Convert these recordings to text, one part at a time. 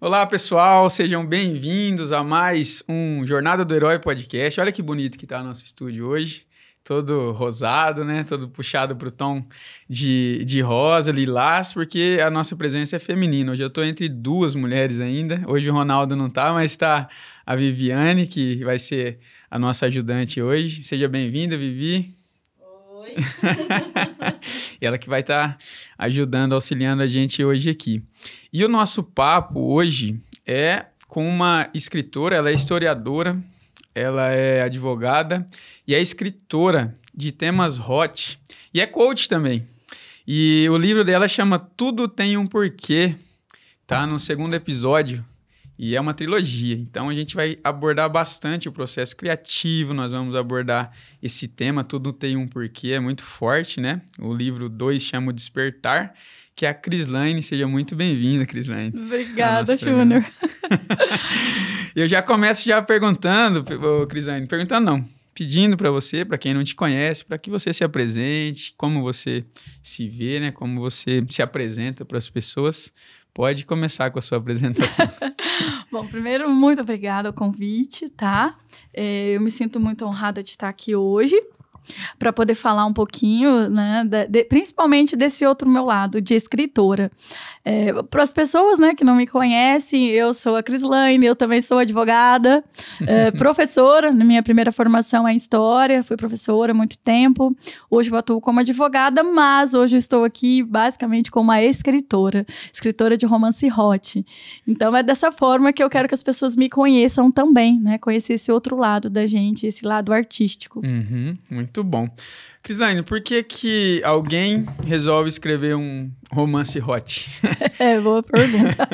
Olá, pessoal, sejam bem-vindos a mais um Jornada do Herói podcast. Olha que bonito que está o nosso estúdio hoje. Todo rosado, né? Todo puxado pro tom de, de rosa, lilás, porque a nossa presença é feminina. Hoje eu estou entre duas mulheres ainda. Hoje o Ronaldo não está, mas está a Viviane, que vai ser a nossa ajudante hoje. Seja bem-vinda, Vivi foi. e ela que vai estar tá ajudando, auxiliando a gente hoje aqui. E o nosso papo hoje é com uma escritora, ela é historiadora, ela é advogada e é escritora de temas hot e é coach também. E o livro dela chama Tudo Tem um Porquê, tá? No segundo episódio e é uma trilogia. Então a gente vai abordar bastante o processo criativo, nós vamos abordar esse tema, tudo tem um porquê, é muito forte, né? O livro 2 chama o Despertar, que é a Crislaine. Seja muito bem-vinda, Crislaine. Obrigada, Júnior. Eu já começo já perguntando, Crislaine, perguntando não, pedindo para você, para quem não te conhece, para que você se apresente, como você se vê, né? Como você se apresenta para as pessoas. Pode começar com a sua apresentação. Bom, primeiro, muito obrigada ao convite, tá? É, eu me sinto muito honrada de estar aqui hoje para poder falar um pouquinho, né, de, de, principalmente desse outro meu lado de escritora. É, para as pessoas, né, que não me conhecem, eu sou a Crislaine, eu também sou advogada, é, professora. Minha primeira formação é em história, fui professora há muito tempo. Hoje eu atuo como advogada, mas hoje eu estou aqui basicamente como uma escritora, escritora de romance hot. Então é dessa forma que eu quero que as pessoas me conheçam também, né, conhecer esse outro lado da gente, esse lado artístico. Uhum, muito muito bom. Crislaine, por que que alguém resolve escrever um romance hot? é, boa pergunta.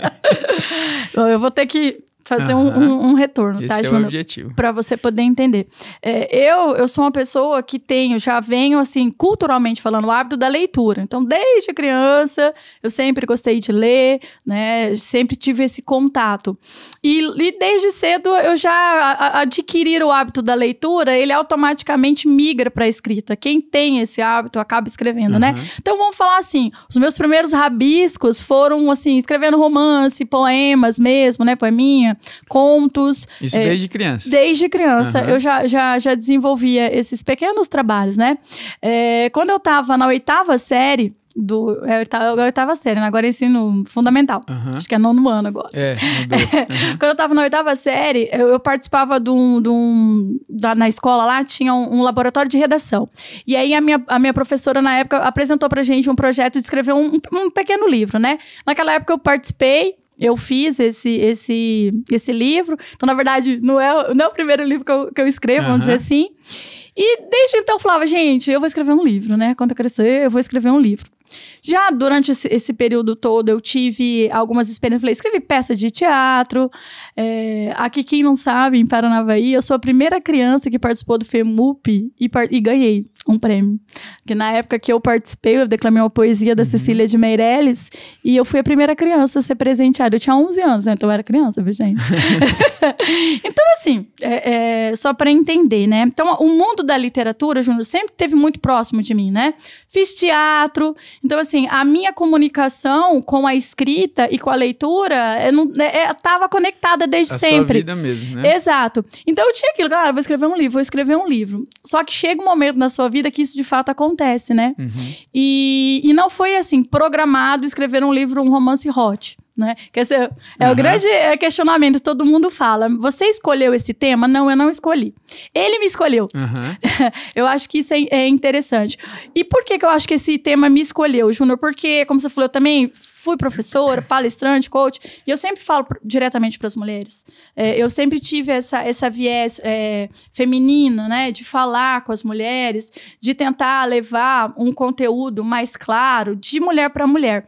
Bom, eu vou ter que fazer um, um, um, retorno, Esse tá, Esse é o objetivo. Para você poder entender. É, eu, eu sou uma pessoa que tenho, já venho, assim, culturalmente falando, o hábito da leitura. Então, desde criança, eu sempre gostei de ler, né? Sempre tive esse contato. E, e desde cedo, eu já adquiri adquirir o hábito da leitura, ele automaticamente migra para escrita. Quem tem esse hábito acaba escrevendo, né? Então, vamos falar assim, os meus primeiros rabiscos foram, assim, escrevendo romance, poemas mesmo, né? Poeminha. Contos. Isso é, desde criança. Desde criança. Uhum. Eu já, já, já desenvolvia esses pequenos trabalhos, né? É, quando eu estava na oitava série do. É a é oitava série, né? Agora é ensino fundamental. Uhum. Acho que é nono ano agora. É, uhum. Quando eu tava na oitava série, eu, eu participava de um. De um da, na escola lá, tinha um, um, laboratório de redação. E aí a minha, a minha professora, na época, apresentou pra gente um projeto de escrever um, um pequeno livro, né? Naquela época eu participei eu fiz esse, esse, esse livro. Então, na verdade, não é, não é o primeiro livro que eu, que eu escrevo, uhum. vamos dizer assim. E desde então eu falava, gente, eu vou escrever um livro, né? Quando eu crescer, eu vou escrever um livro. Já durante esse, esse, período todo, eu tive algumas experiências. Falei, escrevi peça de teatro. É, aqui, quem não sabe, em Paranavaí, eu sou a primeira criança que participou do FEMUP e, e ganhei um prêmio. Porque na época que eu participei, eu declamei uma poesia da uhum. Cecília de Meirelles e eu fui a primeira criança a ser presenteada. Eu tinha 11 anos, né? Então eu era criança, viu, gente? então, assim, é, é, só para entender, né? Então, o mundo da literatura, Júnior, sempre teve muito próximo de mim, né? Fiz teatro, então, assim, a minha comunicação com a escrita e com a leitura estava né, é, conectada desde a sempre. Sua vida mesmo, né? Exato. Então eu tinha aquilo, ah, vou escrever um livro, vou escrever um livro. Só que chega um momento na sua vida que isso de fato acontece, né? Uhum. E, e não foi assim, programado escrever um livro, um romance hot. Né? Quer dizer, é uhum. o grande é, questionamento todo mundo fala. Você escolheu esse tema? Não, eu não escolhi. Ele me escolheu. Uhum. eu acho que isso é, é, interessante. E por que, que eu acho que esse tema me escolheu, Júnior? Porque, como você falou, eu também fui professora, palestrante, coach, e eu sempre falo diretamente para as mulheres. É, eu sempre tive essa, essa viés é, feminino, né? De falar com as mulheres, de tentar levar um conteúdo mais claro de mulher para mulher.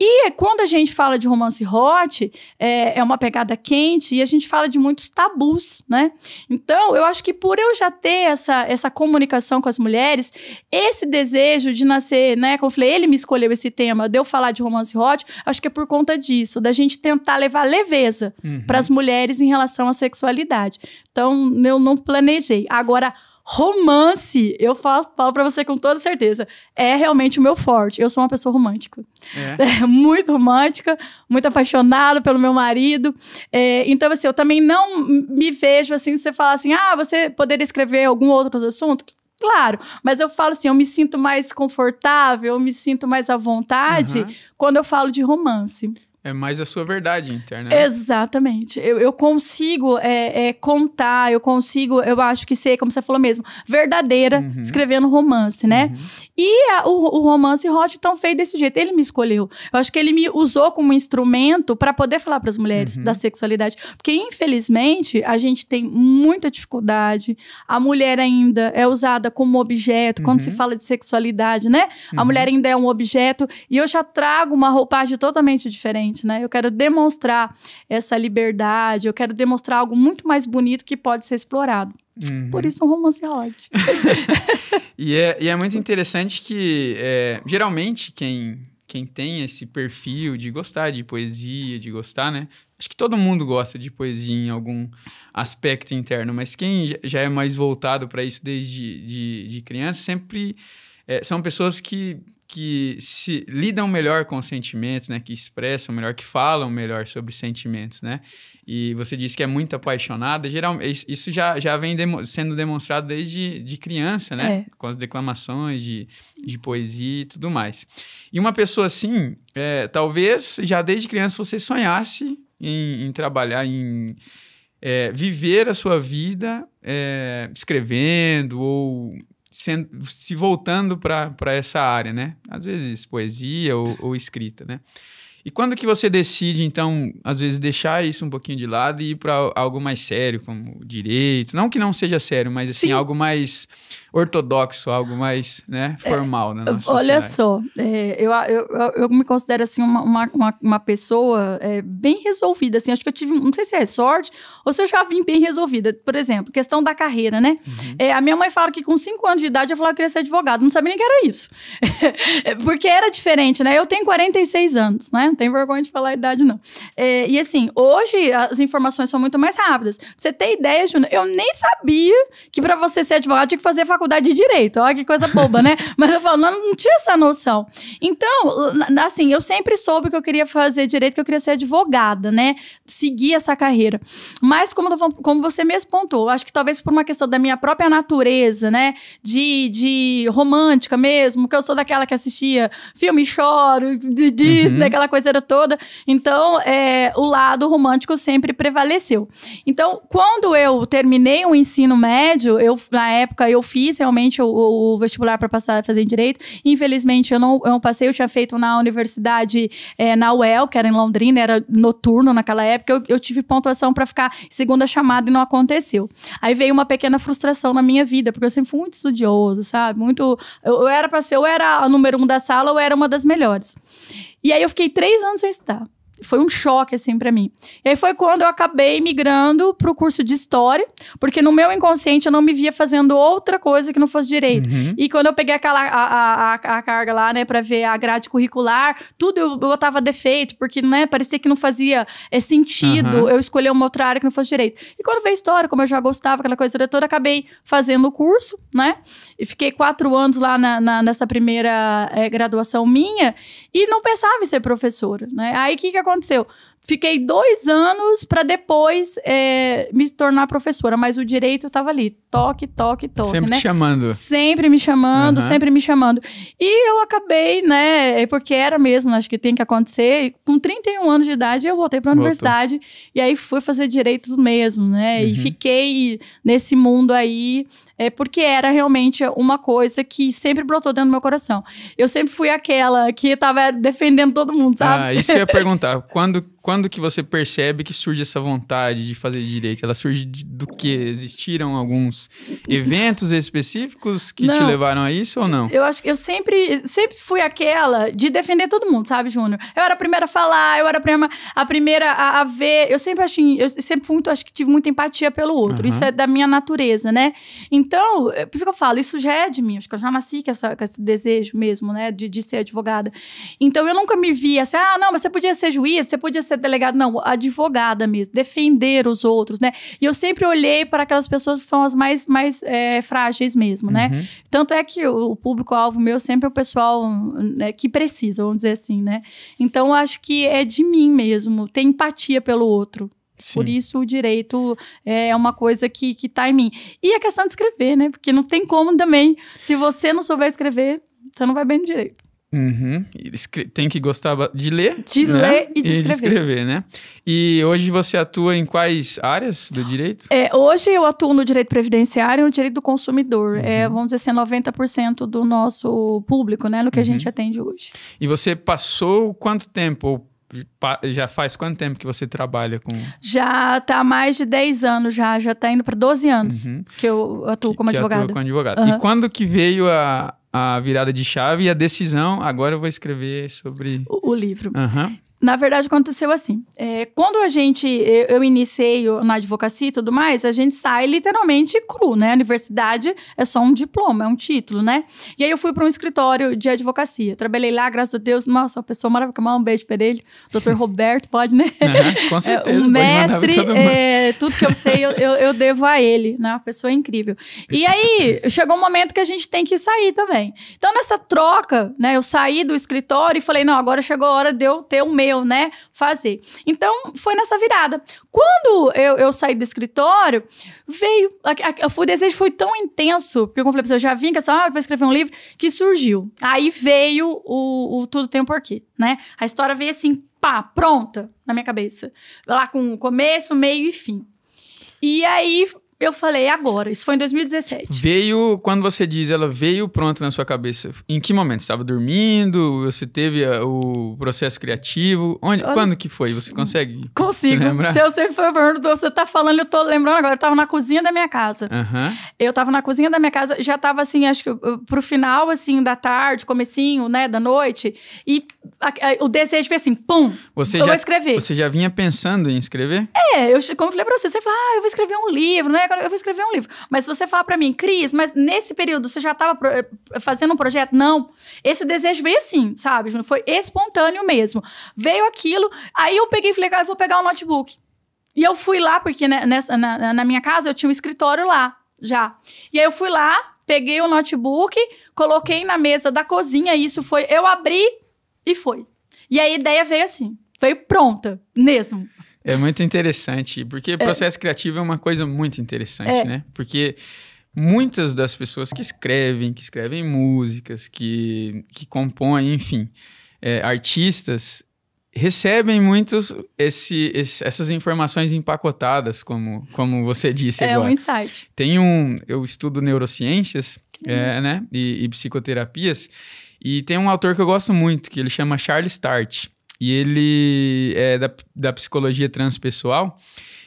E quando a gente fala de romance hot, é, é, uma pegada quente e a gente fala de muitos tabus, né? Então, eu acho que por eu já ter essa, essa comunicação com as mulheres, esse desejo de nascer, né? Como eu falei, ele me escolheu esse tema, de eu falar de romance hot, acho que é por conta disso, da gente tentar levar leveza uhum. para as mulheres em relação à sexualidade. Então, eu não planejei. Agora, romance, eu falo, falo para você com toda certeza, é realmente o meu forte. Eu sou uma pessoa romântica é. muito romântica, muito apaixonada pelo meu marido. É, então, assim, eu também não me vejo assim, você fala assim, ah, você poderia escrever algum outro assunto? Claro, mas eu falo assim, eu me sinto mais confortável, eu me sinto mais à vontade uhum. quando eu falo de romance. É mais a sua verdade interna. Né? Exatamente. Eu, eu consigo é, é, contar, eu consigo, eu acho que ser, como você falou mesmo, verdadeira, uhum. escrevendo romance, né? Uhum. E a, o, o, romance Hot tão feio desse jeito. Ele me escolheu. Eu acho que ele me usou como instrumento para poder falar para as mulheres uhum. da sexualidade. Porque, infelizmente, a gente tem muita dificuldade. A mulher ainda é usada como objeto, quando se uhum. fala de sexualidade, né? A uhum. mulher ainda é um objeto. E eu já trago uma roupagem totalmente diferente né? Eu quero demonstrar essa liberdade, eu quero demonstrar algo muito mais bonito que pode ser explorado. Uhum. Por isso um romance é ótimo. e, é, e é muito interessante que, é, geralmente, quem, quem tem esse perfil de gostar de poesia, de gostar, né? Acho que todo mundo gosta de poesia em algum aspecto interno, mas quem já é mais voltado para isso desde de, de criança sempre é, são pessoas que que se lidam melhor com sentimentos, né? Que expressam melhor, que falam melhor sobre sentimentos, né? E você disse que é muito apaixonada. Geralmente, isso já, já vem demo, sendo demonstrado desde de criança, né? É. Com as declamações de, de poesia e tudo mais. E uma pessoa assim, é, talvez já desde criança você sonhasse em, em trabalhar, em é, viver a sua vida é, escrevendo ou se, voltando para essa área, né? Às vezes poesia ou, ou escrita, né? E quando que você decide, então, às vezes deixar isso um pouquinho de lado e ir para algo mais sério, como direito? Não que não seja sério, mas assim, Sim. algo mais ortodoxo, algo mais né, é, formal, né? Olha só, é, eu, eu, eu me considero assim uma, uma, uma pessoa é, bem resolvida, assim, acho que eu tive, não sei se é sorte ou se eu já vim bem resolvida, por exemplo, questão da carreira, né? Uhum. É, a minha mãe fala que com 5 anos de idade eu falava que queria ser advogado, não sabia nem que era isso, é, porque era diferente, né? Eu tenho 46 anos, né? Não tenho vergonha de falar a idade, não. É, e assim, hoje as informações são muito mais rápidas. Pra você tem ideia, Júnior, eu nem sabia que para você ser advogado tinha que fazer faculdade faculdade de Direito. Olha que coisa boba, né? Mas eu falo, não, não tinha essa noção. Então, assim, eu sempre soube que eu queria fazer Direito, que eu queria ser advogada, né? Seguir essa carreira. Mas, como, como você mesmo pontuou, acho que talvez por uma questão da minha própria natureza, né? De, de romântica mesmo, que eu sou daquela que assistia filme choro, de Disney, uhum. aquela coisa toda. Então, é, o lado romântico sempre prevaleceu. Então, quando eu terminei o ensino médio, eu na época eu fiz fiz realmente o, o vestibular para passar a fazer direito. Infelizmente, eu não, eu passei, eu tinha feito na universidade, é, na UEL, que era em Londrina, era noturno naquela época. Eu, eu tive pontuação para ficar segunda chamada e não aconteceu. Aí veio uma pequena frustração na minha vida, porque eu sempre fui muito estudioso, sabe? Muito. Eu, eu era para ser, eu era a número um da sala, ou era uma das melhores. E aí eu fiquei três anos sem estudar foi um choque, assim, para mim. E aí foi quando eu acabei migrando pro curso de História, porque no meu inconsciente eu não me via fazendo outra coisa que não fosse direito. Uhum. E quando eu peguei aquela, a, a, a, carga lá, né, pra ver a grade curricular, tudo eu botava defeito, porque, né, parecia que não fazia é, sentido uhum. eu escolher uma outra área que não fosse direito. E quando veio História, como eu já gostava, aquela coisa toda, acabei fazendo o curso, né, e fiquei quatro anos lá na, na nessa primeira é, graduação minha, e não pensava em ser professora, né. Aí o que que aconteceu? aconteceu? Fiquei dois anos para depois é, me tornar professora, mas o direito estava ali, toque, toque, toque. Sempre né? chamando. Sempre me chamando, uhum. sempre me chamando. E eu acabei, né? É porque era mesmo, acho que tem que acontecer. E com 31 anos de idade, eu voltei para a universidade e aí fui fazer direito mesmo, né? Uhum. E fiquei nesse mundo aí, é, porque era realmente uma coisa que sempre brotou dentro do meu coração. Eu sempre fui aquela que estava defendendo todo mundo, sabe? Ah, isso que eu ia perguntar. Quando quando que você percebe que surge essa vontade de fazer direito? Ela surge do que? Existiram alguns eventos específicos que não, te levaram a isso ou não? Eu acho que eu sempre, sempre fui aquela de defender todo mundo, sabe, Júnior? Eu era a primeira a falar, eu era a primeira a, primeira a, a ver. Eu sempre acho, eu sempre fui muito, acho que tive muita empatia pelo outro. Uhum. Isso é da minha natureza, né? Então, é por isso que eu falo, isso já é de mim. Acho que eu já nasci com, essa, com esse desejo mesmo, né? De, de ser advogada. Então, eu nunca me via assim, ah, não, mas você podia ser juiz, você podia ser delegado, não, advogada mesmo, defender os outros, né? E eu sempre olhei para aquelas pessoas que são as mais, mais é, frágeis mesmo, né? uhum. né? Tanto é que o, público-alvo meu sempre é o pessoal né, que precisa, vamos dizer assim, né? Então, eu acho que é de mim mesmo, ter empatia pelo outro. Sim. Por isso o direito é uma coisa que, que tá em mim. E a questão de escrever, né? Porque não tem como também. Se você não souber escrever, você não vai bem no direito. Uhum. Tem que gostar de ler. De né? ler e de, e de escrever. né? E hoje você atua em quais áreas do direito? É, hoje eu atuo no direito previdenciário e no direito do consumidor. É, uhum. É, vamos dizer assim, 90% é do nosso público, né? No que uhum. a gente uhum. atende hoje. E você passou quanto tempo? já faz quanto tempo que você trabalha com. Já tá mais de 10 anos já, já tá indo para 12 anos uhum. que eu atuo que, como que advogada. como Uhum. E quando que veio a, a virada de chave e a decisão. Agora eu vou escrever sobre. O, o livro. Uhum. Na verdade, aconteceu assim. É, quando a gente, eu, eu iniciei na advocacia e tudo mais, a gente sai literalmente cru, né? A universidade é só um diploma, é um título, né? E aí eu fui para um escritório de advocacia. Trabalhei lá, graças a Deus. Nossa, uma pessoa maravilhosa. Um beijo para ele. Doutor Roberto, pode, né? Uhum, com certeza. É, um mestre. É, tudo que eu sei, eu, eu, eu, devo a ele, né? Uma pessoa incrível. E aí, chegou um momento que a gente tem que sair também. Então, nessa troca, né? Eu saí do escritório e falei, não, agora chegou a hora de eu ter um mês eu, né, fazer. Então, foi nessa virada. Quando eu, eu saí do escritório, veio. o desejo foi tão intenso, porque eu falei pra você, eu já vim que essa, ah, vou escrever um livro, que surgiu. Aí veio o, o Tudo um porquê, né? A história veio assim, pá, pronta na minha cabeça. Lá com começo, meio e fim. E aí eu falei é agora, isso foi em 2017. Veio, quando você diz, ela veio pronta na sua cabeça. Em que momento? Você estava dormindo? Você teve a, eh, o processo criativo? Onde, eu, quando que foi? Você consegue? Consigo. Se, lembrar? se eu sei, foi você tá falando, eu tô lembrando agora. Eu tava na cozinha da minha casa. Uhum. Eu tava na cozinha da minha casa, já tava assim, acho que uh, pro final assim da tarde, comecinho, né, da noite, e a, a, o desejo foi assim, pum. Você eu já, vou escrever. Você já vinha pensando em escrever? É, eu como eu falei pra você, você falou: "Ah, eu vou escrever um livro, né?" agora eu vou escrever um livro. Mas se você falar para mim, Cris, mas nesse período você já estava eh, fazendo um projeto? Não. Esse desejo veio assim, sabe, Foi espontâneo mesmo. Veio aquilo, aí eu peguei e falei, cara, ah, eu vou pegar o um notebook. E eu fui lá, porque né, nessa, na, na minha casa eu tinha um escritório lá, já. E aí eu fui lá, peguei o um notebook, coloquei na mesa da cozinha, isso foi. Eu abri e foi. E a ideia veio assim, veio pronta mesmo. É muito interessante, porque é. processo criativo é uma coisa muito interessante, é. né? Porque muitas das pessoas que escrevem, que escrevem músicas, que, que compõem, enfim, é, artistas, recebem muitos esse, esse, essas informações empacotadas, como, como você disse é agora. É um insight. Tem um... Eu estudo neurociências, é, né? E, e psicoterapias. E tem um autor que eu gosto muito, que ele chama Charles Tart e ele é da, da psicologia transpessoal.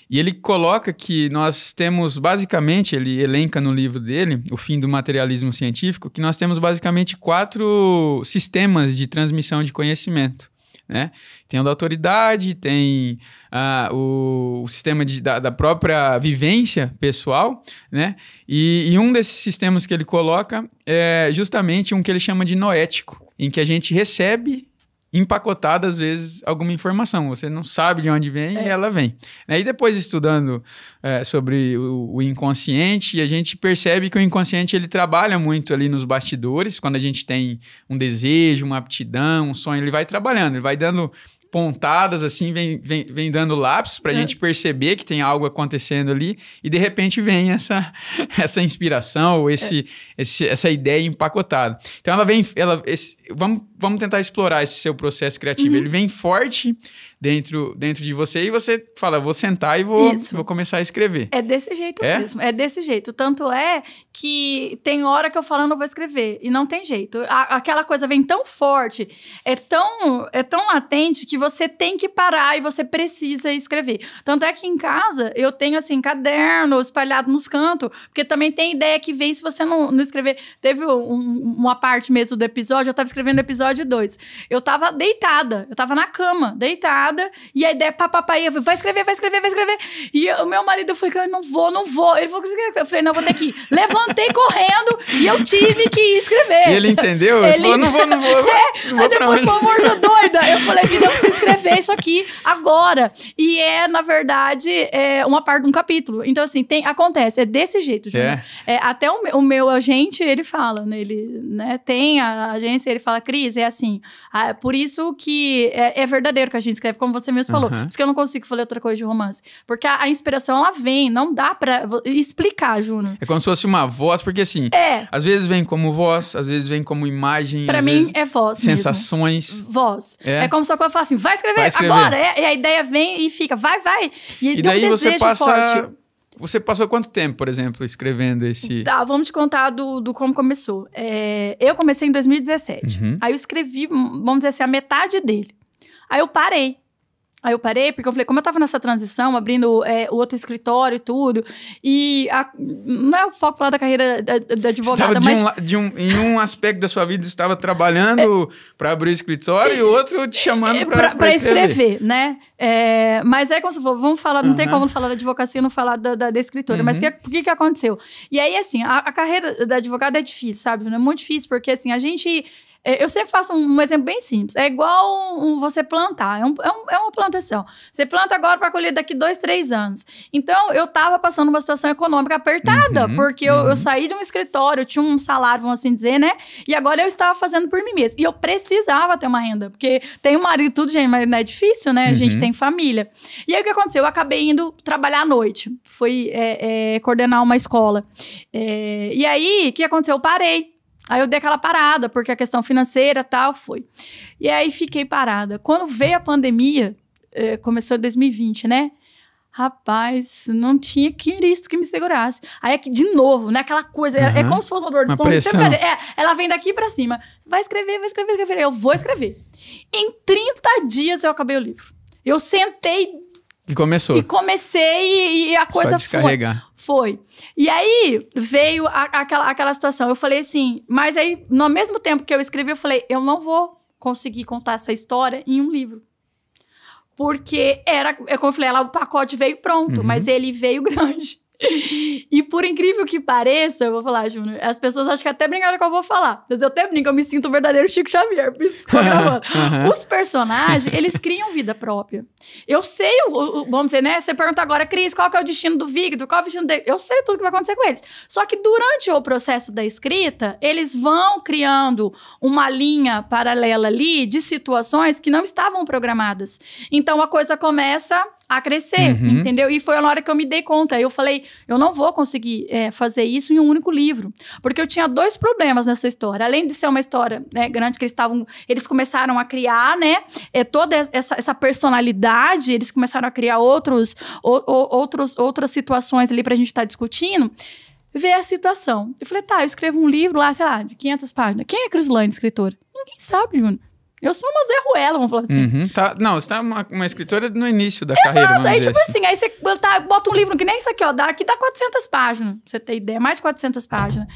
E ele coloca que nós temos, basicamente, ele elenca no livro dele, O Fim do Materialismo Científico, que nós temos basicamente quatro sistemas de transmissão de conhecimento. Né? Tem o da autoridade, tem ah, o, o, sistema de, da, da, própria vivência pessoal, né? E, e, um desses sistemas que ele coloca é justamente um que ele chama de noético, em que a gente recebe empacotada, às vezes, alguma informação. Você não sabe de onde vem é. e ela vem. Né? E depois, estudando é, sobre o, o, inconsciente, a gente percebe que o inconsciente ele trabalha muito ali nos bastidores. Quando a gente tem um desejo, uma aptidão, um sonho, ele vai trabalhando, ele vai dando pontadas, assim, vem, vem, vem dando lápis para a é. gente perceber que tem algo acontecendo ali e de repente vem essa, essa inspiração ou esse, é. esse, essa ideia empacotada. Então ela vem, ela, esse, vamos, vamos tentar explorar esse seu processo criativo. Uhum. Ele vem forte dentro, dentro de você e você fala, vou sentar e vou, vou começar a escrever. É desse jeito é? mesmo, é desse jeito. Tanto é que tem hora que eu falo, não vou escrever, e não tem jeito. A, aquela coisa vem tão forte, é tão, é tão latente que você tem que parar e você precisa escrever. Tanto é que em casa eu tenho, assim, caderno espalhado nos cantos, porque também tem ideia que vem se você não, não escrever. Teve um, uma parte mesmo do episódio, eu tava escrevendo o episódio 2. Eu tava deitada, eu tava na cama, deitada e a ideia, papapá, e eu falei, vai escrever, vai escrever, vai escrever. E o meu marido foi, eu não vou, não vou. Ele falou, eu falei, não, vou ter que ir. Levantei correndo e eu tive que escrever. E ele entendeu? Ele, ele falou, não vou, não vou. É, não vou aí depois foi morno doida. Eu falei, vida, eu preciso escrever isso aqui agora. E é, na verdade, é uma parte, de um capítulo. Então, assim, tem, acontece, é desse jeito, é. é. Até o, o meu agente, ele fala, né, ele né, tem a agência, ele fala, Cris, é assim, por isso que é, é verdadeiro que a gente escreve como você mesmo falou. Uhum. Por isso que eu não consigo falar outra coisa de romance. Porque a, a inspiração, ela vem, não dá pra explicar, Juno. É como se fosse uma voz, porque assim, é. às vezes vem como voz, às vezes vem como imagem. Pra mim é voz. Sensações. Mesmo. Voz. É. é como se eu falo assim, vai escrever, vai escrever. agora. É, e a ideia vem e fica, vai, vai. E, e daí um você passa. Forte. Você passou quanto tempo, por exemplo, escrevendo esse. Tá, vamos te contar do, do como começou. É, eu comecei em 2017. Uhum. Aí eu escrevi, vamos dizer assim, a metade dele. Aí eu parei. Aí eu parei, porque eu falei, como eu tava nessa transição, abrindo é, outro escritório e tudo, e a, não é o foco lá da carreira da, da advogada, de mas... Um, de um, em um aspecto da sua vida, você estava trabalhando é, para abrir o escritório e outro te é, chamando é, para escrever. escrever, né? É, mas é como se for, vamos falar, não uhum. tem como falar da advocacia e não falar da, da, da escritora, uhum. mas o que, que aconteceu? E aí, assim, a, a, carreira da advogada é difícil, sabe? É muito difícil, porque, assim, a gente é, eu sempre faço um, um, exemplo bem simples. É igual um, um, você plantar. É, é, é, uma plantação. Assim, você planta agora para colher daqui dois, três anos. Então, eu estava passando uma situação econômica apertada, uhum, porque uhum. Eu, eu, uhum. saí de um escritório, tinha um salário, vamos assim dizer, né? E agora eu estava fazendo por mim mesma. E eu precisava ter uma renda, porque tem um marido tudo, gente, mas não é difícil, né? A uhum. gente tem família. E aí, o que aconteceu? Eu acabei indo trabalhar à noite. Fui é, é coordenar uma escola. É, e aí, o que aconteceu? Eu parei. Aí eu dei aquela parada, porque a questão financeira tal foi. E aí fiquei parada. Quando veio a pandemia, eh, começou em 2020, né? Rapaz, não tinha Cristo que me segurasse. Aí, de novo, né? Aquela coisa, uhum. é, é como se fosse uma dor de estômago. É, ela vem daqui para cima. Vai escrever, vai escrever, vai escrever. Eu vou escrever. Em 30 dias eu acabei o livro. Eu sentei. E começou. E comecei e, e a coisa Só descarregar. foi. Foi. E aí veio a, aquela, aquela situação. Eu falei assim, mas aí, no mesmo tempo que eu escrevi, eu falei, eu não vou conseguir contar essa história em um livro. Porque era, é como eu falei, lá o pacote veio pronto, uhum. mas ele veio grande. E por incrível que pareça, eu vou falar, Júnior, as pessoas acham que até brincaram que eu vou falar. Mas eu até brinco, eu me sinto um verdadeiro Chico Xavier. Os personagens, eles criam vida própria. Eu sei, o, o, vamos dizer, né? Você pergunta agora, Cris, qual que é o destino do Victor? Qual é o destino dele? Eu sei tudo que vai acontecer com eles. Só que durante o processo da escrita, eles vão criando uma linha paralela ali de situações que não estavam programadas. Então a coisa começa a crescer, uhum. entendeu? E foi na hora que eu me dei conta. Eu falei, eu não vou conseguir é, fazer isso em um único livro. Porque eu tinha dois problemas nessa história. Além de ser uma história né, grande que eles estavam. Eles começaram a criar, né? É, toda essa, essa personalidade, eles começaram a criar outros, outros, outras situações ali pra gente estar tá discutindo ver a situação. Eu falei, tá, eu escrevo um livro lá, sei lá, de 500 páginas. Quem é Crislane, escritor? Ninguém sabe, Júnior. Eu sou uma Zé Ruela, vamos falar assim. Uhum, tá, não, você tá uma, uma escritora no início da Exato, carreira. Exato, aí tipo assim. assim, aí você tá, bota um livro que nem isso aqui, ó, dá, aqui dá 400 páginas, pra você ter ideia, mais de 400 páginas.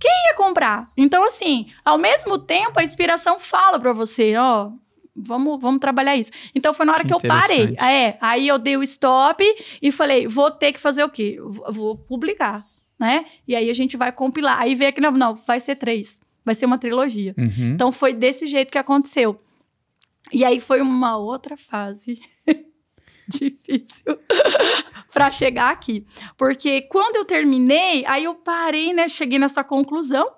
Quem ia comprar? Então assim, ao mesmo tempo a inspiração fala para você, ó, vamos, vamos trabalhar isso. Então foi na hora que, que eu parei. É, aí eu dei o stop e falei, vou ter que fazer o quê? Vou publicar, né? E aí a gente vai compilar. Aí veio aqui, não, não, vai ser três vai ser uma trilogia. Uhum. Então foi desse jeito que aconteceu. E aí foi uma outra fase difícil para chegar aqui, porque quando eu terminei, aí eu parei, né, cheguei nessa conclusão.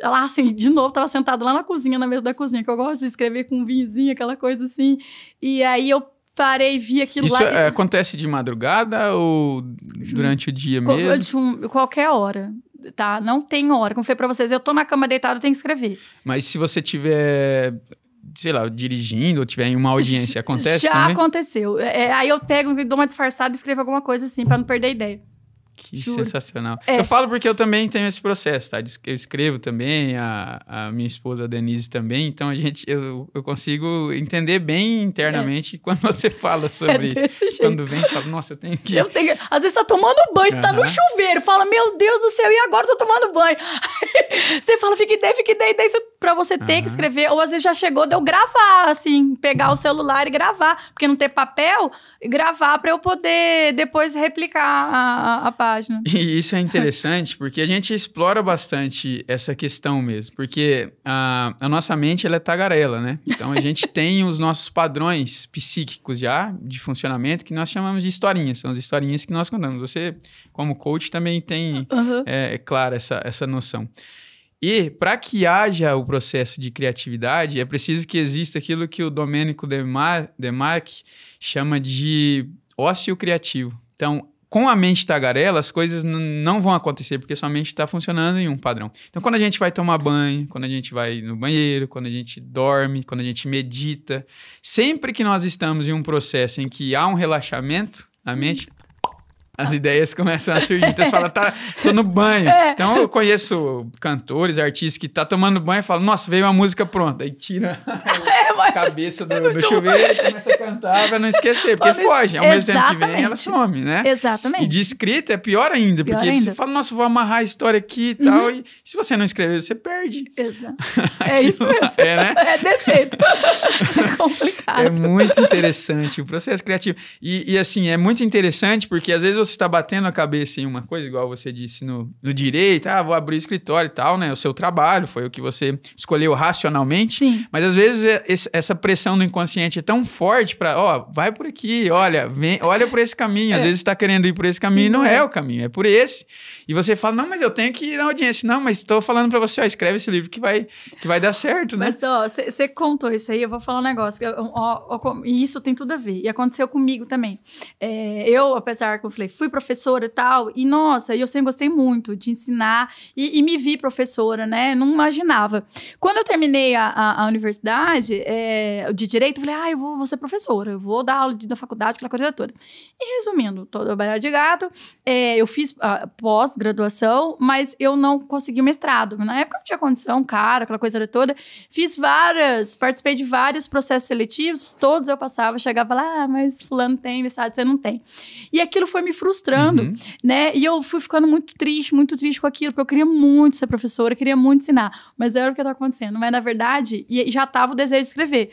Lá, assim, de novo, tava sentado lá na cozinha, na mesa da cozinha, que eu gosto de escrever com um vinhozinho, aquela coisa assim. E aí eu parei e vi aquilo Isso lá. Isso é, acontece de madrugada ou durante o dia mesmo? Qualquer hora tá? Não tem hora. Como eu falei pra vocês, eu tô na cama deitado, eu tenho que escrever. Mas se você tiver sei lá, dirigindo ou tiver em uma audiência, acontece? Já também? aconteceu. É, é, aí eu pego, dou uma disfarçada e escrevo alguma coisa assim, para não perder a ideia. Que Juro. sensacional. É. Eu falo porque eu também tenho esse processo, tá? Eu escrevo também, a, a minha esposa a Denise também, então a gente, eu, eu consigo entender bem internamente é. quando você fala é sobre é isso. Jeito. Quando vem, você fala, nossa, eu tenho que. Eu tenho... Às vezes você tá tomando banho, uhum. tá no chuveiro, fala, meu Deus do céu, e agora eu tô tomando banho? você fala, fica ideia, fica ideia, daí você, pra você uhum. ter que escrever, ou às vezes já chegou de eu gravar, assim, pegar uhum. o celular e gravar, porque não ter papel, gravar pra eu poder depois replicar a, a, a página. E isso é interessante porque a gente explora bastante essa questão mesmo, porque a, a nossa mente ela é tagarela, né? Então a gente tem os nossos padrões psíquicos já de funcionamento que nós chamamos de historinhas, são as historinhas que nós contamos. Você, como coach, também tem, uhum. é, é claro, essa, essa noção. E para que haja o processo de criatividade, é preciso que exista aquilo que o Domênico Demarque chama de ócio criativo. Então, com a mente tagarela, as coisas não vão acontecer, porque sua mente está funcionando em um padrão. Então, quando a gente vai tomar banho, quando a gente vai no banheiro, quando a gente dorme, quando a gente medita, sempre que nós estamos em um processo em que há um relaxamento na mente, as ideias começam a surgir. Então você fala, tá, tô no banho. É. Então eu conheço cantores, artistas que tá tomando banho e falam, nossa, veio uma música pronta. Aí tira é, a cabeça do, do chuveiro e começa a cantar pra não esquecer, porque Olha, foge. Ao exatamente. mesmo tempo que vem, ela some, né? Exatamente. E de escrita é pior ainda, pior porque ainda. você fala, nossa, vou amarrar a história aqui e tal. Uhum. E se você não escrever, você perde. Exato. é isso mesmo. É, né? É desse jeito. é complicado. É muito interessante o processo criativo. E, e assim, é muito interessante porque às vezes você você está batendo a cabeça em uma coisa, igual você disse no, no direito, ah, vou abrir o escritório e tal, né? O seu trabalho foi o que você escolheu racionalmente. Sim. Mas às vezes é, essa pressão do inconsciente é tão forte para, ó, vai por aqui, olha, vem, olha por esse caminho. Às é. vezes está querendo ir por esse caminho e não é. é. o caminho, é por esse. E você fala, não, mas eu tenho que ir na audiência. Não, mas estou falando para você, ó, escreve esse livro que vai, que vai dar certo, né? Mas, ó, você contou isso aí, eu vou falar um negócio. E isso tem tudo a ver. E aconteceu comigo também. É, eu, apesar que eu falei, fui professora e tal, e nossa, eu sempre gostei muito de ensinar e, e me vi professora, né? Não imaginava. Quando eu terminei a, a, a universidade é, de direito, eu falei, ah, eu vou, vou, ser professora, eu vou dar aula de, da faculdade, aquela coisa toda. E resumindo, todo o baralho de gato, é, eu fiz ah, pós-graduação, mas eu não consegui mestrado. Na época não tinha condição, cara, aquela coisa toda. Fiz várias, participei de vários processos seletivos, todos eu passava, chegava lá, ah, mas fulano tem, mestrado você não tem. E aquilo foi me frustrando frustrando, uhum. né? E eu fui ficando muito triste, muito triste com aquilo, porque eu queria muito ser professora, queria muito ensinar, mas era o que estava tá acontecendo. Mas na verdade, e já tava o desejo de escrever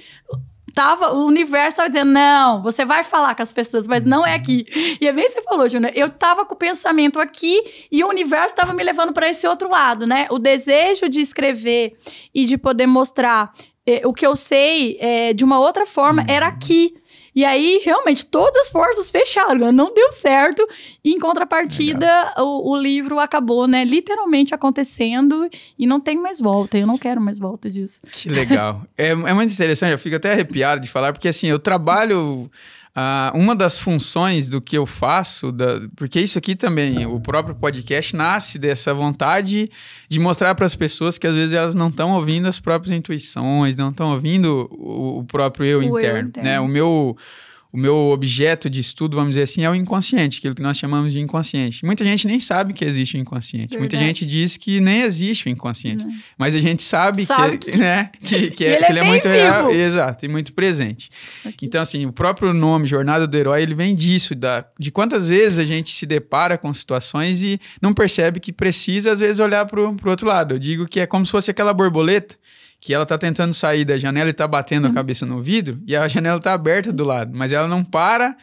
tava, o universo estava dizendo: não, você vai falar com as pessoas, mas não é uhum. aqui. E é bem que você falou, Júnior. Eu tava com o pensamento aqui e o universo estava me levando para esse outro lado, né? O desejo de escrever e de poder mostrar eh, o que eu sei eh, de uma outra forma uhum. era aqui. E aí, realmente, todas as forças fecharam, né? não deu certo. E, em contrapartida, o, o, livro acabou, né, literalmente acontecendo e não tem mais volta. Eu não quero mais volta disso. Que legal. é, é muito interessante, eu fico até arrepiado de falar, porque assim, eu trabalho ah, uma das funções do que eu faço, da, porque isso aqui também, o próprio podcast nasce dessa vontade de mostrar para as pessoas que às vezes elas não estão ouvindo as próprias intuições, não estão ouvindo o, o, próprio eu, o interno, eu interno, né? O meu o meu objeto de estudo, vamos dizer assim, é o inconsciente, aquilo que nós chamamos de inconsciente. Muita gente nem sabe que existe o inconsciente. Verdade. Muita gente diz que nem existe o inconsciente. Não. Mas a gente sabe, é, sabe que, que, né, que, que é, ele, que é ele é, é muito vivo. real. Exato, e muito presente. Aqui. Então, assim, o próprio nome, Jornada do Herói, ele vem disso, da, de quantas vezes a gente se depara com situações e não percebe que precisa, às vezes, olhar para o outro lado. Eu digo que é como se fosse aquela borboleta que ela tá tentando sair da janela e tá batendo a uhum. cabeça no vidro, e a janela tá aberta do lado, mas ela não para,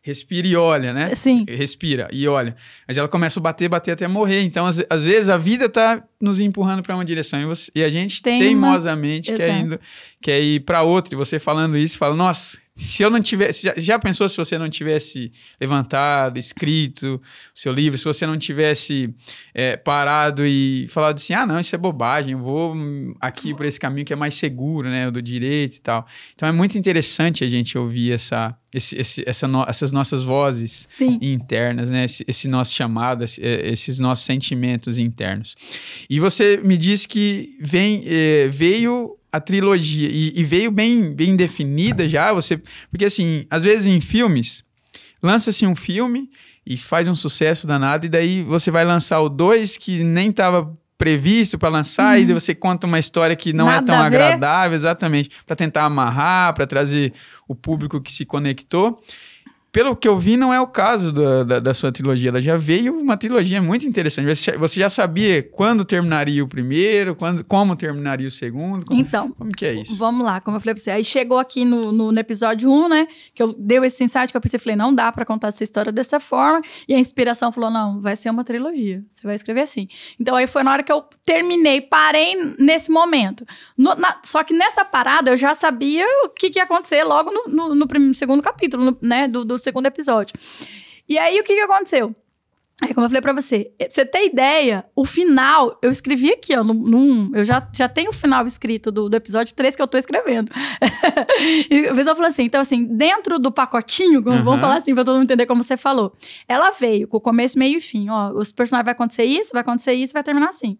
respira e olha, né? Sim. Respira e olha. Mas ela começa a bater, bater até morrer. Então, às, às vezes, a vida tá nos empurrando para uma direção e, você, e, a gente Tem teimosamente uma... quer, indo, quer ir para outra. E você falando isso, fala, nossa, se eu não tivesse. Já, já, pensou se você não tivesse levantado, escrito o seu livro, se você não tivesse é, parado e falado assim: ah, não, isso é bobagem, eu vou aqui por esse caminho que é mais seguro, né, do direito e tal. Então é muito interessante a gente ouvir essa, esse, esse, essa no, essas nossas vozes Sim. internas, né, esse, esse nosso chamado, é, esses nossos sentimentos internos. E você me disse que vem, é, veio a trilogia e, e, veio bem bem definida já você porque assim às vezes em filmes lança-se um filme e faz um sucesso danado e daí você vai lançar o dois que nem estava previsto para lançar hum. e uhum. você conta uma história que não é Nada é tão agradável exatamente para tentar amarrar para trazer o público que se conectou pelo que eu vi, não é o caso da, da, da, sua trilogia. Ela já veio uma trilogia muito interessante. Você já sabia quando terminaria o primeiro, quando, como terminaria o segundo? Como, então, como que é isso? Vamos lá, como eu falei pra você. Aí chegou aqui no, no, no episódio 1, né? Que eu deu esse insight que eu pensei, falei, não dá para contar essa história dessa forma. E a inspiração falou, não, vai ser uma trilogia. Você vai escrever assim. Então aí foi na hora que eu terminei, parei nesse momento. No, na, só que nessa parada eu já sabia o que, que ia acontecer logo no, no, no primeiro, segundo capítulo, né? do, do segundo episódio. E aí, o que, que aconteceu? É como eu falei pra você, é, pra você ter ideia, o final, eu escrevi aqui, ó, num, eu já, já tenho o final escrito do, do episódio 3 que eu tô escrevendo. e o pessoal falou assim, então assim, dentro do pacotinho, como, uhum. vamos falar assim pra todo mundo entender como você falou, ela veio com o começo, meio e fim, ó, os personagens vai acontecer isso, vai acontecer isso, vai terminar assim.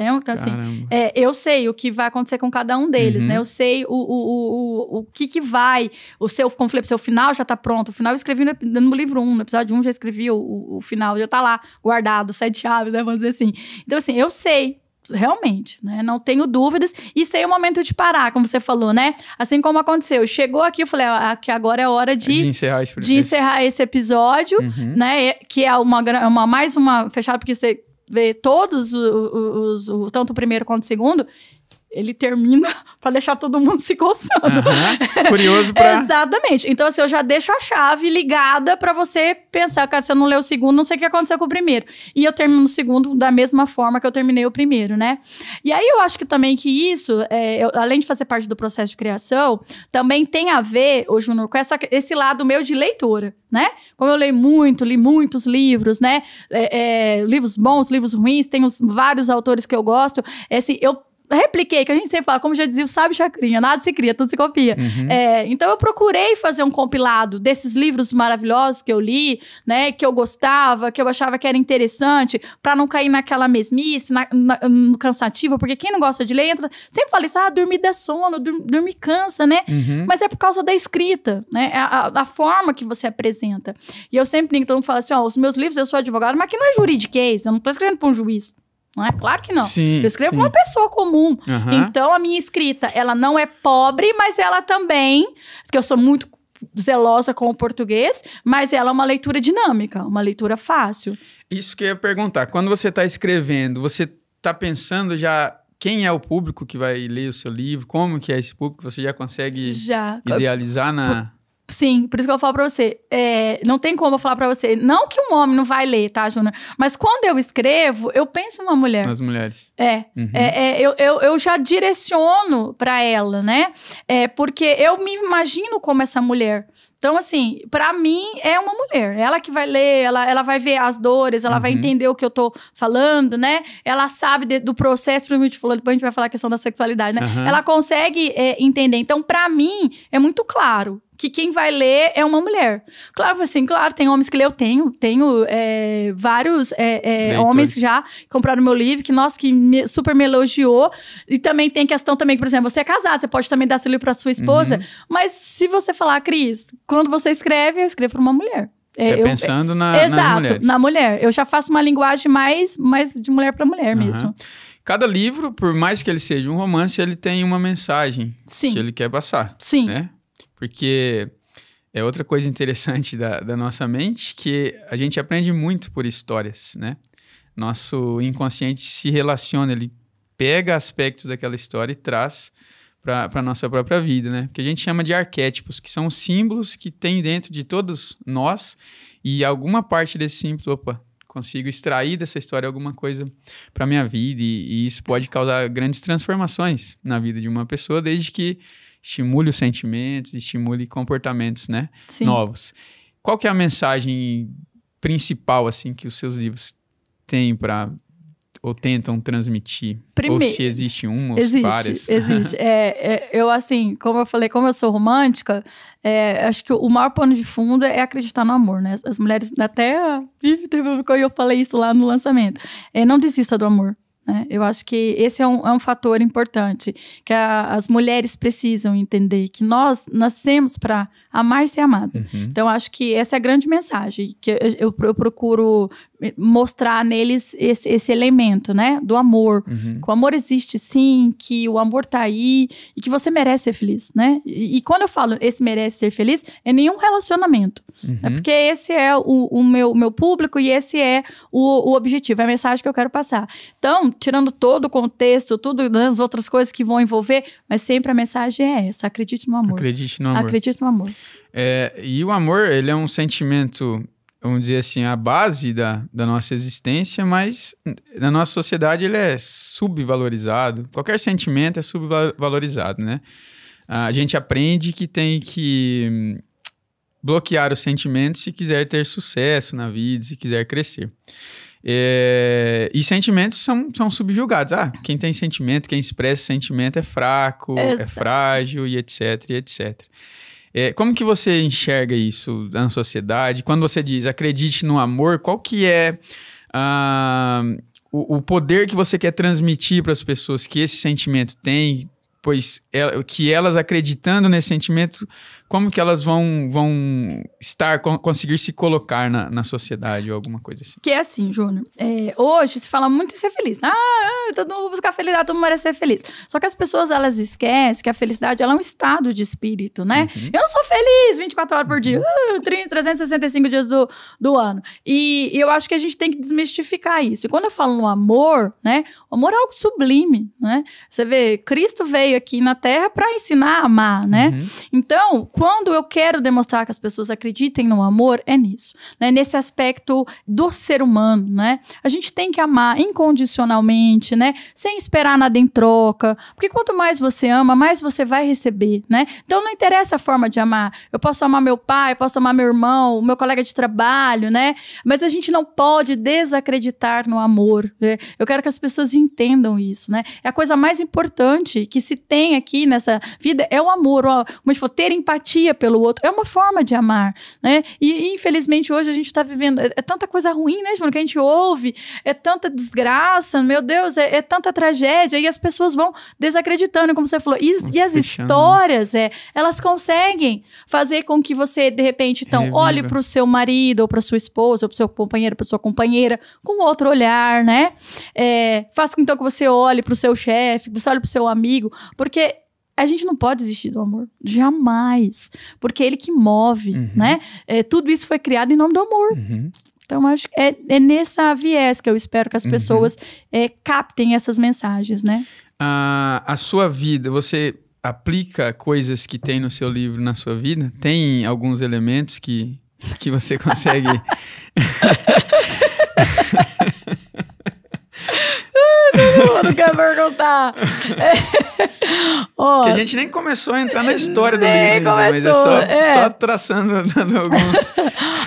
Entendeu? Né? Então, assim, é, eu sei o que vai acontecer com cada um deles, né? uhum. né? Eu sei o, o, o, o, que que vai, o seu conflito, o seu final já tá pronto. O final eu escrevi no, no livro 1, um, no episódio 1 um já escrevi o, o final, já tá lá guardado, sete chaves, né? Vamos dizer assim. Então, assim, eu sei realmente, né? Não tenho dúvidas e sei o momento de parar, como você falou, né? Assim como aconteceu, chegou aqui, eu falei ah, que agora é hora de, de, encerrar, esse, de encerrar esse episódio, uhum. né? Que é uma, é uma mais uma fechada porque você ver todos os, os, os, tanto o primeiro quanto o segundo, ele termina para deixar todo mundo se coçando. Uhum. Curioso pra... Exatamente. Então, assim, eu já deixo a chave ligada para você pensar, cara, se eu não ler o segundo, não sei o que aconteceu com o primeiro. E eu termino o segundo da mesma forma que eu terminei o primeiro, né? E aí eu acho que também que isso, é, eu, além de fazer parte do processo de criação, também tem a ver, ô Júnior, com essa, esse lado meu de leitora, né? Como eu leio muito, li muitos livros, né? É, é, livros bons, livros ruins, tem os, vários autores que eu gosto. É, assim, eu repliquei, que a gente sempre fala, como já dizia o sábio Chacrinha, nada se cria, tudo se copia. Uhum. É, então eu procurei fazer um compilado desses livros maravilhosos que eu li, né, que eu gostava, que eu achava que era interessante, para não cair naquela mesmice, na, na, no cansativo, porque quem não gosta de ler, entra, sempre fala isso, ah, dormir dá sono, dormir, cansa, né? Uhum. Mas é por causa da escrita, né? A, a, a, forma que você apresenta. E eu sempre brinco, todo mundo fala assim, ó, os meus livros, eu sou advogado, mas que não é juridiquês, eu não tô escrevendo pra um juiz não é? Claro que não. Sim, eu escrevo como uma pessoa comum. Então, a minha escrita, ela não é pobre, mas ela também, porque eu sou muito zelosa com o português, mas ela é uma leitura dinâmica, uma leitura fácil. Isso que eu ia perguntar. Quando você está escrevendo, você está pensando já quem é o público que vai ler o seu livro? Como que é esse público? Você já consegue já. idealizar na... Por Sim, por isso que eu falo pra você. É, não tem como eu falar pra você. Não que um homem não vai ler, tá, Júnior? Mas quando eu escrevo, eu penso em uma mulher. As mulheres. É. Uhum. é, é eu, eu, eu, já direciono pra ela, né? É, porque eu me imagino como essa mulher. Então, assim, para mim é uma mulher. Ela que vai ler, ela, ela vai ver as dores, ela uhum. vai entender o que eu tô falando, né? Ela sabe de, do processo, principalmente falou, depois a gente vai falar a questão da sexualidade, né? Uhum. Ela consegue é, entender. Então, para mim, é muito claro que quem vai ler é uma mulher. Claro, assim, claro, tem homens que eu tenho, tenho é, vários é, é, homens já compraram meu livro, que, nossa, que me, super me elogiou. E também tem questão também, por exemplo, você é casado, você pode também dar seu livro pra sua esposa. Uhum. Mas se você falar, Cris, quando você escreve, eu escrevo pra uma mulher. É, é eu, pensando na, exato, na mulher. Eu já faço uma linguagem mais, mais de mulher para mulher uhum. mesmo. Cada livro, por mais que ele seja um romance, ele tem uma mensagem Sim. que ele quer passar. Sim. Né? Porque é outra coisa interessante da, da nossa mente que a gente aprende muito por histórias, né? Nosso inconsciente se relaciona, ele pega aspectos daquela história e traz para a nossa própria vida, né? Que a gente chama de arquétipos, que são símbolos que tem dentro de todos nós e alguma parte desse símbolo, opa, consigo extrair dessa história alguma coisa para minha vida e, e isso pode causar grandes transformações na vida de uma pessoa, desde que estimule os sentimentos, estimule comportamentos, né? Sim. Novos. Qual que é a mensagem principal, assim, que os seus livros têm para ou tentam transmitir? Primeiro, ou se existe um, ou existe, várias? Existe, é, é, Eu, assim, como eu falei, como eu sou romântica, é, acho que o maior pano de fundo é acreditar no amor, né? As mulheres até... Eu falei isso lá no lançamento. É, não desista do amor. Né? Eu acho que esse é um, é um fator importante que a, as mulheres precisam entender que nós nascemos para amar ser amado. Uhum. Então, acho que essa é a grande mensagem que eu, eu procuro mostrar neles esse, esse elemento, né? Do amor. Uhum. Que o amor existe sim, que o amor tá aí e que você merece ser feliz, né? E, e quando eu falo esse merece ser feliz, é nenhum relacionamento. É uhum. É porque esse é o, o meu, meu público e esse é o, o objetivo, é a mensagem que eu quero passar. Então, tirando todo o contexto, tudo né, as outras coisas que vão envolver, mas sempre a mensagem é essa: acredite no amor. Acredite no amor. Acredite no amor. É, e o amor, ele é um sentimento, vamos dizer assim, a base da, da nossa existência, mas na nossa sociedade ele é subvalorizado. Qualquer sentimento é subvalorizado, né? A gente aprende que tem que hum, bloquear os sentimentos se quiser ter sucesso na vida, se quiser crescer. É, e sentimentos são, são subjugados. Ah, quem tem sentimento, quem expressa sentimento é fraco, Essa. é frágil e etc, e etc. É, como que você enxerga isso na sociedade? Quando você diz acredite no amor, qual que é ah, o, o, poder que você quer transmitir para as pessoas que esse sentimento tem? Pois é, que elas acreditando nesse sentimento como que elas vão, vão estar, conseguir se colocar na, na sociedade ou alguma coisa assim? Que é assim, Júnior. É, hoje se fala muito em ser feliz. Ah, ah todo mundo busca felicidade, todo mundo merece ser feliz. Só que as pessoas, elas esquecem que a felicidade, ela é um estado de espírito, né? Uhum. Eu não sou feliz 24 horas por dia, uhum. uh, 365 dias do, do ano. E, e eu acho que a gente tem que desmistificar isso. E quando eu falo no amor, né? O amor é algo sublime, né? Você vê, Cristo veio aqui na Terra para ensinar a amar, né? Uhum. Então, quando eu quero demonstrar que as pessoas acreditem no amor, é nisso, né? Nesse aspecto do ser humano, né? A gente tem que amar incondicionalmente, né? Sem esperar nada em troca, porque quanto mais você ama, mais você vai receber, né? Então não interessa a forma de amar. Eu posso amar meu pai, posso amar meu irmão, meu colega de trabalho, né? Mas a gente não pode desacreditar no amor. Né? Eu quero que as pessoas entendam isso, né? É a coisa mais importante que se tem aqui nessa vida é o amor, como a gente falou, ter empatia empatia pelo outro. É uma forma de amar, né? E, infelizmente hoje a gente está vivendo é, é, tanta coisa ruim, né, João, que a gente ouve, é tanta desgraça, meu Deus, é, é tanta tragédia e as pessoas vão desacreditando, como você falou. E, e as né? histórias, é, elas conseguem fazer com que você de repente então olhe para o seu marido ou para sua esposa ou para seu companheiro, para sua companheira com outro olhar, né? É, faça com então que você olhe para o seu chefe, você olhe para o seu amigo, porque a gente não pode desistir do amor. Jamais. Porque é ele que move, uhum. né? É, tudo isso foi criado em nome do amor. Uhum. Então, acho que é, é, nessa viés que eu espero que as uhum. pessoas é, captem essas mensagens, né? a sua vida, você aplica coisas que tem no seu livro na sua vida? Tem alguns elementos que, que você consegue. Todo mundo quer perguntar. oh, que a gente nem começou a entrar na história do livro, né? mas é só, é só, traçando alguns.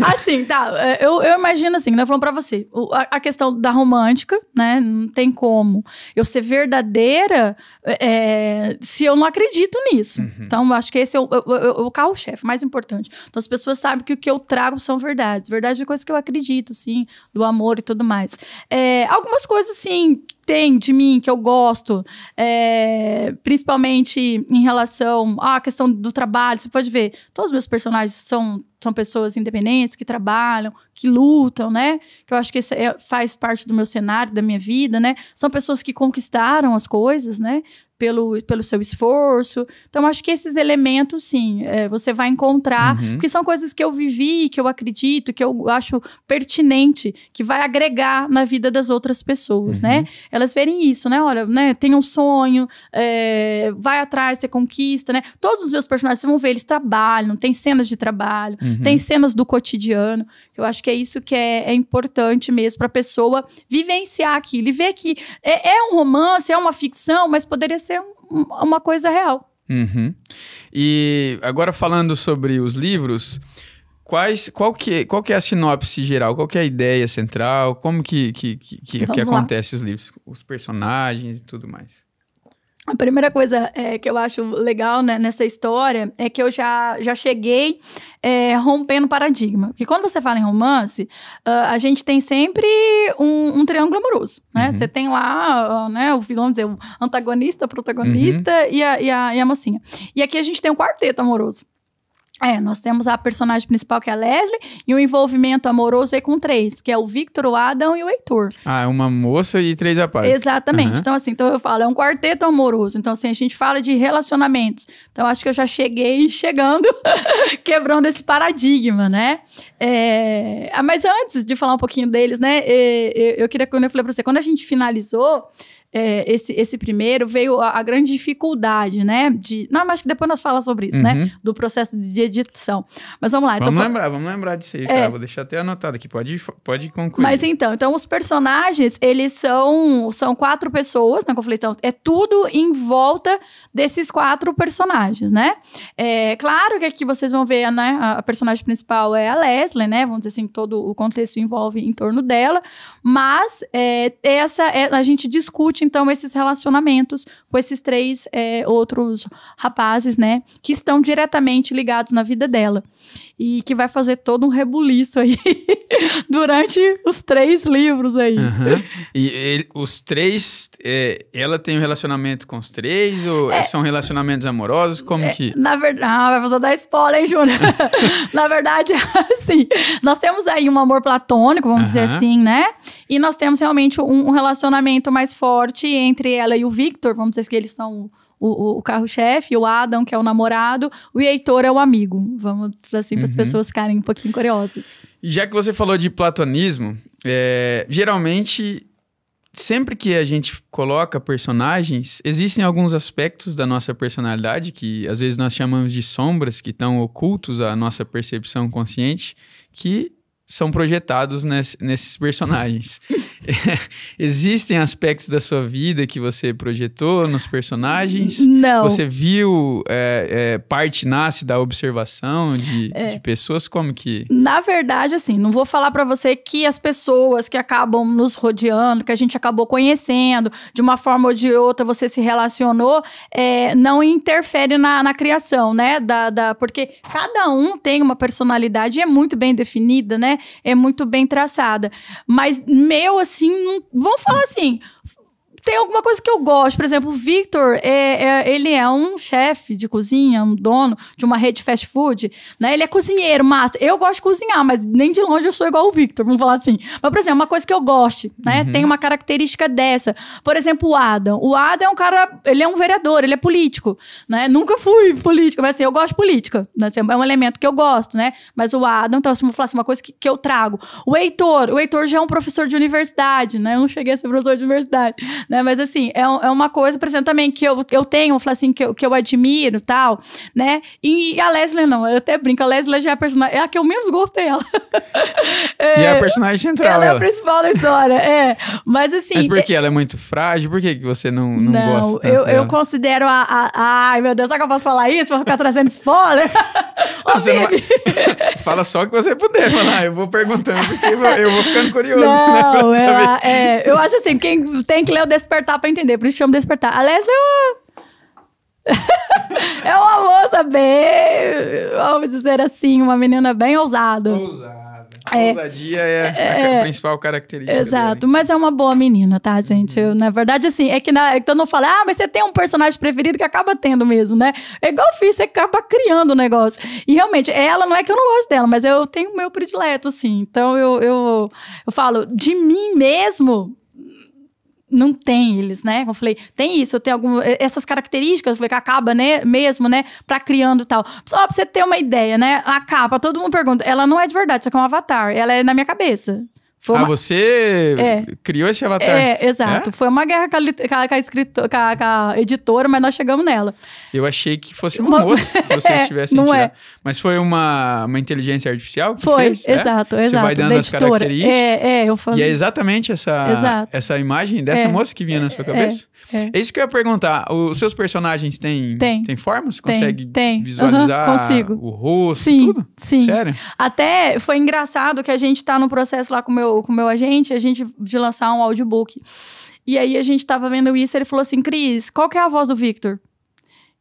assim, tá. É, eu, eu imagino assim, né? Falando pra você, a, a questão da romântica, né? Não tem como eu ser verdadeira é, é se eu não acredito nisso. Uhum. Então, acho que esse é o, o, o carro-chefe mais importante. Então, as pessoas sabem que o que eu trago são verdades. Verdade de coisas que eu acredito, sim, do amor e tudo mais. É, algumas coisas, sim, tem, de mim que eu gosto, é, principalmente em relação à questão do trabalho. Você pode ver, todos os meus personagens são, são pessoas independentes, que trabalham, que lutam, né? Que eu acho que isso é, faz parte do meu cenário, da minha vida, né? São pessoas que conquistaram as coisas, né? pelo, pelo seu esforço. Então, acho que esses elementos, sim, é, você vai encontrar, uhum. porque são coisas que eu vivi, que eu acredito, que eu acho pertinente, que vai agregar na vida das outras pessoas, né? uhum. né? Elas verem isso, né? Olha, né? Tem um sonho, é, vai atrás, você conquista, né? Todos os meus personagens, vocês vão ver, eles trabalham, tem cenas de trabalho, uhum. tem cenas do cotidiano. Eu acho que é isso que é, é importante mesmo para a pessoa vivenciar aquilo e ver que é, é um romance, é uma ficção, mas poderia ser ser uma coisa real. Uhum. E agora falando sobre os livros, quais, qual, que, qual que é a sinopse geral? Qual que é a ideia central? Como que, que, que, que, que acontece os livros? Os personagens e tudo mais. A primeira coisa é, que eu acho legal né, nessa história é que eu já, já cheguei é, rompendo paradigma. Porque quando você fala em romance, uh, a gente tem sempre um, um triângulo amoroso, né? Uhum. Você tem lá uh, né, o vilão, dizer, o antagonista, protagonista uhum. e, a, e, a, e a mocinha. E aqui a gente tem um quarteto amoroso. É, nós temos a personagem principal, que é a Leslie, e o um envolvimento amoroso aí com três, que é o Victor, o Adam e o Heitor. Ah, é uma moça e três rapazes. Exatamente. Uhum. Então, assim, então eu falo, é um quarteto amoroso. Então, assim, a gente fala de relacionamentos. Então, acho que eu já cheguei chegando, quebrando esse paradigma, né? É... Ah, mas antes de falar um pouquinho deles, né, é, é, eu queria, quando eu falei pra você, quando a gente finalizou, é, esse, esse primeiro veio a, a, grande dificuldade, né? De, não, mas que depois nós falamos sobre isso, né, uhum. né? Do processo de edição. Mas vamos lá. Então vamos lembrar, vamos lembrar disso aí, é. tá? Vou deixar até anotado aqui, pode, pode concluir. Mas então, então os personagens, eles são, são quatro pessoas na né, conflitão. É tudo em volta desses quatro personagens, né? É, claro que aqui vocês vão ver, né? A personagem principal é a Leslie, né? Vamos dizer assim, todo o contexto envolve em torno dela. Mas é, essa, é, a gente discute então, esses relacionamentos com esses três é, outros rapazes, né? Que estão diretamente ligados na vida dela e que vai fazer todo um rebuliço aí durante os três livros aí. Uhum. E ele, os três, é, ela tem um relacionamento com os três ou é, são relacionamentos amorosos? Como é, que? Na verdade, ah, vai fazer dar spoiler, hein, Júnior? na verdade, assim, nós temos aí um amor platônico, vamos uhum. dizer assim, né? E nós temos realmente um, um relacionamento mais forte entre ela e o Victor, vamos dizer que eles são o, o carro-chefe, o Adam, que é o namorado, o Heitor é o amigo. Vamos assim para as uhum. pessoas ficarem um pouquinho curiosas. E já que você falou de platonismo, é, geralmente sempre que a gente coloca personagens, existem alguns aspectos da nossa personalidade que às vezes nós chamamos de sombras que estão ocultos à nossa percepção consciente, que são projetados nesse, nesses personagens. existem aspectos da sua vida que você projetou nos personagens? Não. Você viu é, é, parte nasce da observação de, é. de, pessoas? Como que? Na verdade, assim, não vou falar para você que as pessoas que acabam nos rodeando, que a gente acabou conhecendo, de uma forma ou de outra você se relacionou, é, não interfere na, na criação, né? Da, da, porque cada um tem uma personalidade e é muito bem definida, né? Né, é muito bem traçada. Mas meu, assim, não, vamos falar assim, tem alguma coisa que eu gosto. Por exemplo, o Victor, é, é, ele é um chefe de cozinha, um dono de uma rede fast food, né? Ele é cozinheiro, master. Eu gosto de cozinhar, mas nem de longe eu sou igual o Victor, vamos falar assim. Mas, por exemplo, uma coisa que eu gosto, né? Uhum. Tem uma característica dessa. Por exemplo, o Adam. O Adam é um cara, ele é um vereador, ele é político, né? Nunca fui político, mas assim, eu gosto de política. Né? Assim, é um elemento que eu gosto, né? Mas o Adam, então, se eu falar assim, uma coisa que, que eu trago. O Heitor, o Heitor já é um professor de universidade, né? Eu não cheguei a ser professor de universidade né? Mas assim, é, é uma coisa, por exemplo, também que eu, eu tenho, eu assim, que eu, que eu admiro tal, né? E, e a Leslie não, eu até brinco, a Leslie já é a personagem, é a que eu menos gosto dela. é, e é a é, personagem central, ela. ela. é a principal da história, é. Mas assim... Mas por é que? É... Ela é muito frágil? Por que você não, não, não gosta tanto eu, dela? eu considero a, a, a... Ai, meu Deus, será que eu posso falar isso? Vou ficar trazendo spoiler? Ô, você não... Fala só o que você puder, falar, Eu vou perguntando, porque eu vou ficando curioso. Né, não, né, ela, é, eu acho assim, quem tem que ler o The despertar pra entender, por isso chama despertar. A Leslie é uma, é uma moça bem. Vamos dizer assim, uma menina bem ousada. Ousada. é, ousadia é, é, a principal característica. Exato, dele. mas é uma boa menina, tá, gente? Eu, na verdade, assim, é que, na, é não falo, ah, mas você tem um personagem preferido que acaba tendo mesmo, né? É igual eu fiz, você acaba criando o um negócio. E realmente, ela não é que eu não gosto dela, mas eu tenho o meu predileto, assim. Então eu, eu, eu falo, de mim mesmo, não tem eles, né? Eu falei, tem isso, eu tenho algumas essas características, eu falei, que acaba, né, mesmo, né, pra criando tal. Só pra você ter uma ideia, né? A capa, todo mundo pergunta, ela não é de verdade, só que é um avatar, ela é na minha cabeça. Foi ah, você é. criou esse avatar? É, exato. É? Foi uma guerra com a, com, a escritor, com, a, com a, editora, mas nós chegamos nela. Eu achei que fosse um uma... moço que você é, tivessem não É. Mas foi uma, uma inteligência artificial que Foi, fez, exato, é? exato. Você vai dando as é, características. É, é, eu falei. E é exatamente essa, exato. essa imagem dessa é, moça que vinha na sua é, cabeça? É. é. isso que eu ia perguntar. Os seus personagens têm, tem. tem Você consegue tem. visualizar uhum, consigo. o rosto, sim, tudo? Sim. Sério? Até foi engraçado que a gente tá no processo lá com meu, o com meu agente, a gente de lançar um audiobook. E aí a gente tava vendo isso, ele falou assim: Cris, qual que é a voz do Victor?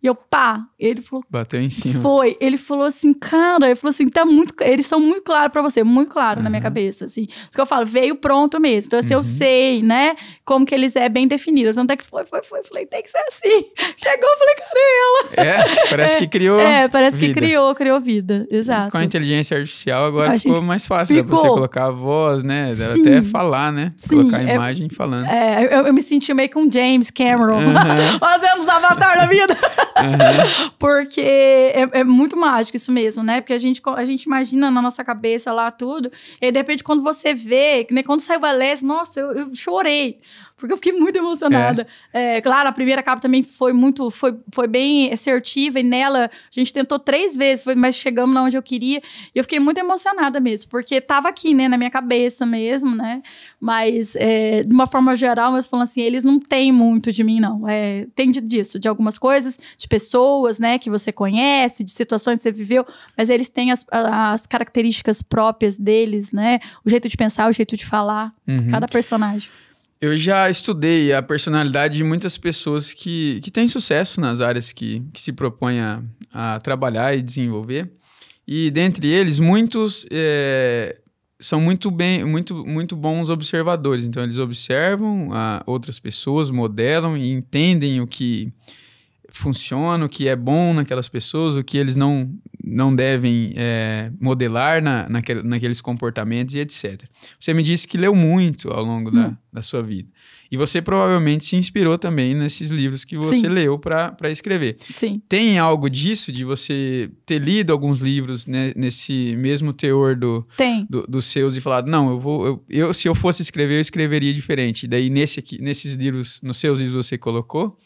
E eu, pá, ele falou. Bateu em cima. Foi. Ele falou assim, cara, ele falou assim, tá muito. Eles são muito claros para você, muito claro uhum. na minha cabeça, assim. Isso que eu falo, veio pronto mesmo. Então, assim, uhum. eu sei, né? Como que eles é bem definido. então até que foi, foi, foi. Falei, tem que ser assim. Chegou, falei, cara, ela. É, parece é, que criou. É, parece vida. que criou, criou vida. Exato. E com a inteligência artificial agora a ficou mais fácil né, ficou. você colocar a voz, né? Sim. Até falar, né? Sim. Colocar a é- imagem é, falando. É, eu, eu, me senti meio com James Cameron. Uhum. Fazendo os avatar da vida. Uhum. Porque é, é, muito mágico isso mesmo, né? Porque a gente, a gente imagina na nossa cabeça lá tudo, e de repente quando você vê, né, quando saiu o Les, nossa, eu, eu chorei porque eu fiquei muito emocionada. É. É, claro, a primeira capa também foi muito, foi, foi bem assertiva e nela a gente tentou três vezes, foi, mas chegamos onde eu queria. E eu fiquei muito emocionada mesmo, porque tava aqui, né, na minha cabeça mesmo, né? Mas é, de uma forma geral, mas falando assim, eles não têm muito de mim, não. É, tem disso, de algumas coisas, de pessoas, né, que você conhece, de situações que você viveu, mas eles têm as, as características próprias deles, né? O jeito de pensar, o jeito de falar, uhum. cada personagem. Eu já estudei a personalidade de muitas pessoas que, que têm sucesso nas áreas que, que se propõem a, a trabalhar e desenvolver. E dentre eles, muitos é, são muito, bem, muito, muito bons observadores. Então, eles observam ah, outras pessoas, modelam e entendem o que funciona, o que é bom naquelas pessoas, o que eles não, não devem é, modelar na, naqueles comportamentos e etc. Você me disse que leu muito ao longo hum. da, sua vida. E você provavelmente se inspirou também nesses livros que você Sim. leu para escrever. Sim. Tem algo disso, de você ter lido alguns livros né, nesse mesmo teor do, do, dos seus e falado, não, eu vou. Eu, eu, se eu fosse escrever, eu escreveria diferente. daí, nesse aqui, nesses livros, nos seus livros você colocou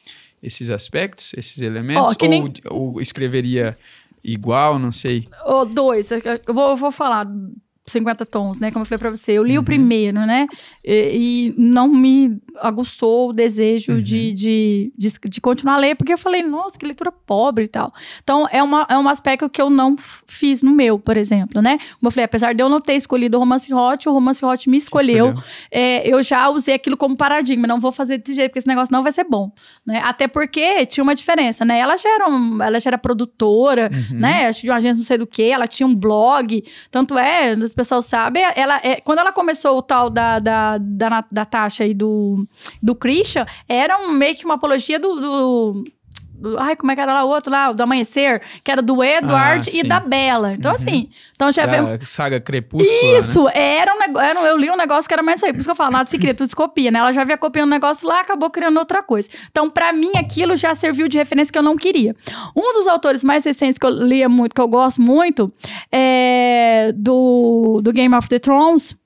esses aspectos, esses elementos? Oh, nem... ou, ou, escreveria igual, não sei? Ou oh, dois, eu vou, eu vou falar 50 tons, né? Como eu falei pra você, eu li uhum. o primeiro, né? E, e, não me aguçou o desejo uhum. de, de, de, de, continuar a ler, porque eu falei, nossa, que leitura pobre e tal. Então, é, uma, é um aspecto que eu não fiz no meu, por exemplo, né? Como eu falei, apesar de eu não ter escolhido o romance hot, o romance hot me escolheu. escolheu. É, eu já usei aquilo como paradigma, não vou fazer desse jeito, porque esse negócio não vai ser bom, né? Até porque tinha uma diferença, né? Ela já era, um, ela já era produtora, uhum. né? Uma agência não sei do que, ela tinha um blog, tanto é pessoal sabe, ela, é, quando ela começou o tal da, da, da, da taxa e do, do Christian, era um, meio que uma apologia do ai, como é que era lá o outro lá, do Amanhecer, que era do Edward ah, e da Bella. Então, uhum. assim, então já vemos. Saga Crepúsculo. Né? Isso, né? era um negócio. Eu li um negócio que era mais isso aí. Por isso que eu falo, nada secreto tudo se copia, né? Ela já via copiando um negócio lá, acabou criando outra coisa. Então, para mim, aquilo já serviu de referência que eu não queria. Um dos autores mais recentes que eu lia muito, que eu gosto muito, é do, do Game of the Thrones,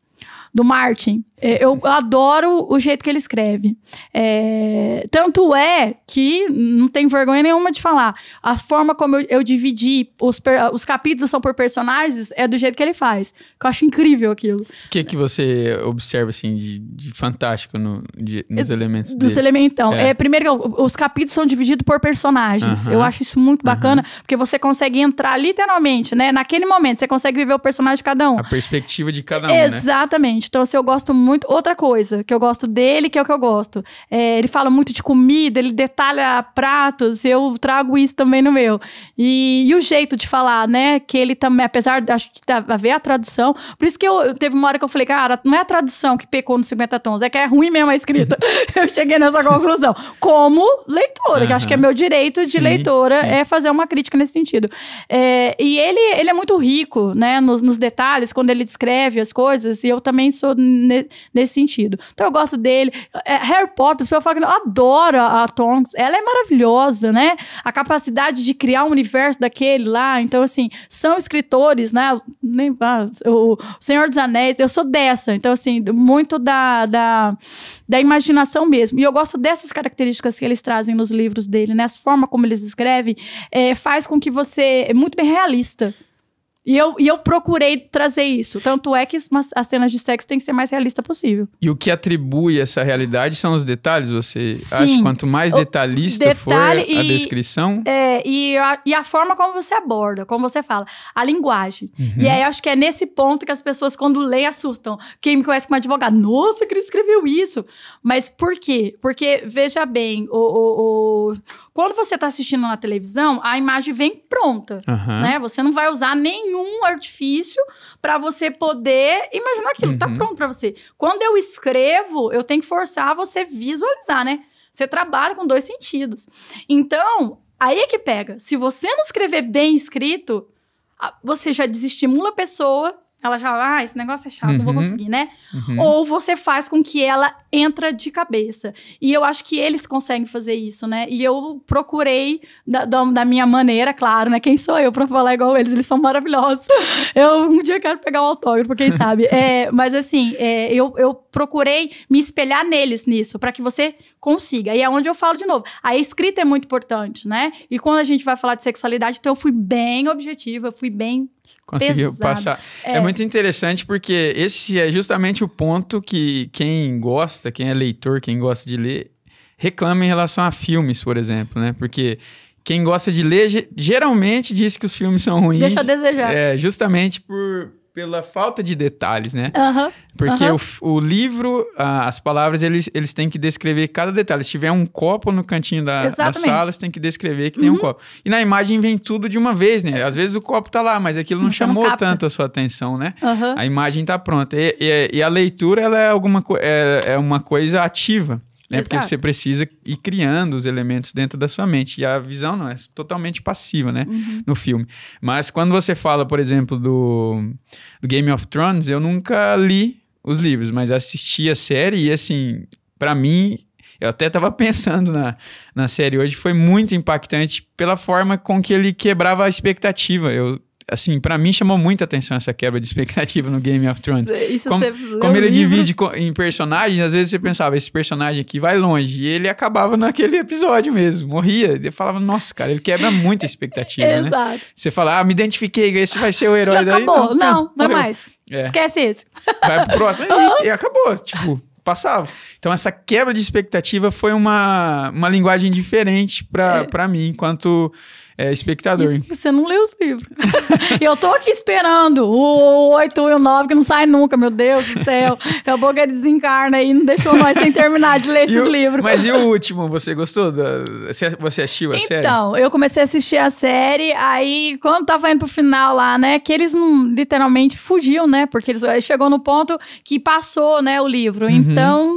do Martin. É, eu adoro o jeito que ele escreve. É, tanto é que não tem vergonha nenhuma de falar. A forma como eu, eu dividi os, os capítulos são por personagens é do jeito que ele faz. Que eu acho incrível aquilo. O que, que você observa assim de, de fantástico no, de, nos elementos dos dele? elementão? É. é primeiro, os capítulos são divididos por personagens. Uh -huh. Eu acho isso muito bacana, uh -huh. porque você consegue entrar literalmente, né? Naquele momento, você consegue viver o personagem de cada um. A perspectiva de cada um. Né? Exatamente. Né? Então, assim, eu gosto muito muito. Outra coisa que eu gosto dele, que é o que eu gosto. É, ele fala muito de comida, ele detalha pratos, eu trago isso também no meu. E, e o jeito de falar, né? Que ele também, apesar de acho que haver a tradução. Por isso que eu teve uma hora que eu falei, cara, não é a tradução que pecou nos 50 tons, é que é ruim mesmo a escrita. eu cheguei nessa conclusão. Como leitora, que acho que é meu direito de sim, leitora, sim. é fazer uma crítica nesse sentido. É, e ele, ele é muito rico, né? Nos, nos detalhes, quando ele descreve as coisas, e eu também sou nesse sentido. Então eu gosto dele. É, Harry Potter, o pessoal fala que eu adoro a, a Tonks. Ela é maravilhosa, né? A capacidade de criar um universo daquele lá. Então, assim, são escritores, né? Nem, ah, o Senhor dos Anéis, eu sou dessa. Então, assim, muito da, da, da imaginação mesmo. E eu gosto dessas características que eles trazem nos livros dele, né? As forma como eles escrevem é, faz com que você. É muito bem realista. E eu, e eu procurei trazer isso. Tanto é que as cenas de sexo têm que ser mais realista possível. E o que atribui essa realidade são os detalhes, você Sim. acha? Quanto mais detalhista detalhe for a descrição. É, e a, e a forma como você aborda, como você fala, a linguagem. Uhum. E aí acho que é nesse ponto que as pessoas, quando leem, assustam. Quem me conhece como advogado, nossa, que ele escreveu isso. Mas por quê? Porque, veja bem, o, o, o quando você está assistindo na televisão, a imagem vem pronta. Uhum. né? Você não vai usar nem nenhum artifício para você poder imaginar aquilo. Tá uhum. Tá pronto para você. Quando eu escrevo, eu tenho que forçar você visualizar, né? Você trabalha com dois sentidos. Então, aí é que pega. Se você não escrever bem escrito, você já desestimula a pessoa ela já, ah, esse negócio é chato, uhum. não vou uhum. conseguir, né? Uhum. Ou você faz com que ela entra de cabeça. E eu acho que eles conseguem fazer isso, né? E eu procurei, da, da, da minha maneira, claro, né? Quem sou eu pra falar igual eles? Eles são maravilhosos. Eu um dia quero pegar um autógrafo, quem sabe? é, mas assim, é, eu, eu procurei me espelhar neles nisso, para que você consiga. E é onde eu falo de novo. A escrita é muito importante, né? E quando a gente vai falar de sexualidade, então eu fui bem objetiva, fui bem Conseguiu pesado. passar. É. é. muito interessante porque esse é justamente o ponto que quem gosta, quem é leitor, quem gosta de ler, reclama em relação a filmes, por exemplo, né? Porque quem gosta de ler geralmente diz que os filmes são ruins. Deixa a desejar. É, justamente por, pela falta de detalhes, né? Porque O, o, livro, as palavras, eles, eles têm que descrever cada detalhe. Se tiver um copo no cantinho da, da sala, você tem que descrever que tem um uhum. copo. E na imagem vem tudo de uma vez, né? Às vezes o copo tá lá, mas aquilo não, não chamou não tanto a sua atenção, né? A imagem tá pronta. E, e, e, a leitura, ela é, alguma, é, é uma coisa ativa né? Porque você precisa ir criando os elementos dentro da sua mente. E a visão não é totalmente passiva, né? Uhum. No filme. Mas quando você fala, por exemplo, do, do Game of Thrones, eu nunca li os livros, mas assisti a série e, assim, para mim, eu até estava pensando na, na série hoje, foi muito impactante pela forma com que ele quebrava a expectativa. Eu assim, para mim chamou muita atenção essa quebra de expectativa no Game of Thrones. Isso é como, como ele divide em personagens, às vezes você pensava, esse personagem aqui vai longe, e ele acabava naquele episódio mesmo, morria. Eu falava, nossa, cara, ele quebra muita expectativa, né? Exato. Você fala, ah, me identifiquei, esse vai ser o herói Já daí. Acabou, não, não, não vai mais. É. Esquece esse. Vai pro próximo e, e acabou, tipo passava. Então, essa quebra de expectativa foi uma, uma linguagem diferente para é. Pra mim, enquanto é espectador. Isso, você não lê os livros. eu tô aqui esperando o 8 e o 9, que não sai nunca, meu Deus do céu. Acabou que ele desencarna e não deixou nós sem terminar de ler esses o, livros. Mas e o último? Você gostou? você, assistiu a então, série? Então, eu comecei a assistir a série, aí quando tava indo pro final lá, né, que eles literalmente fugiam, né, porque eles chegou no ponto que passou, né, o livro. Uhum. Então,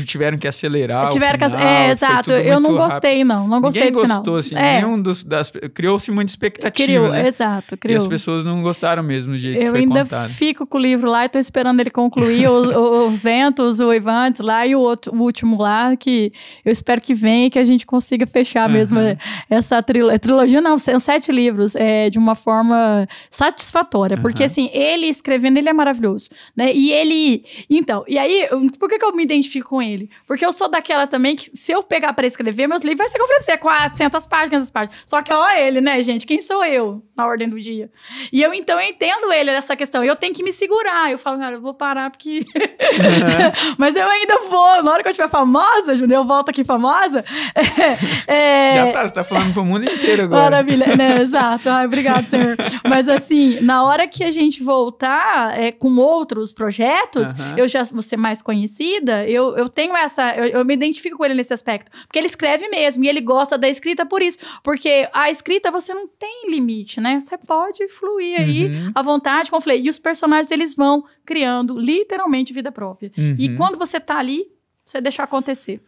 que tiveram que acelerar. Tiveram final, que é, exato. Eu não gostei, não. Não gostei Ninguém do gostou, assim. É. Nenhum dos, das. Criou-se muita expectativa. Criou, né? exato. Criou. E as pessoas não gostaram mesmo do jeito eu que foi ainda contado. fico com o livro lá e tô esperando ele concluir os, os ventos, o ivan lá e o, outro, o último lá, que eu espero que venha e que a gente consiga fechar uhum. mesmo é, essa trilo é trilogia. Não, são sete livros é, de uma forma satisfatória. Uhum. Porque, assim, ele escrevendo, ele é maravilhoso. Né? E ele. Então, e aí, por que, que eu me identifico com ele? ele. Porque eu sou daquela também que, se eu pegar para escrever, meus livros vai ser, como você, 400 páginas, páginas. Só que é ó ele, né, gente? Quem sou eu na ordem do dia? E eu, então, entendo ele nessa questão. E eu tenho que me segurar. Eu falo, cara, eu vou parar porque... Uhum. Mas eu ainda vou. Na hora que eu estiver famosa, Júnior, eu volto aqui famosa. É, é... Já tá, você tá falando pro mundo inteiro agora. Maravilha, né? Exato. Ai, obrigado, senhor. Mas assim, na hora que a gente voltar é, com outros projetos, uhum. eu já vou ser mais conhecida, eu, eu eu tenho essa. Eu, eu, me identifico com ele nesse aspecto. Porque ele escreve mesmo e ele gosta da escrita por isso. Porque a escrita você não tem limite, né? Você pode fluir aí uhum. à vontade, como eu falei. E os personagens eles vão criando literalmente vida própria. Uhum. E quando você tá ali, você deixa acontecer.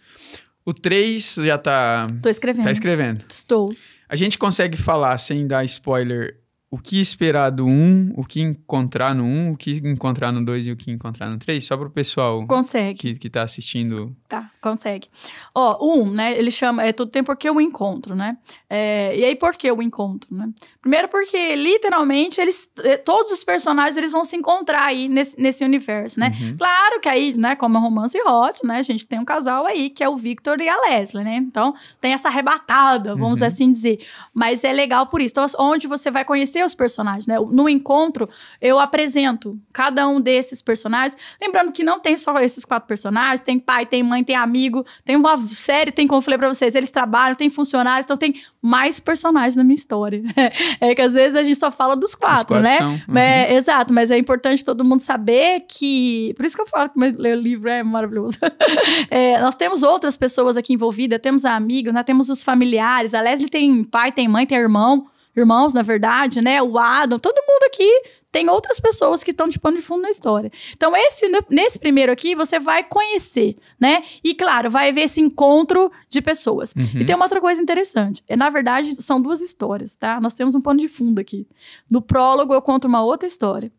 O 3 já tá. Tô escrevendo. Tá escrevendo. Estou. A gente consegue falar sem dar spoiler o que esperar do 1, um, o que encontrar no 1, um, o que encontrar no 2 e o que encontrar no 3? Só para o pessoal consegue. Que, que tá assistindo. Tá, consegue. Ó, 1, um, né? Ele chama, é todo tempo porque o encontro, né? É, e aí, por que o encontro, né? Primeiro porque, literalmente, eles, eh, todos os personagens, eles vão se encontrar aí nesse, nesse universo, né? Uhum. Claro que aí, né, como é romance hot, né? A gente tem um casal aí que é o Victor e a Leslie, né? Então, tem essa arrebatada, vamos uhum. assim dizer. Mas é legal por isso. Então, onde você vai conhecer conhecer os personagens, né? No encontro, eu apresento cada um desses personagens. Lembrando que não tem só esses quatro personagens, tem pai, tem mãe, tem amigo, tem uma série, tem como eu falei pra vocês, eles trabalham, tem funcionários, então tem mais personagens na minha história. é que às vezes a gente só fala dos quatro, quatro né? Uhum. É, exato, mas é importante todo mundo saber que. Por isso que eu falo que ler o livro é maravilhoso. é, nós temos outras pessoas aqui envolvidas, temos amigos, né? Temos os familiares. A Leslie tem pai, tem mãe, tem irmão irmãos, na verdade, né? O Adam, todo mundo aqui tem outras pessoas que estão de pano de fundo na história. Então, esse, né, nesse primeiro aqui, você vai conhecer, né? E, claro, vai ver esse encontro de pessoas. Uhum. E tem uma outra coisa interessante. É, na verdade, são duas histórias, tá? Nós temos um pano de fundo aqui. No prólogo, eu conto uma outra história.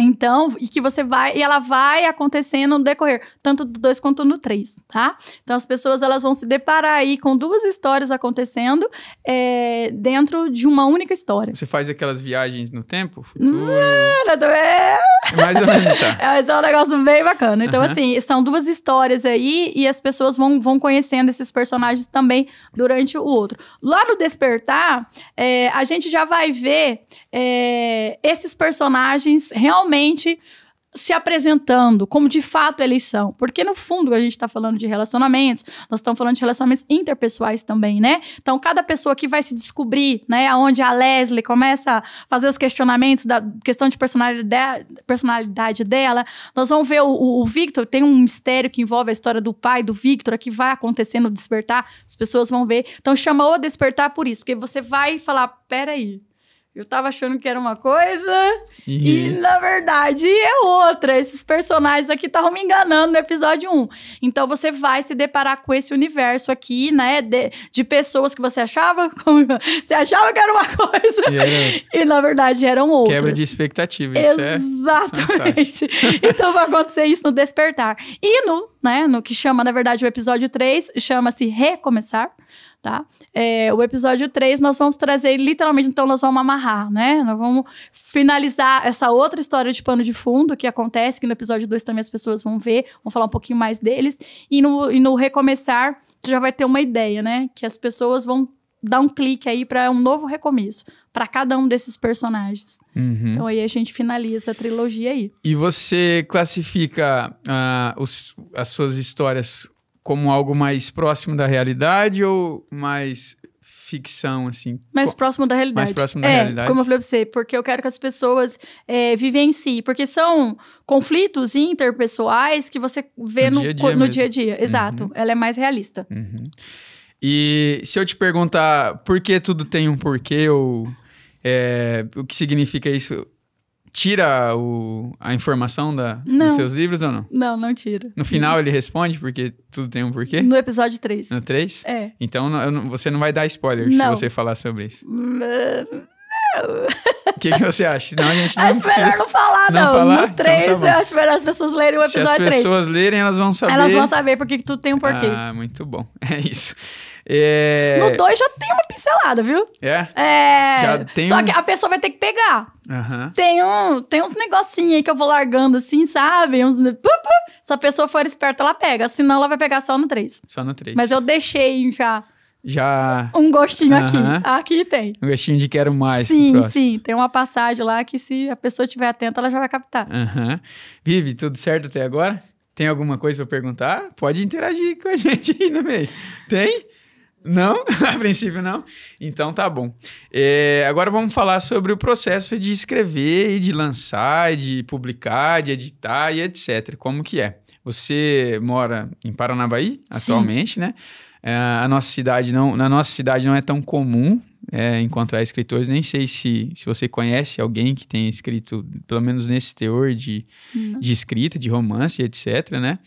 Então, e que você vai, e ela vai acontecendo no decorrer, tanto do 2 quanto no 3, tá? Então, as pessoas, elas vão se deparar aí com duas histórias acontecendo é, dentro de uma única história. Você faz aquelas viagens no tempo? Futuro... Não, é... Mais ou menos, tá? É, mas é um negócio bem bacana. Então, uhum. assim, são duas histórias aí, e as pessoas vão, vão conhecendo esses personagens também durante o outro. Lá no Despertar, é, a gente já vai ver eh, esses personagens realmente realmente se apresentando como de fato eleição. Porque no fundo a gente está falando de relacionamentos, nós estamos falando de relacionamentos interpessoais também, né? Então cada pessoa que vai se descobrir, né, aonde a Leslie começa a fazer os questionamentos da questão de personalidade, personalidade dela, nós vamos ver o, o, o Victor, tem um mistério que envolve a história do pai do Victor, que vai acontecendo despertar, as pessoas vão ver. Então chama o despertar por isso, porque você vai falar, peraí, eu tava achando que era uma coisa e... e, na verdade é outra. Esses personagens aqui estavam me enganando no episódio 1. Então você vai se deparar com esse universo aqui, né? De, de pessoas que você achava. Como, você achava que era uma coisa e, na verdade eram outras. Quebra de expectativa, isso é Exatamente. É então vai acontecer isso no despertar. E no, né, no que chama, na verdade, o episódio 3, chama-se Recomeçar tá? É, o episódio 3 nós vamos trazer, literalmente, então nós vamos amarrar, né? Nós vamos finalizar essa outra história de pano de fundo que acontece, que no episódio 2 também as pessoas vão ver, vão falar um pouquinho mais deles. E no, e no recomeçar, tu já vai ter uma ideia, né? Que as pessoas vão dar um clique aí para um novo recomeço para cada um desses personagens. Uhum. Então aí a gente finaliza a trilogia aí. E você classifica uh, os, as suas histórias como algo mais próximo da realidade ou mais ficção, assim. Mais próximo da realidade. Mais próximo da é, realidade. Como eu falei pra você, porque eu quero que as pessoas é, vivenciem. Si, porque são conflitos interpessoais que você vê no, dia, -dia, no dia, a dia. Uhum. Exato. Uhum. Ela é mais realista. Uhum. E se eu te perguntar por que tudo tem um porquê, ou é, o que significa isso, tira o, a informação da, dos seus livros ou não? Não, não tira. No final não. ele responde, porque tudo tem um porquê? No episódio 3. No 3? É. Então você não vai dar spoiler não. se você falar sobre isso. Hum, o que, que, você acha? Não, a gente não acho melhor não falar, não. não. Falar? No 3, então, tá eu acho melhor as pessoas lerem o episódio 3. Se as pessoas 3. lerem, elas vão saber. Elas vão saber porque tudo tem um porquê. Ah, muito bom. É isso. É... No 2 já tem uma pincelada, viu? É? É. Já tem Só um... que a pessoa vai ter que pegar. Uhum. Tem, um, tem uns negocinhos aí que eu vou largando assim, sabe? Uns... Se a pessoa for esperta, ela pega. Senão, ela vai pegar só no 3. Só no 3. Mas eu deixei já já. Um gostinho uhum. aqui. Aqui tem. Um gostinho de quero mais. Sim, sim. Tem uma passagem lá que se a pessoa estiver atenta, ela já vai captar. Uhum. Vivi, tudo certo até agora? Tem alguma coisa para perguntar? Pode interagir com a gente aí no meio. Tem? Não? a princípio não? Então tá bom. É, agora vamos falar sobre o processo de escrever e de lançar, de publicar, de editar e etc. Como que é? Você mora em Paranavaí atualmente, Sim. né? É, a nossa cidade não, na nossa cidade não é tão comum é, encontrar escritores. Nem sei se, se você conhece alguém que tenha escrito, pelo menos nesse teor de, de escrita, de romance, etc., né?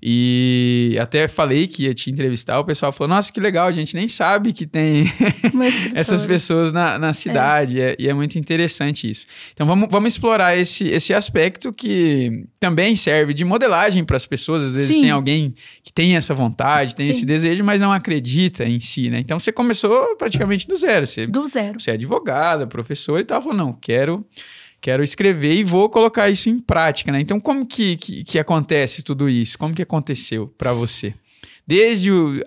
E até falei que ia te entrevistar, o pessoal falou: nossa, que legal, a gente nem sabe que tem essas pessoas na, na cidade. É. É, e é muito interessante isso. Então vamos, vamos explorar esse, esse aspecto que também serve de modelagem para as pessoas. Às vezes Sim. tem alguém que tem essa vontade, tem Sim. esse desejo, mas não acredita em si, né? Então você começou praticamente do zero. Você, do zero. Você é advogada, professora e tal. Falou: não, quero quero escrever e vou colocar isso em prática, né? Então, como que, que, que acontece tudo isso? Como que aconteceu para você? Desde o,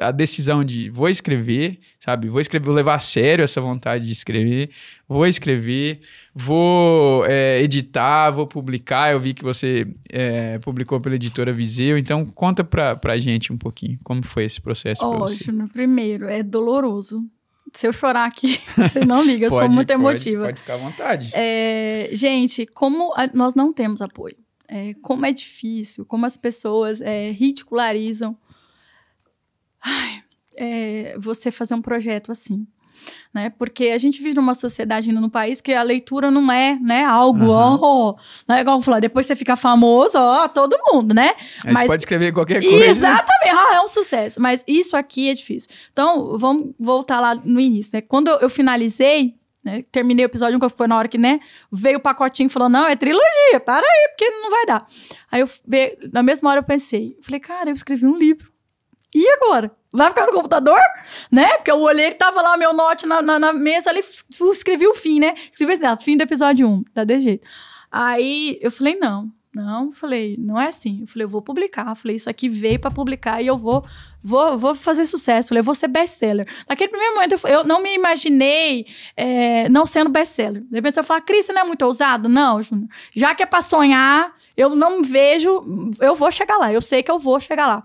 a decisão de vou escrever, sabe? Vou escrever, vou levar a sério essa vontade de escrever, vou escrever, vou é, editar, vou publicar. Eu vi que você é, publicou pela editora Viseu, então conta pra, pra gente um pouquinho como foi esse processo. Ótimo, primeiro, é doloroso se eu chorar aqui, você não liga, eu pode, sou muito emotiva. Pode, pode ficar à vontade. É, gente, como a, nós não temos apoio, é, como é difícil, como as pessoas é, ridicularizam ai, é, você fazer um projeto assim né? Porque a gente vive numa sociedade no país que a leitura não é, né, algo, uhum. não é igual falar, depois você fica famoso, ó, todo mundo, né? É, Mas, pode escrever qualquer coisa. Exatamente, ah, é um sucesso. Mas isso aqui é difícil. Então, vamos voltar lá no início, né? Quando eu finalizei, né? Terminei o episódio, foi na hora que, né? Veio o pacotinho e falou: não, é trilogia, para aí, porque não vai dar. Aí eu, na mesma hora, eu pensei, falei, cara, eu escrevi um livro. E agora? Vai ficar no computador? Né? Porque eu olhei, tava lá meu note na, na, na mesa, ali escrevi o fim, né? Escrevi assim, ah, fim do episódio 1, tá desse jeito. Aí eu falei, não, não, falei, não é assim. Eu falei, eu vou publicar. Eu falei, isso aqui veio para publicar e eu vou, vou, vou fazer sucesso. Eu falei, eu vou ser best-seller. Naquele primeiro momento, eu, eu não me imaginei é, não sendo best-seller. De repente, eu falo, Cris, você não é muito ousado? Não, Júnior. Já que é pra sonhar, eu não vejo, eu vou chegar lá. Eu sei que eu vou chegar lá.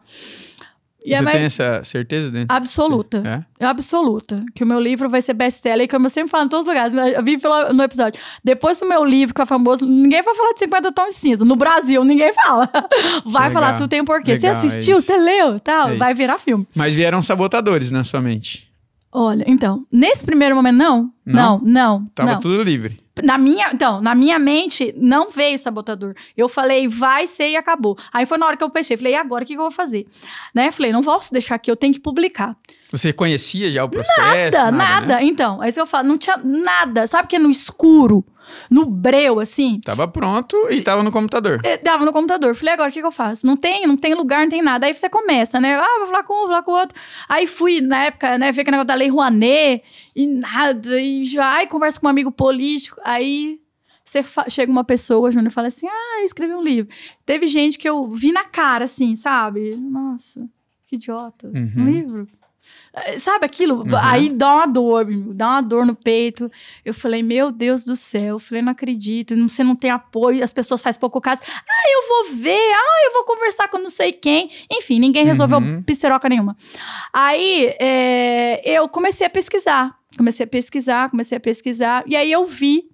E é Você tem essa certeza dentro? Absoluta. É? é? Absoluta. Que o meu livro vai ser best-seller, como eu sempre falo em todos os lugares. Eu vi no episódio. Depois do meu livro, que é famoso, ninguém vai falar de 50 tons de cinza. No Brasil, ninguém fala. Vai legal, falar, tu tem um porquê. Legal, você é assistiu, é você leu, tal. É vai virar filme. Mas vieram sabotadores na sua mente. Olha, então, nesse primeiro momento, não. Não, não. Tava não. tudo livre. Na minha, então, na minha mente, não veio sabotador. Eu falei, vai ser e acabou. Aí foi na hora que eu pensei, falei, e agora o que, que eu vou fazer? Né? Falei, não posso deixar aqui, eu tenho que publicar. Você conhecia já o processo? Nada, né? nada. nada. Né? Então, aí eu falo, não tinha nada. Sabe que é no escuro, no breu, assim? Tava pronto e tava no computador. É, tava no computador. Falei, agora o que, que eu faço? Não tem, não tem lugar, não tem nada. Aí você começa, né? Ah, vou falar com um, vou falar com o outro. Aí fui, na época, né, ver aquele negócio da Lei Rouanet e nada, e e já e conversa com um amigo político. Aí você chega uma pessoa, Júnior, fala assim: Ah, eu escrevi um livro. Teve gente que eu vi na cara, assim, sabe? Nossa, que idiota. Uhum. Um livro. Eh, sabe aquilo? Uhum. Aí dá uma dor, dá uma dor no peito. Eu falei, meu Deus do céu. Eu falei, não acredito. Você não tem apoio. As pessoas fazem pouco caso. Ah, eu vou ver. Ah, eu vou conversar com não sei quem. Enfim, ninguém resolveu uhum. piceroca nenhuma. Aí é, eu comecei a pesquisar. Comecei a pesquisar, comecei a pesquisar. E aí eu vi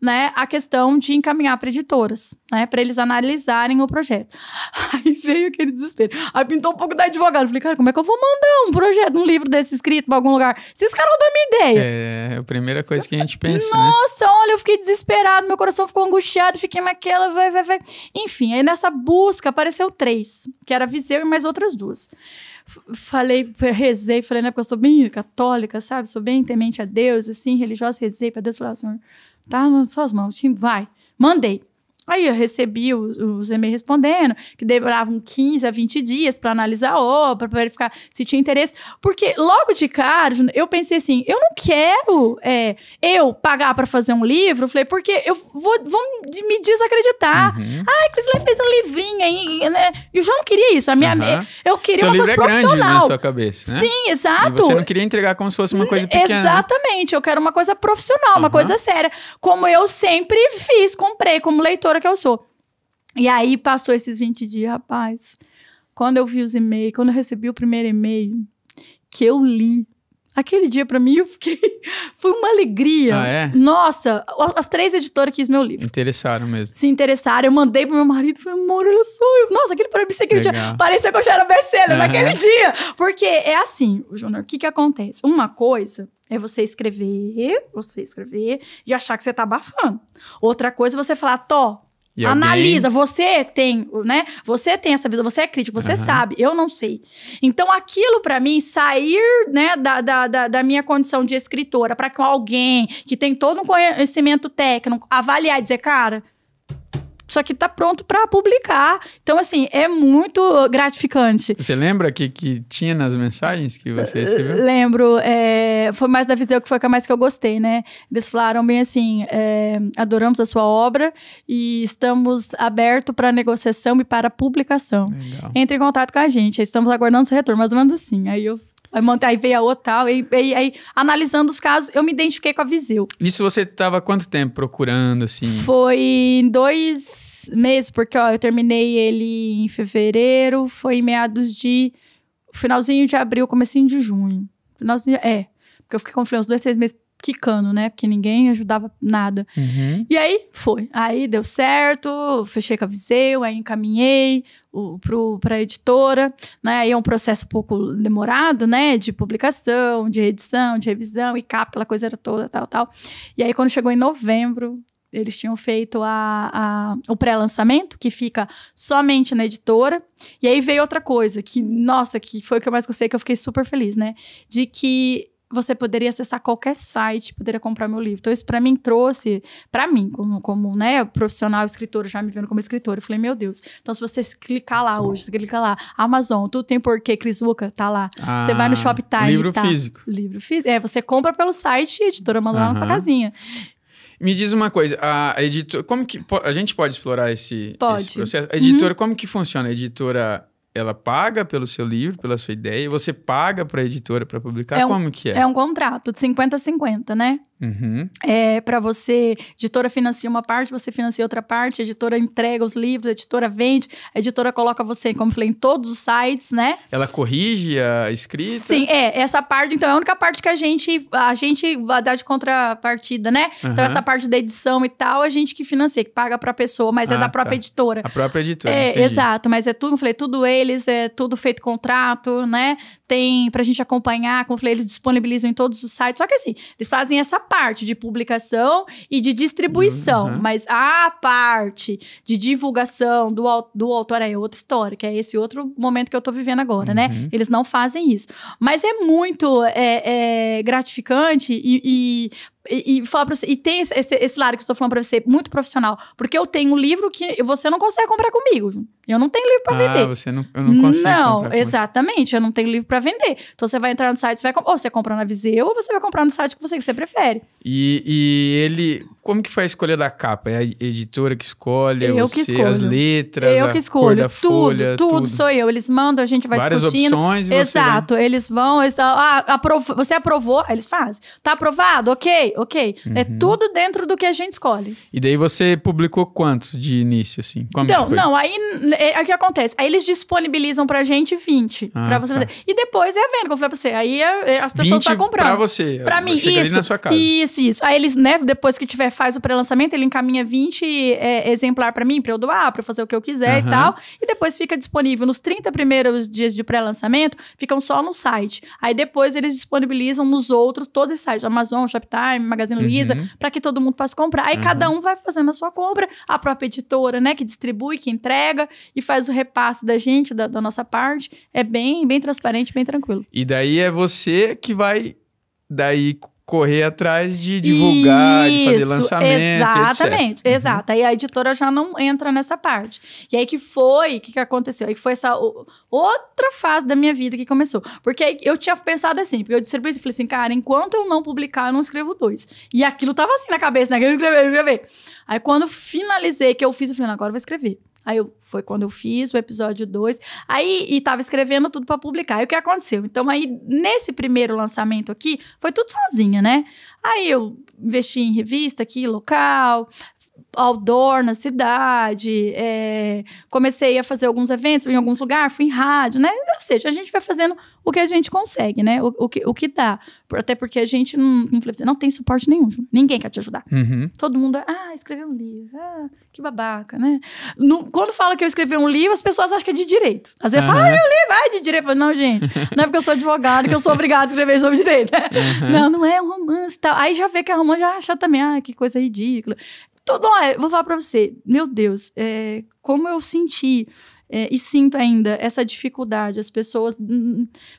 né, a questão de encaminhar para editoras, né, para eles analisarem o projeto. Aí veio aquele desespero. Aí pintou um pouco da advogada. Falei, cara, como é que eu vou mandar um projeto, um livro desse escrito para algum lugar? Se esse cara a minha ideia. É, é a primeira coisa que a gente pensa. Né? Nossa, né? olha, eu fiquei desesperado, meu coração ficou angustiado, fiquei naquela, vai, vai, vai. Enfim, aí nessa busca apareceu três, que era Viseu e mais outras duas. Falei, rezei, falei, né, porque eu sou bem católica, sabe? Sou bem temente a Deus, assim, religiosa, rezei para Deus, falar ah, Senhor Tá nas suas mãos. Vai. Mandei. Aí eu recebi os, os e-mails respondendo, que demoravam 15 a 20 dias para analisar a obra, para verificar se tinha interesse. Porque logo de cara, eu pensei assim: eu não quero é, eu pagar para fazer um livro. falei, porque eu vou, me desacreditar. Uhum. Ai, ah, Chris Lê fez um livrinho aí, né? Eu já não queria isso. A minha, uhum. Eu queria Seu uma é coisa é profissional. na sua cabeça, né? Sim, exato. E você não queria entregar como se fosse uma coisa pequena. Né? Exatamente, eu quero uma coisa profissional, uhum. uma coisa séria. Como eu sempre fiz, comprei como leitora que eu sou. E aí passou esses 20 dias, rapaz. Quando eu vi os e-mails, quando eu recebi o primeiro e-mail, que eu li. Aquele dia para mim eu fiquei. Foi uma alegria. Ah, é? Nossa, as três editoras quis meu livro. Interessaram mesmo. Se interessaram. Eu mandei pro meu marido, falei, amor, olha só. Eu... Nossa, aquele para mim, aquele dia. Parecia que eu já era best-seller uhum. naquele dia. Porque é assim, Júnior, o que que acontece? Uma coisa é você escrever, você escrever e achar que você tá abafando. Outra coisa é você falar, tô e Analisa, alguém... você tem, né? Você tem essa visão, você é crítico, você uhum. sabe, eu não sei. Então, aquilo para mim, sair né, da, da, da, da minha condição de escritora para que alguém que tem todo um conhecimento técnico avaliar e dizer, cara, só que tá pronto para publicar. Então, assim, é muito gratificante. Você lembra o que, que tinha nas mensagens que você eh, recebeu? Lembro. É, foi mais da Viseu que foi a mais que eu gostei, né? Eles falaram bem assim: é, adoramos a sua obra e estamos abertos para negociação e para publicação. Legal. Entre em contato com a gente. Estamos aguardando seu retorno, mais ou menos assim. Aí eu Aí, aí veio a OTAL, aí, aí, aí, analisando os casos, eu me identifiquei com a Viseu. Isso você estava quanto tempo procurando, assim? Foi dois meses, porque ó, eu terminei ele em fevereiro, foi em meados de... Finalzinho de abril, comecinho de junho. Finalzinho, de, é. Porque eu fiquei com uns dois, três meses quicando, né? Porque ninguém ajudava nada. Uhum. E aí foi. Aí deu certo, fechei com a Viseu, aí encaminhei o, pro, pra editora, né? Aí é um processo um pouco demorado, né? De publicação, de edição, de revisão e capa, aquela coisa era toda, tal, tal. E aí quando chegou em novembro, eles tinham feito a, a o pré-lançamento, que fica somente na editora. E aí veio outra coisa, que, nossa, que foi o que eu mais gostei, que eu fiquei super feliz, né? De que você poderia acessar qualquer site, poderia comprar meu livro. Então, isso para mim trouxe, para mim, como, como né, profissional escritora, já me vendo como escritora, eu falei, meu Deus. Então, se você clicar lá hoje, você clicar lá, Amazon, tudo tem porquê, Cris Luca, tá lá. Ah, você vai no Shoptime, Livro tá. físico. Livro físico. É, você compra pelo site, a editora manda lá na sua casinha. Me diz uma coisa, a editora, como que a gente pode explorar esse, pode. esse processo? A editora, uhum. como que funciona? A editora ela paga pelo seu livro, pela sua ideia, e você paga para a editora para publicar? É um, Como que é? É um contrato de 50 a 50, né? Uhum. É, para você, editora financia uma parte, você financia outra parte, editora entrega os livros, editora vende, editora coloca você, como falei, em todos os sites, né? Ela corrige a escrita? Sim, é. Essa parte, então, é a única parte que a gente, a gente dá de contrapartida, né? Uhum. Então, essa parte da edição e tal, a gente que financia, que paga pra pessoa, mas é ah, é da tá. própria tá. editora. A própria editora. É, entendi. exato, mas é tudo, eu falei, tudo eles, é tudo feito contrato, né? Tem pra gente acompanhar, como falei, eles disponibilizam em todos os sites. Só que assim, eles fazem essa parte de publicação e de distribuição, uhum. mas a parte de divulgação do, do autor é outra história, que é esse outro momento que eu estou vivendo agora, né? uhum. né? Eles não fazem isso. Mas é muito é, é gratificante e, e e, e falar pra você. E tem esse, esse, esse lado que eu estou falando para você, muito profissional. Porque eu tenho um livro que você não consegue comprar comigo. Eu não tenho livro vender ah, vender. Você não, eu não consegue Não, exatamente. Você. Eu não tenho livro para vender. Então você vai entrar no site, você vai ou você compra na Viseu, ou você vai comprar no site que você, que você prefere. E, e ele. Como que foi a escolha da capa? É a editora que escolhe, eu você, que escolho. as letras, eu que escolho. tudo, folha, tudo, tudo, sou eu. Eles mandam, a gente vai Várias discutindo. Opções, Exato. Eles vão, eles, ah, aprov... você aprovou, eles fazem. Tá aprovado? Ok ok, é Uhum. É tudo dentro do que a gente escolhe. E daí você publicou quantos de início, assim? Como então, é não, aí é, é, o que acontece? Aí eles disponibilizam pra gente 20 ah, pra você tá. fazer. E depois é vendo, como eu falei pra você. Aí é, as pessoas estão tá comprando. Pra você. Pra mim, isso. na sua casa. Isso, isso. Aí eles, né, depois que tiver, faz o pré-lançamento, ele encaminha 20 é, exemplar pra mim, pra eu doar, pra eu fazer o que eu quiser uhum. e tal. E depois fica disponível nos 30 primeiros dias de pré-lançamento, ficam só no site. Aí depois eles disponibilizam nos outros, todos esses sites, Amazon, Shoptime, Prime, Magazine Luiza, uhum. para que todo mundo possa comprar. Aí uhum. cada um vai fazendo a sua compra, a própria editora, né, que distribui, que entrega e faz o repasse da gente, da, da nossa parte. É bem, bem transparente, bem tranquilo. E daí é você que vai daí correr atrás de divulgar, Isso, de fazer lançamento. Exatamente, etc. Uhum. exato. Uhum. Aí a editora já não entra nessa parte. E aí que foi, o que, que aconteceu? Aí que foi essa outra fase da minha vida que começou. Porque eu tinha pensado assim, porque eu distribuí e falei assim, cara, enquanto eu não publicar, eu não escrevo dois. E aquilo tava assim na cabeça, né? Eu escrever, eu escrever. Aí quando finalizei, que eu fiz, eu falei, agora eu vou escrever. Aí eu, foi quando eu fiz o episódio 2. Aí, e tava escrevendo tudo para publicar. Aí o que aconteceu? Então, aí, nesse primeiro lançamento aqui, foi tudo sozinha, né? Aí eu investi em revista aqui, local, outdoor na cidade, é, comecei a fazer alguns eventos em alguns lugares, fui em rádio, né? Ou seja, a gente vai fazendo o que a gente consegue, né? O, o que, o que dá. Até porque a gente não, não tem suporte nenhum, ninguém quer te ajudar. Uhum. Todo mundo, ah, escreveu um livro, ah, que babaca, né? No, quando fala que eu escrevi um livro, as pessoas acham que é de direito. Às vezes uhum. fala, ah, eu li vai de direito. falo, não, gente, não é porque eu sou advogado que eu sou obrigado a escrever sobre direito, né? Uhum. Não, não é um romance e tal. Aí já vê que é romance, já acha também, ah, que coisa ridícula tudo é, Vou falar pra você, meu Deus, é, como eu senti é, e sinto ainda essa dificuldade. As pessoas. por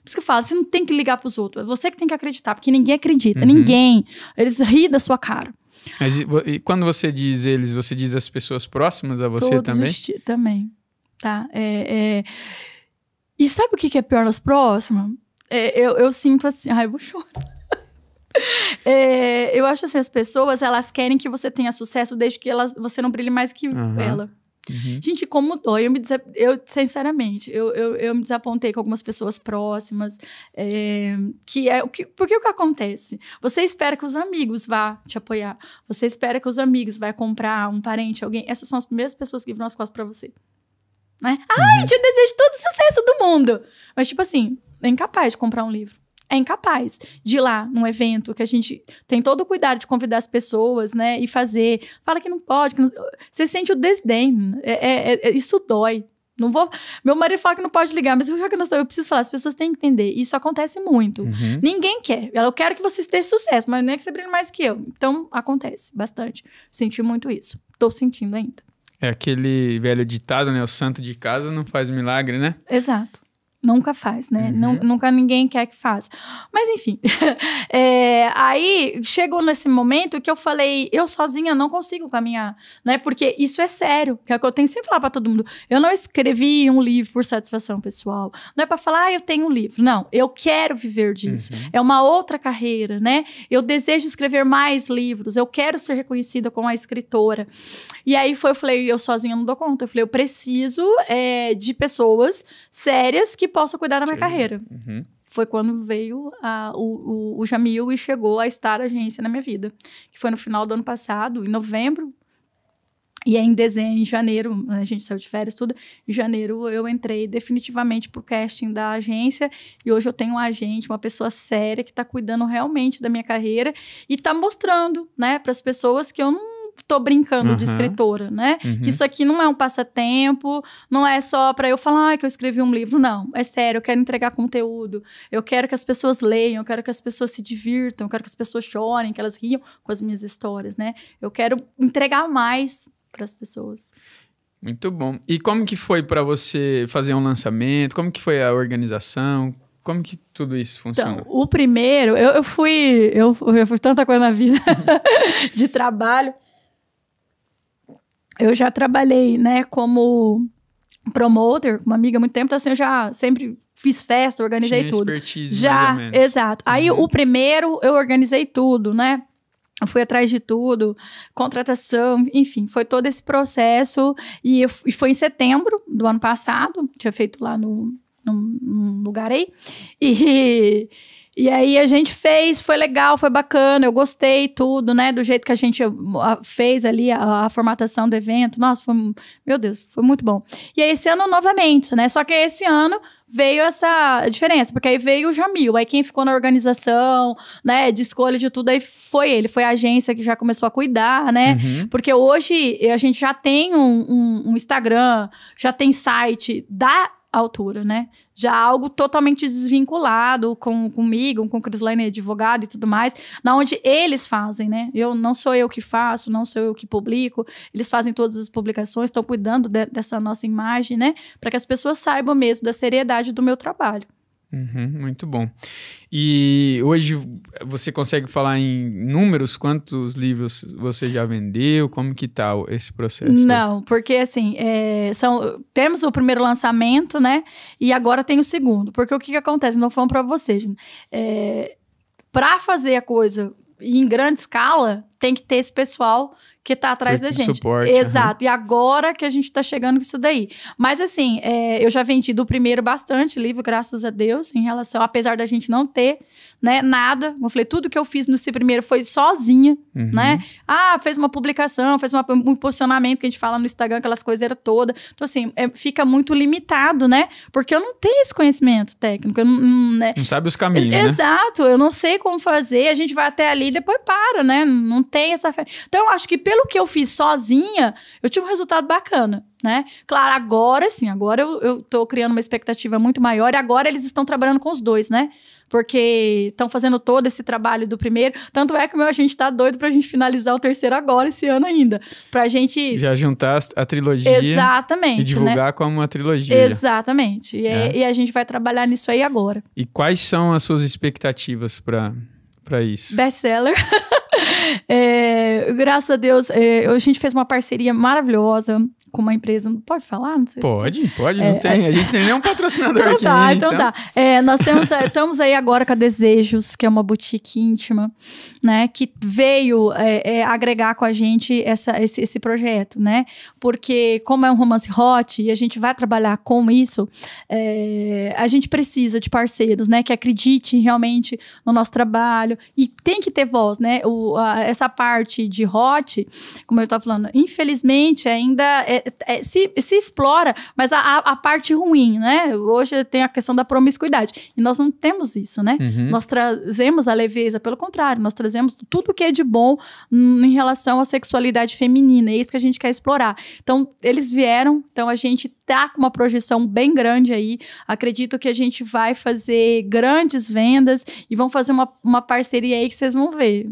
isso que eu falo, você não tem que ligar pros outros. É você que tem que acreditar, porque ninguém acredita, uhum. ninguém. Eles ri da sua cara. Mas e, e, quando você diz eles, você diz as pessoas próximas a você Todos também? também. Tá. É, é... E sabe o que, é pior nas próximas? É, eu, eu sinto assim. Ai, eu vou chorar. É, eu acho assim, as pessoas, elas querem que você tenha sucesso desde que elas, você não brilhe mais que uhum. ela. Uhum. Gente, como dói. Eu, me eu sinceramente, eu, eu, eu me desapontei com algumas pessoas próximas. É, que é o que, porque o que acontece? Você espera que os amigos vá te apoiar. Você espera que os amigos vai comprar um parente, alguém. Essas são as primeiras pessoas que viram as costas pra você. Né? Ai, uhum. eu desejo todo o sucesso do mundo. Mas, tipo assim, é incapaz de comprar um livro é incapaz de ir lá num evento que a gente tem todo o cuidado de convidar as pessoas, né? E fazer. Fala que não pode. Que não... Você sente o desdém. É, é, é, é isso dói. Não vou. Meu marido fala que não pode ligar, mas eu, eu preciso falar, as pessoas têm que entender. Isso acontece muito. Uhum. Ninguém quer. Eu quero que você esteja sucesso, mas nem é que você brilhe mais que eu. Então, acontece bastante. Senti muito isso. Estou sentindo ainda. É aquele velho ditado, né? O santo de casa não faz milagre, né? Exato nunca faz, né? Uhum. Nunca ninguém quer que faça. Mas enfim. é, aí chegou nesse momento que eu falei, eu sozinha não consigo caminhar, né? Porque isso é sério, que é o que eu tenho sempre falar para todo mundo. Eu não escrevi um livro por satisfação pessoal. Não é para falar, ah, eu tenho um livro. Não, eu quero viver disso. Uhum. É uma outra carreira, né? Eu desejo escrever mais livros, eu quero ser reconhecida como a escritora. E aí foi, eu falei, eu sozinha não dou conta. Eu falei, eu preciso é, de pessoas sérias que possa cuidar da minha Sim. carreira. Uhum. Foi quando veio a, o, o, o, Jamil e chegou a estar agência na minha vida, que foi no final do ano passado, em novembro. E aí, em dezembro, em janeiro, né, a gente saiu de férias, tudo. Em janeiro, eu entrei definitivamente pro casting da agência. E hoje eu tenho um agente, uma pessoa séria, que está cuidando realmente da minha carreira e está mostrando, né, para as pessoas que eu não tô brincando uhum. de escritora, né? Uhum. Que isso aqui não é um passatempo, não é só para eu falar ah, que eu escrevi um livro, não. É sério, eu quero entregar conteúdo, eu quero que as pessoas leiam, eu quero que as pessoas se divirtam, eu quero que as pessoas chorem, que elas riam com as minhas histórias, né? Eu quero entregar mais para as pessoas. Muito bom. E como que foi para você fazer um lançamento? Como que foi a organização? Como que tudo isso funciona? Então, o primeiro, eu, eu fui, eu, eu fui tanta coisa na vida de trabalho eu já trabalhei, né, como promoter, uma amiga há muito tempo, então assim, eu já sempre fiz festa, organizei Tinha tudo. Expertise, já, exato. Uhum. Aí o primeiro eu organizei tudo, né? Eu fui atrás de tudo, contratação, enfim, foi todo esse processo. E, eu, e foi em setembro do ano passado, tinha feito lá no, num, num lugar aí. E e aí a gente fez, foi legal, foi bacana, eu gostei tudo, né? Do jeito que a gente fez ali a, a, formatação do evento. Nossa, foi, meu Deus, foi muito bom. E aí esse ano novamente, né? Só que esse ano veio essa diferença, porque aí veio o Jamil, aí quem ficou na organização, né, de escolha de tudo, aí foi ele, foi a agência que já começou a cuidar, né, uhum. porque hoje a gente já tem um, um, um Instagram, já tem site da altura, né? Já algo totalmente desvinculado com comigo, com o Lane, advogado e tudo mais, na onde eles fazem, né? Eu não sou eu que faço, não sou eu que publico, eles fazem todas as publicações, estão cuidando de, dessa nossa imagem, né? Para que as pessoas saibam mesmo da seriedade do meu trabalho. Uhum, muito bom. E hoje você consegue falar em números? Quantos livros você já vendeu? Como que tá esse processo? Não, porque assim, é, são, temos o primeiro lançamento, né? E agora tem o segundo. Porque o que, que acontece? Não falando para vocês. É, para fazer a coisa em grande escala, tem que ter esse pessoal que tá atrás da gente. Suporte, Exato. Uhum. E agora que a gente tá chegando com isso daí. Mas assim, é, eu já vendi do primeiro bastante livro, graças a Deus, em relação, apesar da gente não ter, né, nada. Eu falei, tudo que eu fiz nesse primeiro foi sozinha, uhum. né? Ah, fez uma publicação, fez uma, um posicionamento que a gente fala no Instagram, aquelas coisas era toda. Então assim, é, fica muito limitado, né? Porque eu não tenho esse conhecimento técnico. Eu não, né? não sabe os caminhos, né? Exato. Né? Eu não sei como fazer. A gente vai até ali e depois para, né? Não, tem essa fé Então, eu acho que pelo que eu fiz sozinha, eu tive um resultado bacana, né? Claro, agora sim, agora eu, eu tô criando uma expectativa muito maior e agora eles estão trabalhando com os dois, né? Porque estão fazendo todo esse trabalho do primeiro. Tanto é que meu, a gente tá doido pra gente finalizar o terceiro agora, esse ano ainda. Pra gente. Já juntar a trilogia. Exatamente. E divulgar né? como uma trilogia. Exatamente. E, é. e a gente vai trabalhar nisso aí agora. E quais são as suas expectativas para para isso? Best seller. É, graças a Deus, é, a gente fez uma parceria maravilhosa com uma empresa. Não pode falar? Não sei. Pode, se... pode, é, não tem. É. A gente tem nenhum patrocinador então aqui. Tá, né, então, então tá. É, nós temos, eh, estamos aí agora com a Desejos, que é uma boutique íntima, né? Que veio é, agregar com a gente essa, esse, esse projeto, né? Porque, como é um romance hot e a gente vai trabalhar com isso, a gente precisa de parceiros, né? Que acredite realmente no nosso trabalho. E tem que ter voz, né? O, a, essa parte de hot, como eu estava falando, infelizmente ainda é, é, se, se explora, mas a, a, parte ruim, né? Hoje tem a questão da promiscuidade. E nós não temos isso, né? Uhum. Nós trazemos a leveza, pelo contrário, nós trazemos tudo o que é de bom em relação à sexualidade feminina. É isso que a gente quer explorar. Então, eles vieram, então a gente tá com uma projeção bem grande aí. Acredito que a gente vai fazer grandes vendas e vão fazer uma, uma parceria aí que vocês vão ver.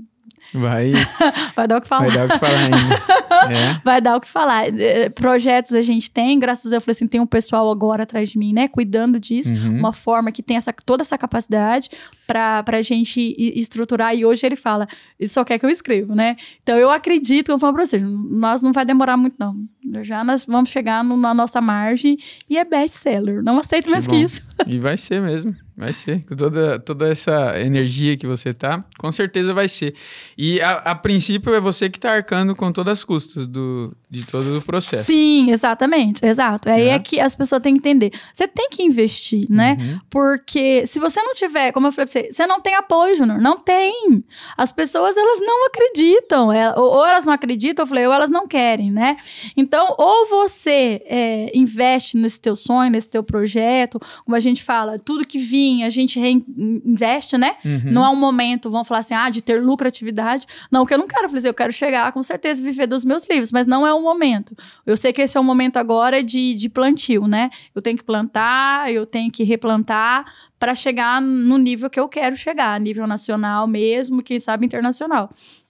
Vai. vai dar o que falar. Vai dar o que falar ainda. É. Vai dar o que falar. É, projetos a gente tem, graças a Deus, eu falei assim, tem um pessoal agora atrás de mim, né, cuidando disso, uhum. uma forma que tem essa, toda essa capacidade para a gente estruturar. E hoje ele fala, ele só quer que eu escreva, né? Então eu acredito, eu falo para vocês, nós não vai demorar muito, não. Já nós vamos chegar no, na nossa margem e é best seller. Não aceito que mais bom. que isso. E vai ser mesmo. Vai ser. Com toda, toda essa energia que você tá, com certeza vai ser. E a, a princípio é você que tá arcando com todas as custas do, de todo o processo. Sim, exatamente, exato. É aí é. é que as pessoas têm que entender. Você tem que investir, né? Uhum. Porque se você não tiver, como eu falei pra você, você não tem apoio, Júnior. Não tem. As pessoas, elas não acreditam. É, ou elas não acreditam, eu falei, ou elas não querem, né? Então, ou você é, investe nesse teu sonho, nesse teu projeto, como a gente fala, tudo que vinha Assim, a gente reinveste, né? Uhum. Não é um momento, vão falar assim, ah, de ter lucratividade. Não, que eu não quero. fazer eu quero chegar, com certeza, viver dos meus livros, mas não é o momento. Eu sei que esse é o momento agora de, de plantio, né? Eu tenho que plantar, eu tenho que replantar para chegar no nível que eu quero chegar, nível nacional mesmo, quem sabe internacional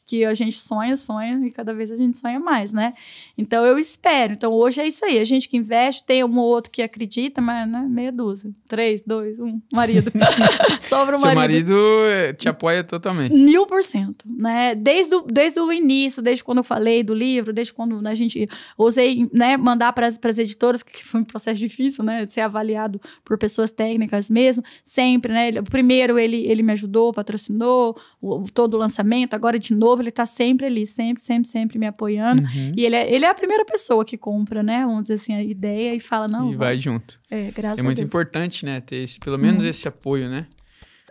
que a gente sonha, sonha e cada vez a gente sonha mais, né? Então eu espero. Então hoje é isso aí. A gente que investe, tem um ou outro que acredita, mas né, meia dúzia. Três, dois, um, marido. Sobra o marido. Seu marido eh, te apoia totalmente. Mil por cento, né? Desde o, desde o início, desde quando eu falei do livro, desde quando né, a gente usei né, mandar para as editoras, que foi um processo difícil, né? Ser avaliado por pessoas técnicas mesmo. Sempre, né? Ele, primeiro ele, ele me ajudou, patrocinou o, todo o lançamento, agora de novo novo, ele tá sempre ali, sempre, sempre, sempre me apoiando. Uhum. E ele é, ele é a primeira pessoa que compra, né? Vamos dizer assim, a ideia e fala, não. E vai junto. É, graças É muito importante, né? Ter esse, pelo menos muito. esse apoio, né?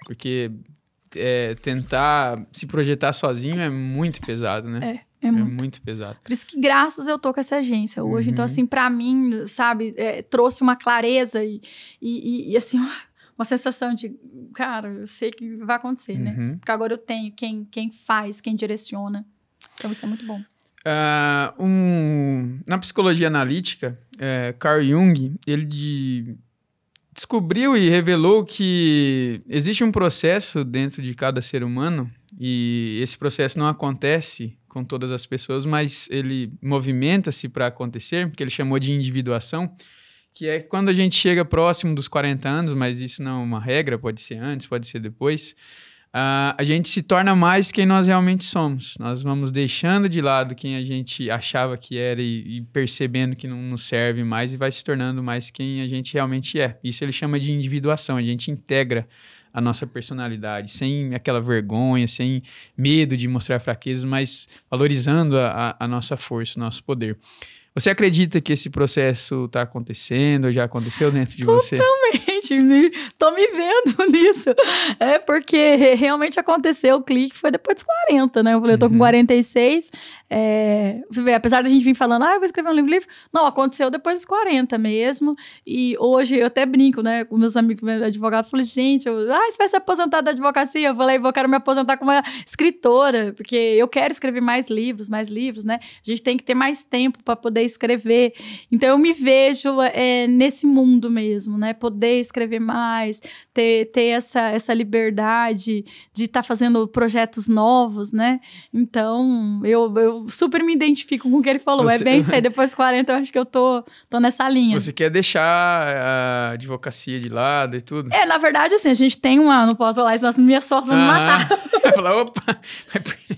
Porque é, tentar se projetar sozinho é muito pesado, né? É. É muito. é muito. pesado. Por isso que graças eu tô com essa agência hoje. Então, uhum. Então, assim, para mim, sabe, é, trouxe uma clareza e, e, e assim, uma sensação de, cara, eu sei que vai acontecer, né? uhum. né? Porque agora eu tenho quem, quem faz, quem direciona. Então isso é muito bom. Uh, um, na psicologia analítica, é, Carl Jung, ele de, descobriu e revelou que existe um processo dentro de cada ser humano e esse processo não acontece com todas as pessoas, mas ele movimenta-se para acontecer, que ele chamou de individuação que é quando a gente chega próximo dos 40 anos, mas isso não é uma regra, pode ser antes, pode ser depois, uh, a gente se torna mais quem nós realmente somos. Nós vamos deixando de lado quem a gente achava que era e, e percebendo que não nos serve mais e vai se tornando mais quem a gente realmente é. Isso ele chama de individuação, a gente integra a nossa personalidade, sem aquela vergonha, sem medo de mostrar fraquezas, mas valorizando a, a, a nossa força, o nosso poder. Você acredita que esse processo está acontecendo, já aconteceu dentro de Totalmente. você? Totalmente gente, me, tô me vendo nisso. É porque realmente aconteceu o clique, foi depois dos 40, né? Eu falei, eu tô com 46. Uhum. É, apesar da gente vir falando, ah, eu vou escrever um livro, livro. Não, aconteceu depois dos 40 mesmo. E hoje eu até brinco, né? Com meus amigos, advogados advogado, falei, gente, eu, ah, você vai se aposentar da advocacia? Eu falei, vou quero me aposentar como escritora, porque eu quero escrever mais livros, mais livros, né? A gente tem que ter mais tempo para poder escrever. Então eu me vejo é, nesse mundo mesmo, né? Poder escrever escrever mais, ter, ter essa, essa liberdade de estar tá fazendo projetos novos, né? Então, eu, eu super me identifico com o que ele falou. É Você... É bem isso aí, depois de 40 eu acho que eu tô, tô nessa linha. Você quer deixar a advocacia de lado e tudo? É, na verdade, assim, a gente tem uma, não posso falar isso, nossa, minhas sócia vão ah, me matar. Vai falar, opa...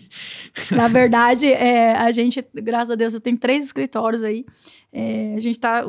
na verdade, é, a gente, graças a Deus, eu tenho três escritórios aí. É, a gente está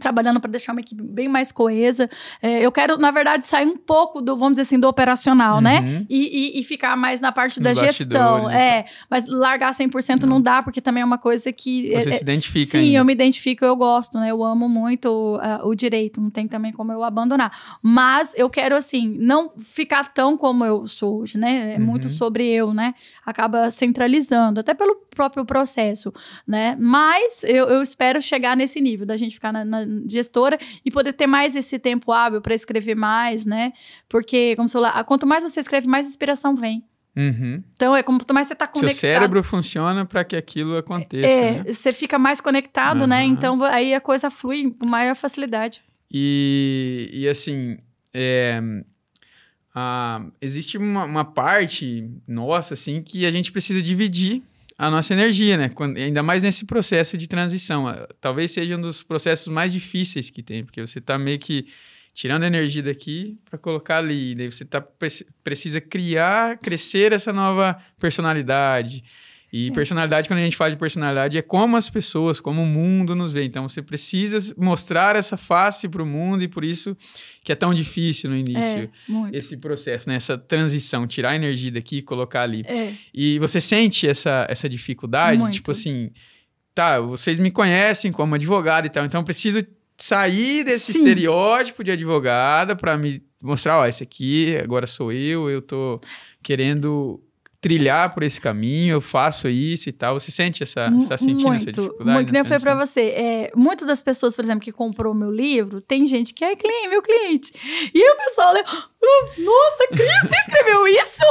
trabalhando para deixar uma equipe bem mais coesa. É, eu quero, na verdade, sair um pouco do, vamos dizer assim, do operacional, né? uhum. né? E, e, e, ficar mais na parte Nos da gestão. É, então. mas largar 100% não. não dá, porque também é uma coisa que... Você é, se é, identifica Sim, ainda. eu me identifico, eu gosto, né? Eu amo muito o, o direito, não tem também como eu abandonar. Mas eu quero, assim, não ficar tão como eu sou hoje, né? É uhum. muito sobre eu, né? Acaba centralizando, até pelo próprio processo, né? Mas eu, eu espero chegar nesse nível, da gente ficar na, na gestora e poder ter mais esse tempo hábil para escrever mais, né? Porque, como sei lá, quanto mais você escreve, mais inspiração vem. Uhum. Então, é como quanto mais você está conectado. Seu cérebro funciona para que aquilo aconteça. É, né? você fica mais conectado, né? uhum. né? Então, aí a coisa flui com maior facilidade. E, e assim, é, a, ah, existe uma, uma parte nossa, assim, que a gente precisa dividir a nossa energia, né? Quando, ainda mais nesse processo de transição. Ah, talvez seja um dos processos mais difíceis que tem, porque você está meio que tirando a energia daqui para colocar ali. Daí você tá, precisa criar, crescer essa nova personalidade. E é. personalidade, quando a gente fala de personalidade, é como as pessoas, como o mundo nos vê. Então você precisa mostrar essa face para o mundo e por isso que é tão difícil no início é, esse processo, né? essa transição, tirar a energia daqui e colocar ali. É. E você sente essa, essa dificuldade, muito. tipo assim, tá, vocês me conhecem como advogado e tal, então eu preciso sair desse Sim. estereótipo de advogada para me mostrar, ó, esse aqui agora sou eu, eu tô querendo trilhar por esse caminho, eu faço isso e tal. Você sente essa, tá essa sentindo muito, essa dificuldade? Muito, que né? nem falei para você. É, muitas das pessoas, por exemplo, que comprou meu livro, tem gente que é cliente, meu cliente. E o pessoal lê, nossa, Cris, você escreveu isso?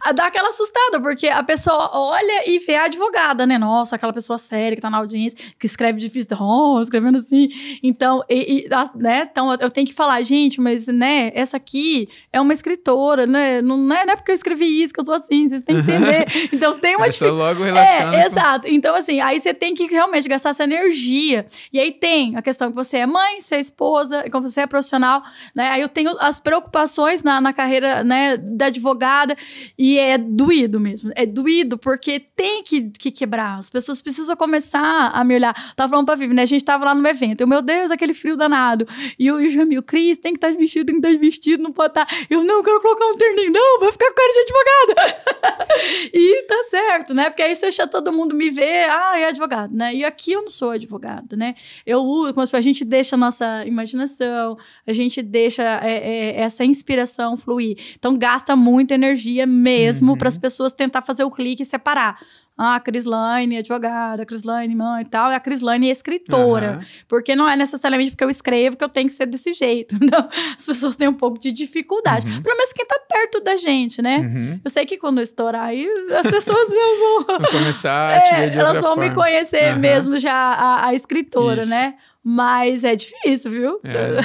Ah, dá aquela assustada, porque a pessoa olha e vê a advogada, né? Nossa, aquela pessoa séria que tá na audiência, que escreve difícil, tá, oh, escrevendo assim. Então, e, e, né? então, eu tenho que falar, gente, mas, né, essa aqui é uma escritora, né? Não, não, é, não é, porque eu escrevi isso que eu sou assim, vocês têm que entender. Então, tem uma dificuldade. logo é, relaxando. É, com... exato. Então, assim, aí você tem que realmente gastar essa energia. E aí tem a questão que você é mãe, você é esposa, como você é profissional, né? Aí eu tenho as preocupações na, na carreira né, da advogada. E é doído mesmo. É doído porque tem que, que quebrar. As pessoas precisam começar a me olhar. tava falando pra Vivi, né? A gente tava lá no evento. Eu, meu Deus, aquele frio danado. E o, e o Jamil, Cris, tem que estar tá vestido, tem que estar tá vestido, não pode estar. Tá. Eu não quero colocar um terninho, não, vai ficar com cara de advogada. e tá certo, né? Porque aí você deixa todo mundo me ver, ah, é advogado, né? E aqui eu não sou advogado, né? Eu uso, como se a gente deixa a nossa imaginação, a gente deixa é, é, essa inspiração direção, fluir. Então gasta muita energia mesmo uhum. para as pessoas tentar fazer o clique e separar. Ah, a Crislane, advogada, a Crislane, mãe e tal, e é a Crislane escritora. Uhum. Porque não é necessariamente porque eu escrevo que eu tenho que ser desse jeito. Então, as pessoas têm um pouco de dificuldade. Uhum. Pelo menos quem tá perto da gente, né? Uhum. Eu sei que quando eu estourar aí, as pessoas vão. vão começar a te é, Elas vão forma. me conhecer mesmo já, a, a escritora, Isso. né? Mas é difícil, viu? É. Né?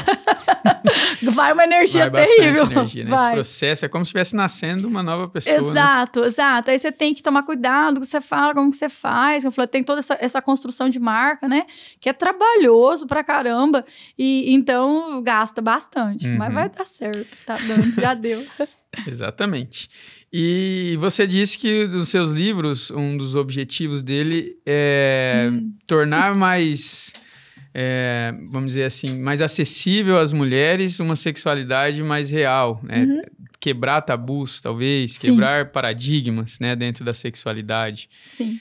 Vai uma energia Vai terrível. Energia, né? Vai. Esse processo é como se estivesse nascendo uma nova pessoa. Né? Exato, né? exato. Aí você tem que tomar cuidado o que você fala, como que você faz. Eu falei, tem toda essa, essa construção de marca, né? Que é trabalhoso pra caramba. E então gasta bastante. Uhum. Mas vai dar certo, tá dando, já deu. Exatamente. E você disse que nos seus livros, um dos objetivos dele é hum. tornar mais é, vamos dizer assim, mais acessível às mulheres, uma sexualidade mais real, né? Uhum. Quebrar tabus, talvez, Sim. quebrar paradigmas, né, dentro da sexualidade. Sim.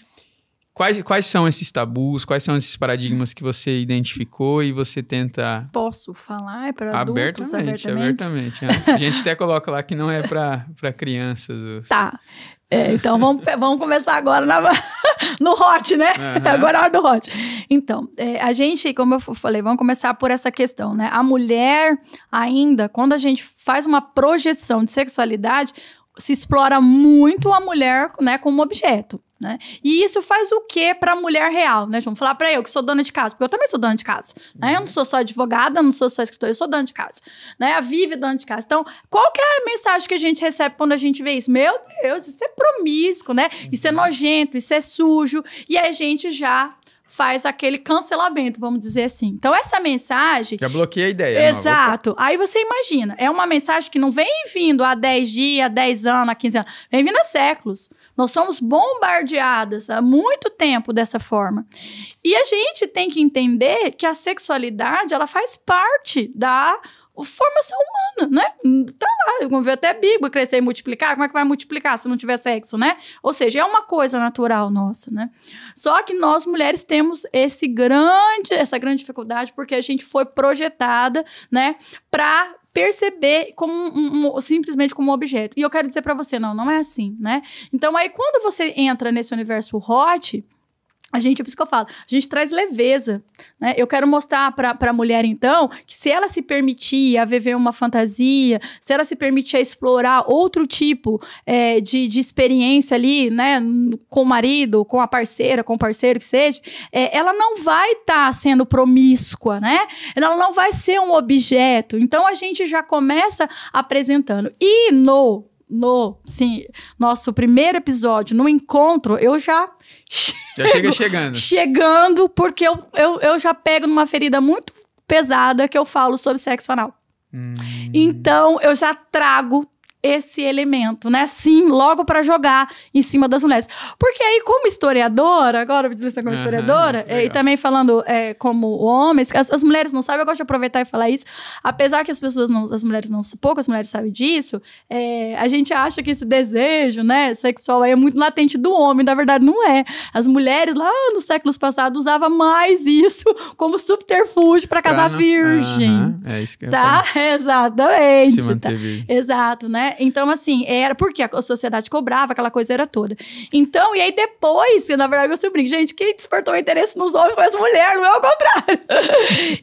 Quais, quais são esses tabus, quais são esses paradigmas que você identificou e você tenta... Posso falar? É para adultos, abertamente? Abertamente, abertamente. É. A gente até coloca lá que não é para crianças. Os... Tá. É, então vamos, vamos começar agora na, no hot, né? Uhum. Agora é a hora do hot. Então, é, a gente, como eu falei, vamos começar por essa questão, né? A mulher, ainda, quando a gente faz uma projeção de sexualidade, se explora muito a mulher né, como objeto. Né? E isso faz o que para a mulher real? Né? Vamos falar para eu, que sou dona de casa, porque eu também sou dona de casa. Né? Eu não sou só advogada, não sou só escritora, eu sou dona de casa. Né? A Vivi é dona de casa. Então, qual que é a mensagem que a gente recebe quando a gente vê isso? Meu Deus, isso é promíscuo, né? Isso é nojento, isso é sujo. E a gente já faz aquele cancelamento, vamos dizer assim. Então, essa mensagem. Já bloqueia a ideia. Exato. Aí você imagina, é uma mensagem que não vem vindo há 10 dias, há 10 anos, há 15 anos, vem vindo há séculos. Nós somos bombardeadas há muito tempo dessa forma. E a gente tem que entender que a sexualidade, ela faz parte da formação humana, né? Hum, tá lá, eu ver até Bíblia crescer e multiplicar, como é que vai multiplicar se não tiver sexo, né? Ou seja, é uma coisa natural nossa, né? Só que nós mulheres temos esse grande, essa grande dificuldade porque a gente foi projetada, né, para perceber como um, um, simplesmente como um objeto. E eu quero dizer para você, não, não é assim, né? Então aí quando você entra nesse universo hot, a gente, é por isso que eu falo, a gente traz leveza, né? Eu quero mostrar para a mulher, então, que se ela se permitir a viver uma fantasia, se ela se permitir a explorar outro tipo é, de, de experiência ali, né, com o marido, com a parceira, com o parceiro que seja, é, ela não vai estar tá sendo promíscua, né? Ela não vai ser um objeto. Então, a gente já começa apresentando. E no no, sim, nosso primeiro episódio, no encontro, eu já já chega chegando. Chegando, porque eu, eu, eu já pego numa ferida muito pesada que eu falo sobre sexo anal. Hum. Então, eu já trago esse elemento, né? Sim, logo para jogar em cima das mulheres. Porque aí, como historiadora, agora me como historiadora, e também falando é, como homens, as, as, mulheres não sabem, eu gosto de aproveitar e falar isso, apesar que as pessoas, não, as mulheres não, poucas mulheres sabem disso, é, a gente acha que esse desejo, né, sexual é muito latente do homem, na verdade não é. As mulheres lá nos séculos passados usavam mais isso como subterfúgio para casar pra, virgem. Uhum, é isso que eu tá? Exatamente. Se Tá? Exato, né? Então, assim, era porque a sociedade cobrava, aquela coisa era toda. Então, e aí depois, na verdade, eu sempre gente, quem despertou o interesse nos homens foi as mulheres, não é o contrário.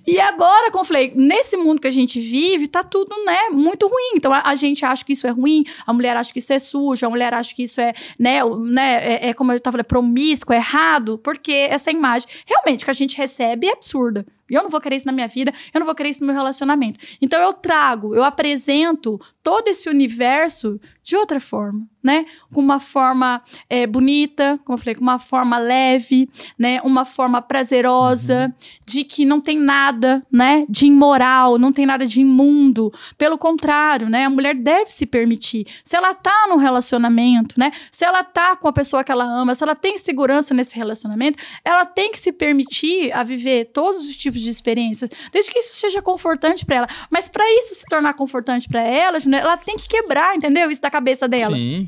e agora, como falei, nesse mundo que a gente vive, tá tudo, né, muito ruim. Então, a, a, gente acha que isso é ruim, a mulher acha que isso é sujo, a mulher acha que isso é, né, né é, é como eu tava falando, é promíscuo, é errado, porque essa imagem, realmente, que a gente recebe é absurda. E eu não vou querer isso na minha vida, eu não vou querer isso no meu relacionamento. Então eu trago, eu apresento todo esse universo de outra forma né? Com uma forma é, bonita, como eu falei, com uma forma leve, né? Uma forma prazerosa, uhum. de que não tem nada, né? De imoral, não tem nada de imundo. Pelo contrário, né? A mulher deve se permitir. Se ela tá num relacionamento, né? Se ela tá com a pessoa que ela ama, se ela tem segurança nesse relacionamento, ela tem que se permitir a viver todos os tipos de experiências, desde que isso seja confortante para ela. Mas para isso se tornar confortante para ela, ela tem que quebrar, entendeu? Isso da cabeça dela. Sim.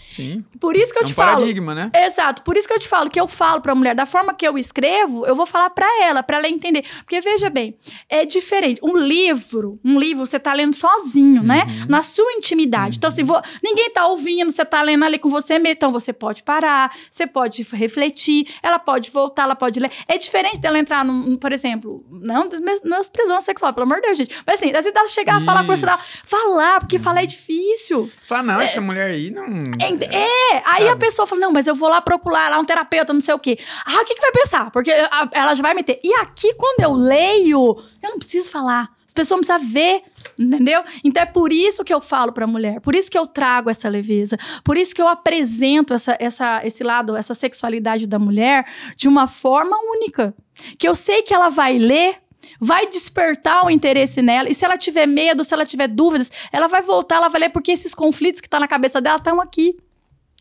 Sim. Por isso que eu é te um falo. paradigma, né? Exato. Por isso que eu te falo que eu falo pra mulher da forma que eu escrevo, eu vou falar pra ela, pra ela entender. Porque veja bem, é diferente. Um livro, um livro você tá lendo sozinho, né? uhum. né? Na sua intimidade. Então, uhum. Então, assim, vou, ninguém tá ouvindo, você tá lendo ali com você mesmo. Então, você pode parar, você pode refletir, ela pode voltar, ela pode ler. É diferente dela entrar, num, por exemplo, não é dos meus, é prisões sexual, pelo amor de Deus, gente. Mas assim, às vezes ela chegar a falar com você, falar, porque uhum. falar é difícil. Falar, não, é, essa mulher aí não. É, é, aí sabe? a pessoa fala, não, mas eu vou lá procurar lá um terapeuta, não sei o quê. Ah, o que, que vai pensar? Porque ela já vai meter. E aqui, quando eu leio, eu não preciso falar. As pessoas precisam ver, entendeu? Então é por isso que eu falo para a mulher, por isso que eu trago essa leveza, por isso que eu apresento essa, essa, esse lado, essa sexualidade da mulher de uma forma única. Que eu sei que ela vai ler, vai despertar o interesse nela. E se ela tiver medo, se ela tiver dúvidas, ela vai voltar, ela vai ler, porque esses conflitos que estão tá na cabeça dela estão aqui.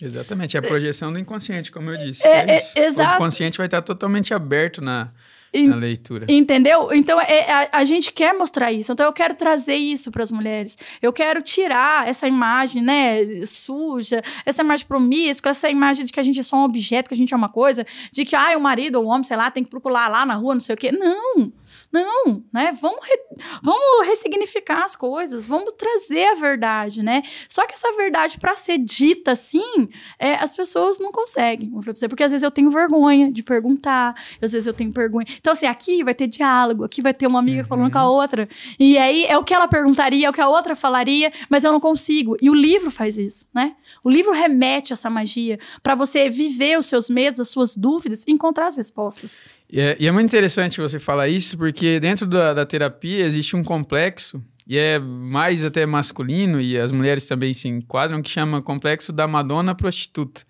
Exatamente, é a é. projeção do inconsciente, como eu é, disse. É, é, é exato. O consciente vai estar totalmente aberto na, na leitura. Entendeu? Então, é, a, a, gente quer mostrar isso. Então, eu quero trazer isso para as mulheres. Eu quero tirar essa imagem né, suja, essa imagem promíscua, essa imagem de que a gente é só um objeto, que a gente é uma coisa, de que ah, o marido ou o homem, sei lá, tem que procurar lá na rua, não sei o quê. Não! Não! Não, né? Vamos, re... vamos ressignificar as coisas, vamos trazer a verdade, né? Só que essa verdade, para ser dita assim, é, as pessoas não conseguem. Porque às vezes eu tenho vergonha de perguntar, às vezes eu tenho vergonha. Então, assim, aqui vai ter diálogo, aqui vai ter uma amiga uhum. falando com a uhum. outra. E aí é o que ela perguntaria, é o que a outra falaria, mas eu não consigo. E o livro faz isso, né? O livro remete essa magia para você viver os seus medos, as suas dúvidas encontrar as respostas. E é, e é, muito interessante você falar isso, porque dentro da, da, terapia existe um complexo, e é mais até masculino, e as mulheres também se enquadram, que chama complexo da Madonna prostituta.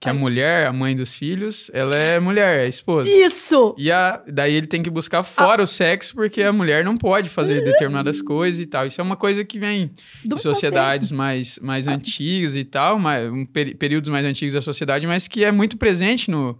Que a mulher, a mãe dos filhos, ela é mulher, é esposa. Isso! E a, daí ele tem que buscar fora o sexo, porque a mulher não pode fazer determinadas coisas e tal. Isso é uma coisa que vem de sociedades mais, mais ah. antigas e tal, mais, um, períodos mais antigos da sociedade, mas que é muito presente no,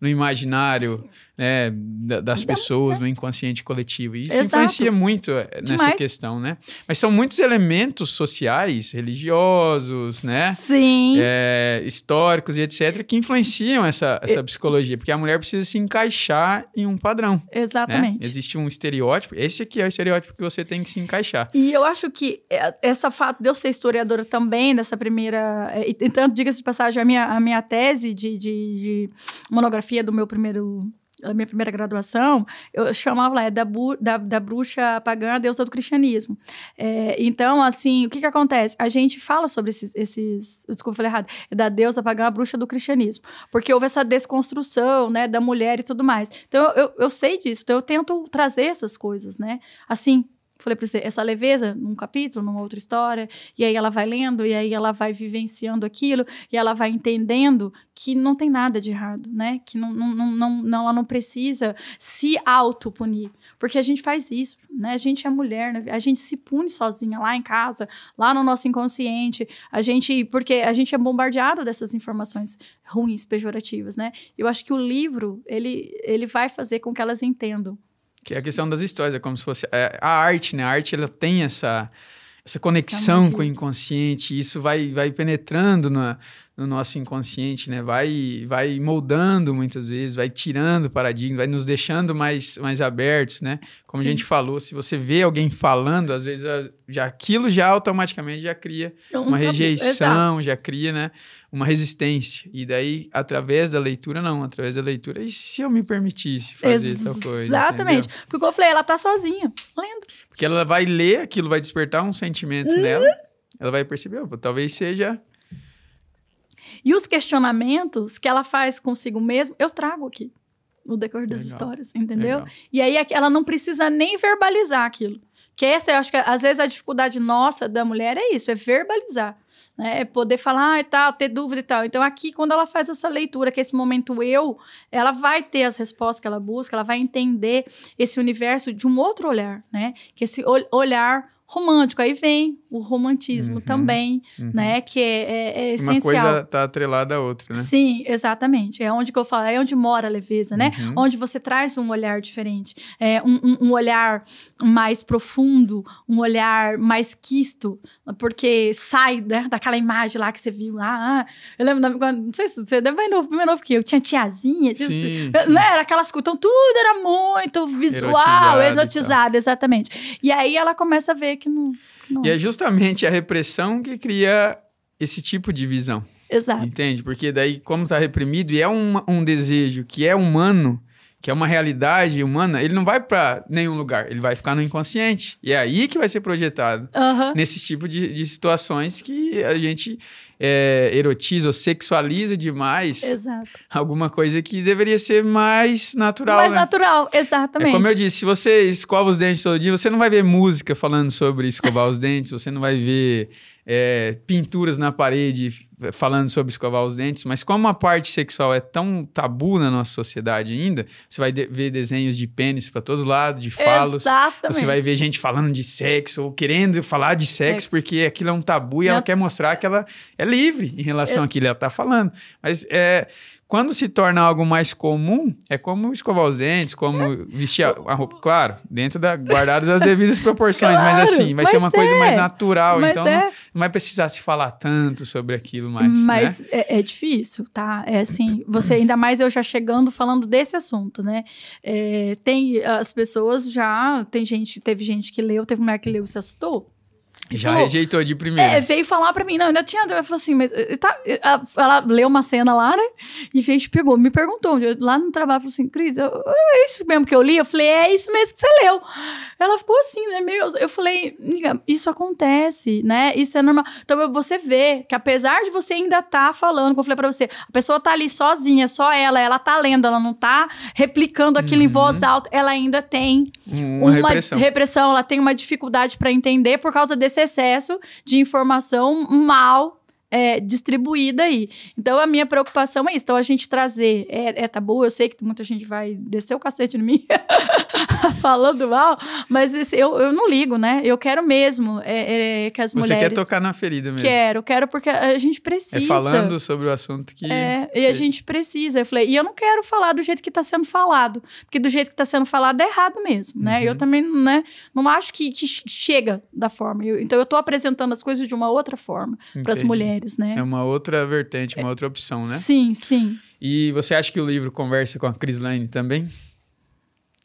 no imaginário. Sim né, das então, pessoas, é. Né? no inconsciente coletivo. E isso Exato. influencia muito eh, nessa Demais. questão, né? Mas são muitos elementos sociais, religiosos, né? Sim. É, históricos e etc., que influenciam essa, essa Eu... psicologia, porque a mulher precisa se encaixar em um padrão. Né? Exatamente. Né? Existe um estereótipo, esse aqui é o estereótipo que você tem que se encaixar. E eu acho que eh, essa fato de eu ser historiadora também, dessa primeira. Eh, então, diga-se de passagem, a minha, a minha tese de, de, de monografia do meu primeiro a minha primeira graduação, eu chamava lá, é da, bu, da, da bruxa pagã, deusa do cristianismo. É, então, assim, o que que acontece? A gente fala sobre esses, esses desculpa, falei errado, é da deusa pagã, a bruxa do cristianismo, porque houve essa desconstrução, né, da mulher e tudo mais. Então, eu, eu sei disso, então eu tento trazer essas coisas, né? Assim, falei para você, essa leveza num capítulo, numa outra história, e aí ela vai lendo, e aí ela vai vivenciando aquilo, e ela vai entendendo que não tem nada de errado, né? Que não, não, não, não ela não precisa se autopunir, porque a gente faz isso, né? A gente é mulher, né? a gente se pune sozinha lá em casa, lá no nosso inconsciente, a gente, porque a gente é bombardeado dessas informações ruins, pejorativas, né? Eu acho que o livro, ele, ele vai fazer com que elas entendam que é a questão das histórias, é como se fosse é, a arte, né? A arte ela tem essa essa conexão essa com o inconsciente, isso vai vai penetrando na no nosso inconsciente, né? Vai, vai moldando muitas vezes, vai tirando paradigmas, vai nos deixando mais, mais abertos, né? Como Sim. a gente falou, se você vê alguém falando, às vezes ah, já aquilo já automaticamente já cria é um uma rejeição, já cria, né? Uma resistência. E daí, através da leitura, não, através da leitura, e se eu me permitisse fazer Ex tal coisa? Exatamente. Entendeu? Porque eu falei, ela tá sozinha, lendo. Porque ela vai ler aquilo, vai despertar um sentimento uhum. nela. Ela vai perceber, oh, talvez seja e os questionamentos que ela faz consigo mesma, eu trago aqui no decorrer das Legal. histórias, entendeu? Legal. E aí ela não precisa nem verbalizar aquilo. Que essa, eu acho que às vezes a dificuldade nossa da mulher é isso, é verbalizar, né? É poder falar ah, e é tal, ter dúvida e tal. Então aqui, quando ela faz essa leitura, que é esse momento eu, ela vai ter as respostas que ela busca, ela vai entender esse universo de um outro olhar, né? Que esse olhar romântico. Aí vem o romantismo uhum, também, uhum. né? Que é, é, é essencial. Uma coisa tá atrelada à outra, né? Sim, exatamente. É onde que eu falo, é onde mora a leveza, né? Uhum. Onde você traz um olhar diferente, é, um, um, um, olhar mais profundo, um olhar mais quisto, porque sai né, daquela imagem lá que você viu. Ah, eu lembro da, não sei se você deve é mais novo, mais novo que eu, tinha tiazinha, sim, assim, sim. né? Era aquelas coisas, então tudo era muito visual, erotizado, erotizado exatamente. E aí ela começa a ver é que não, não. E é, é justamente a repressão que cria esse tipo de visão. Exato. Entende? Porque daí, como está reprimido e é um, um desejo que é humano, que é uma realidade humana, ele não vai para nenhum lugar, ele vai ficar no inconsciente. E é aí que vai ser projetado. Uhum. Nesses tipos de, de, situações que a gente é, erotiza ou sexualiza demais exato. alguma coisa que deveria ser mais natural. Mais né? natural, exatamente. É como eu disse, se você escova os dentes todo dia, você não vai ver música falando sobre escovar os dentes, você não vai ver é, pinturas na parede falando sobre escovar os dentes, mas como a parte sexual é tão tabu na nossa sociedade ainda, você vai de ver desenhos de pênis para todos lados, de falos. Exatamente. Você vai ver gente falando de sexo ou querendo falar de sexo, porque aquilo é um tabu e ela quer mostrar que ela é livre em relação Eu... àquilo que ela está falando. Mas é quando se torna algo mais comum, é como escovar os dentes, como é. vestir a, roupa. Claro, dentro da. guardadas as devidas proporções, claro, mas assim, vai mas ser uma é. coisa mais natural. Mas então é. não, vai precisar se falar tanto sobre aquilo mais. Né? Mas né? é, é, difícil, tá? É assim, você, ainda mais eu já chegando falando desse assunto, né? É, tem as pessoas já. Tem gente, teve gente que leu, teve mulher que leu e se assustou. Já rejeitou de primeira. É, veio falar pra mim, não, ainda tinha. Ela falou assim, mas eh, tá. Eh, ela leu uma cena lá, né? E fez, pegou, me perguntou. Lá no trabalho, falou assim, Cris, eu, é isso mesmo que eu li? Eu falei, é isso mesmo que você leu. Ela ficou assim, né? Meio, eu falei, isso acontece, né? Isso é normal. Então você vê que apesar de você ainda estar tá falando, como eu falei pra você, a pessoa tá ali sozinha, só ela, ela tá lendo, ela não tá replicando aquilo uhum. em voz uhum. alta, ela ainda tem uma, uma repressão. repressão, ela tem uma dificuldade para entender por causa desse esse excesso de informação mal é, distribuída aí. Então, a minha preocupação é isso. Então, a gente trazer, é, é tá boa. eu sei que muita gente vai descer o cacete em mim falando mal, mas eu, eu não ligo, né? Eu quero mesmo é, é, que as Você mulheres... Você quer tocar na ferida mesmo. Quero, quero porque a gente é precisa. É falando sobre o assunto que... É, e a gente precisa. Eu falei, e eu não quero falar do jeito que está sendo falado, porque do jeito que está sendo falado é errado mesmo, né? Uhum. Eu também, né, não acho que, que chega da forma. Eu, então, eu estou apresentando as coisas de uma outra forma para as mulheres né? É uma outra vertente, uma é. outra opção, né? Sim, sim. E você acha que o livro conversa com a Lane também?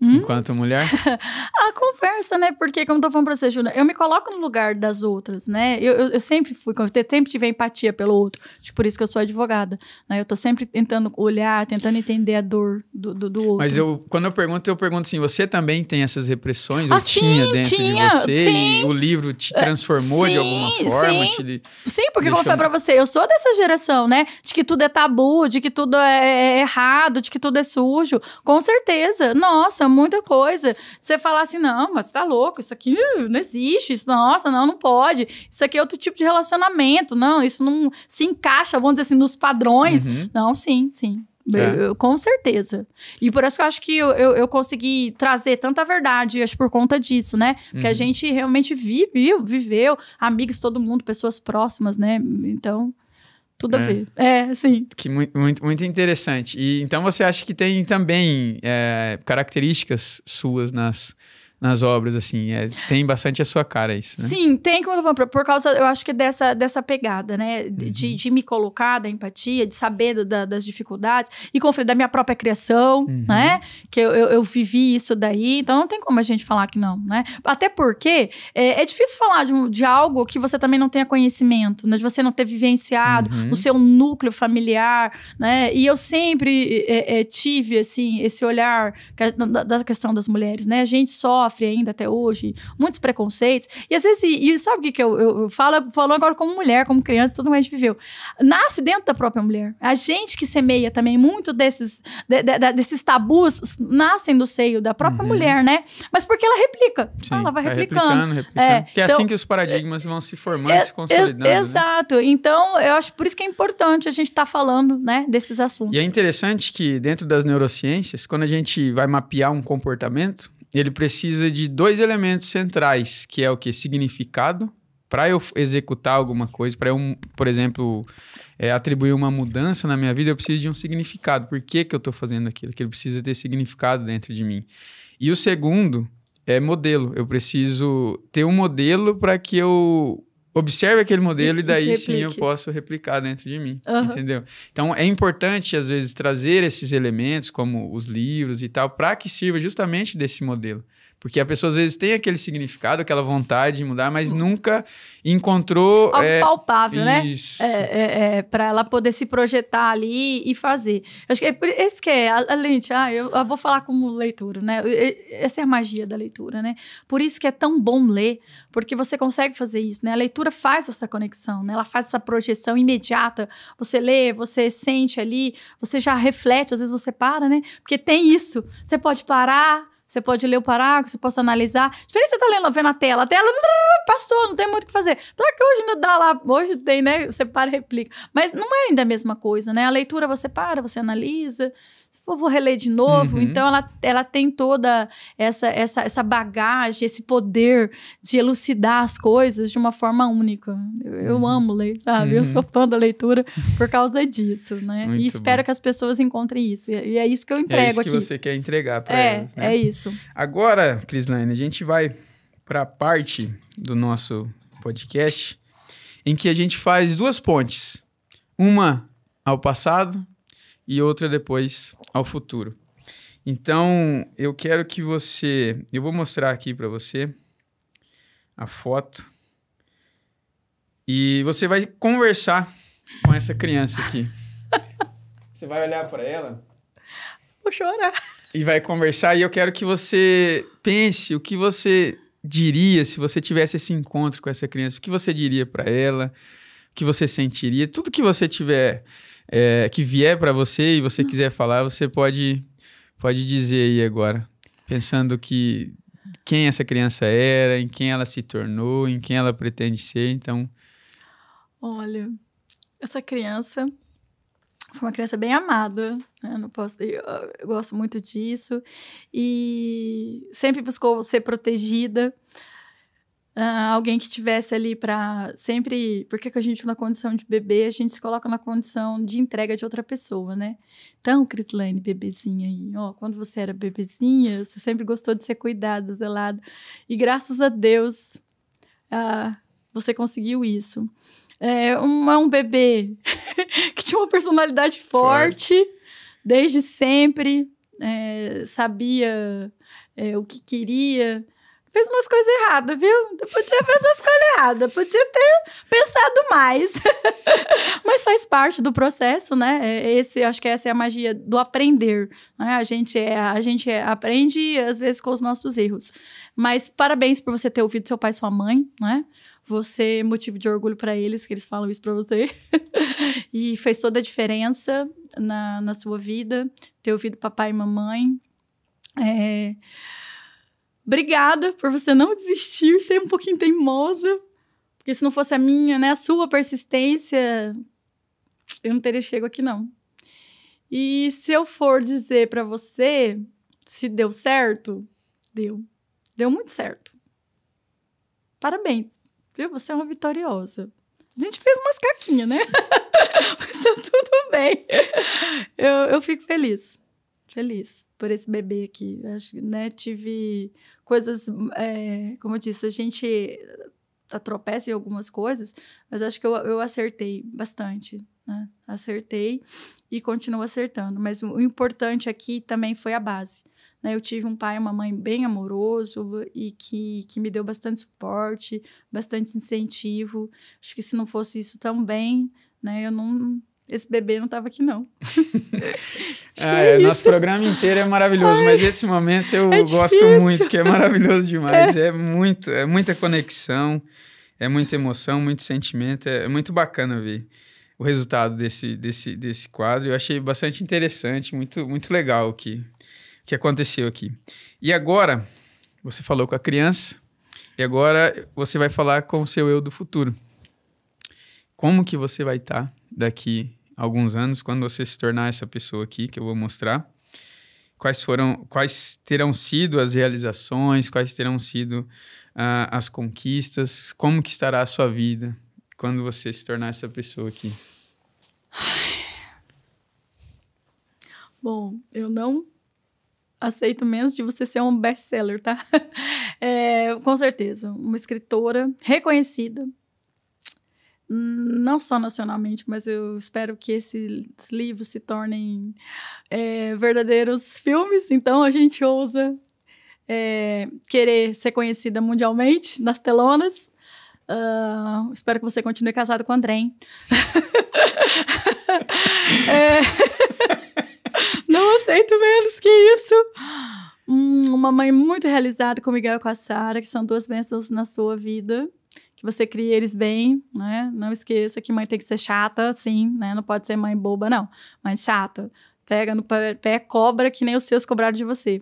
Hum? Enquanto mulher? a conversa, né? Porque, como eu tô falando pra você, Júlia, eu me coloco no lugar das outras, né? Eu, eu, eu sempre fui, eu sempre tive empatia pelo outro. Tipo, por isso que eu sou advogada. Né? Eu tô sempre tentando olhar, tentando entender a dor do, do, do outro. Mas eu, quando eu pergunto, eu pergunto assim: você também tem essas repressões? Ah, ou sim, tinha dentro tinha, de você? Sim. E o livro te transformou ah, sim, de alguma forma? Sim, te, sim porque, como eu falei pra você, eu sou dessa geração, né? De que tudo é tabu, de que tudo é, é errado, de que tudo é sujo. Com certeza. Nossa, muita coisa. Você falar assim, não, mas você tá louco, isso aqui uh, não existe, isso, nossa, não, não pode. Isso aqui é outro tipo de relacionamento, não, isso não se encaixa, vamos dizer assim, nos padrões. Uhum. Não, sim, sim. É. Eu, com certeza. E por isso que eu acho que eu, eu, eu, consegui trazer tanta verdade, acho por conta disso, né? Porque uhum. a gente realmente vive viveu, amigos, todo mundo, pessoas próximas, né? Então. Tudo é. a ver. É, sim. Que muito, muito, muito interessante. E então você acha que tem também é, características suas nas nas obras, assim. É, tem bastante a sua cara isso, né? Sim, tem como eu por causa, eu acho que é dessa, dessa pegada, né? Uhum. De, de, me colocar, da empatia, de saber da, das dificuldades e conflito da minha própria criação, uhum. né? Que eu, eu, eu, vivi isso daí, então não tem como a gente falar que não, né? Até porque é, é difícil falar de, de, algo que você também não tenha conhecimento, né? De você não ter vivenciado uhum. no seu núcleo familiar, né? E eu sempre é, é, tive, assim, esse olhar é da, da questão das mulheres, né? A gente só sofre ainda até hoje, muitos preconceitos. E às vezes, e, e sabe o que, que eu, eu, falo? Falando agora como mulher, como criança, tudo mais a gente viveu. Nasce dentro da própria mulher. A gente que semeia também, muito desses, de, de, desses tabus nascem do seio da própria uhum. mulher, né? Mas porque ela replica. Sim, ela vai, vai replicando. replicando, replicando. É, que é então, assim que os paradigmas vão se formando, é, se consolidando. É, exato. Né? Então, eu acho por isso que é importante a gente estar tá falando né, desses assuntos. E é interessante que dentro das neurociências, quando a gente vai mapear um comportamento, ele precisa de dois elementos centrais, que é o que? Significado, para eu executar alguma coisa, para eu, por exemplo, é, atribuir uma mudança na minha vida, eu preciso de um significado. Por que, que eu estou fazendo aquilo? Que ele precisa ter significado dentro de mim. E o segundo é modelo. Eu preciso ter um modelo para que eu observe aquele modelo e, e daí replique. sim eu posso replicar dentro de mim, uhum. entendeu? Então é importante às vezes trazer esses elementos como os livros e tal para que sirva justamente desse modelo. Porque a pessoa às vezes tem aquele significado, aquela vontade de mudar, mas nunca encontrou. Algo é, palpável, né? Isso. É, é, é para ela poder se projetar ali e fazer. Acho que é por isso que é, além de. Ah, eu, eu, vou falar como leitura, né? Essa é a magia da leitura, né? Por isso que é tão bom ler, porque você consegue fazer isso, né? A leitura faz essa conexão, né? Ela faz essa projeção imediata. Você lê, você sente ali, você já reflete, às vezes você para, né? Porque tem isso. Você pode parar você pode ler o parágrafo, você pode analisar. Diferente você tá lendo, vendo a tela. A tela passou, não tem muito o que fazer. Claro que hoje ainda dá lá, hoje tem, né? Você para e replica. Mas não é ainda a mesma coisa, né? A leitura você para, você analisa vou reler de novo. Uhum. Então ela, ela tem toda essa, essa, essa bagagem, esse poder de elucidar as coisas de uma forma única. Eu, eu uhum. amo ler, sabe? Uhum. Eu sou uhum. fã da leitura por causa disso, né? Muito e espero bom. que as pessoas encontrem isso. E, é isso que eu entrego aqui. É isso que aqui. você quer entregar para é, elas. Né? É isso. Agora, Crislaine, a gente vai para a parte do nosso podcast em que a gente faz duas pontes. Uma ao passado e outra depois ao futuro. Então, eu quero que você. Eu vou mostrar aqui para você a foto. E você vai conversar com essa criança aqui. você vai olhar para ela. Vou chorar. E vai conversar. E eu quero que você pense o que você diria se você tivesse esse encontro com essa criança. O que você diria para ela? O que você sentiria? Tudo que você tiver é, que vier para você e você quiser falar, você pode, pode dizer aí agora. Pensando que quem essa criança era, em quem ela se tornou, em quem ela pretende ser, então. Olha, essa criança foi uma criança bem amada, né? não posso, eu, eu, gosto muito disso e sempre buscou ser protegida. Uh, alguém que tivesse ali para sempre. Porque que a gente, na condição de bebê, a gente se coloca na condição de entrega de outra pessoa, né? Então, Crislane, bebezinha aí, ó, quando você era bebezinha, você sempre gostou de ser cuidada, zelada. E graças a Deus, uh, você conseguiu isso. É um, é um bebê que tinha uma personalidade forte, forte. desde sempre, é, sabia é, o que queria fez umas coisas erradas, viu? Podia fazer umas escolha errada, podia ter pensado mais. Mas faz parte do processo, né? É, esse, acho que essa é a magia do aprender. Né? A gente, é, a gente é, aprende, às vezes, com os nossos erros. Mas parabéns por você ter ouvido seu pai e sua mãe, né? Você é motivo de orgulho para eles, que eles falam isso para você. e fez toda a diferença na, na sua vida, ter ouvido papai e mamãe. É Obrigada por você não desistir, ser um pouquinho teimosa. Porque se não fosse a minha, né, a sua persistência, eu não teria chego aqui, não. E se eu for dizer para você se deu certo, deu. Deu muito certo. Parabéns, viu? Você é uma vitoriosa. A gente fez umas caquinhas, né? Mas tá tudo bem. Eu, eu fico feliz. Feliz por esse bebê aqui. Acho, que né, tive coisas, é, como eu disse, a gente tropeça em algumas coisas, mas acho que eu, eu acertei bastante, né? Acertei e continuo acertando. Mas o importante aqui também foi a base. Né? Eu tive um pai e uma mãe bem amoroso e que, que me deu bastante suporte, bastante incentivo. Acho que se não fosse isso também, né? Eu não, esse bebê não estava aqui, não. ah, é, é nosso programa inteiro é maravilhoso, Ai, mas esse momento eu é gosto difícil. muito, que é maravilhoso demais. É. é. muito, é muita conexão, é muita emoção, muito sentimento, é, é muito bacana ver o resultado desse, desse, desse quadro. Eu achei bastante interessante, muito, muito legal o que, que aconteceu aqui. E agora, você falou com a criança, e agora você vai falar com o seu eu do futuro. Como que você vai estar tá daqui alguns anos, quando você se tornar essa pessoa aqui, que eu vou mostrar, quais foram, quais terão sido as realizações, quais terão sido uh, as conquistas, como que estará a sua vida quando você se tornar essa pessoa aqui? Bom, eu não aceito menos de você ser um best-seller, tá? É, com certeza, uma escritora reconhecida, não só nacionalmente, mas eu espero que esses livros se tornem é, verdadeiros filmes. Então a gente ousa é, querer ser conhecida mundialmente nas telonas. Uh, espero que você continue casado com o é, não aceito menos que isso. Hum, uma mãe muito realizada com o Miguel e com a Sara, que são duas bênçãos na sua vida que você crie eles bem, né? Não esqueça que mãe tem que ser chata, sim, né? Não pode ser mãe boba, não, mas chata. Pega no pé, cobra que nem os seus cobraram de você.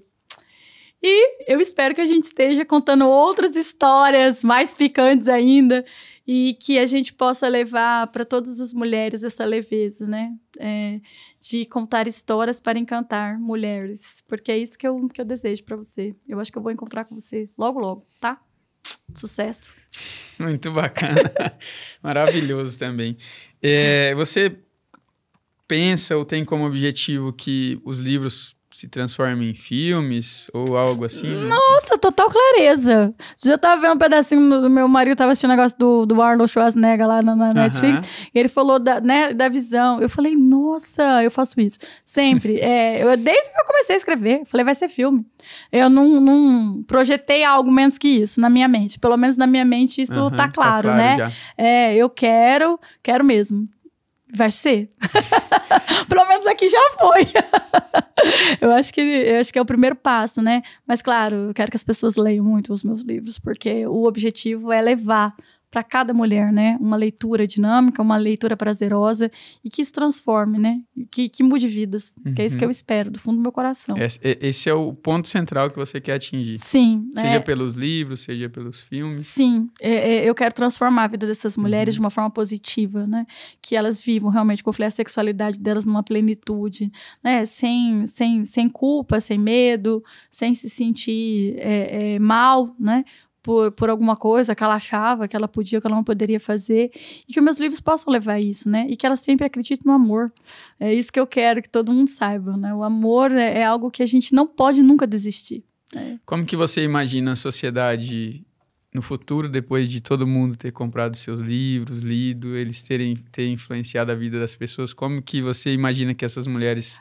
E eu espero que a gente esteja contando outras histórias mais picantes ainda e que a gente possa levar para todas as mulheres essa leveza, né? É, de contar histórias para encantar mulheres, porque é isso que eu, que eu desejo para você. Eu acho que eu vou encontrar com você logo, logo, tá? Sucesso. Muito bacana. Maravilhoso também. É, você pensa ou tem como objetivo que os livros se transforma em filmes ou algo assim? Né? Nossa, total clareza. Já tava vendo um pedacinho, do meu marido tava assistindo um negócio do, do Arnold Schwarzenegger lá na, na Netflix, e ele falou da, né, da visão. Eu falei, nossa, eu faço isso. Sempre. é, eu, desde que eu comecei a escrever, falei, vai ser filme. Eu não, não projetei algo menos que isso na minha mente. Pelo menos na minha mente isso está tá, claro, tá claro né? Já. É, eu quero, quero mesmo vai ser Pelo menos aqui já foi. eu, acho que, eu acho que é o primeiro passo, né? Mas, claro, eu quero que as pessoas leiam muito os meus livros, porque o objetivo é levar para cada mulher, né? Uma leitura dinâmica, uma leitura prazerosa e que isso transforme, né? Que, que mude vidas, uhum. que é isso que eu uhum. espero, do fundo do meu coração. Esse, é, é, esse é o ponto central que você quer atingir. Sim. Seja é... pelos livros, seja pelos filmes. Sim, é, é, eu quero transformar a vida dessas uhum. mulheres uhum. de uma forma positiva, né? Que elas vivam realmente, com a sexualidade delas numa plenitude, né? Sem, sem, sem culpa, sem medo, sem se sentir é, mal, né? por, por alguma coisa que ela achava que ela podia, que ela não poderia fazer, e que meus livros possam levar isso, né? E que ela sempre acredite no amor. É isso que eu quero que todo mundo saiba, né? O amor é, é algo que a gente não pode nunca desistir. Né? Como que você imagina a sociedade no futuro, depois de todo mundo ter comprado seus livros, lido, eles terem ter influenciado a vida das pessoas, como que você imagina que essas mulheres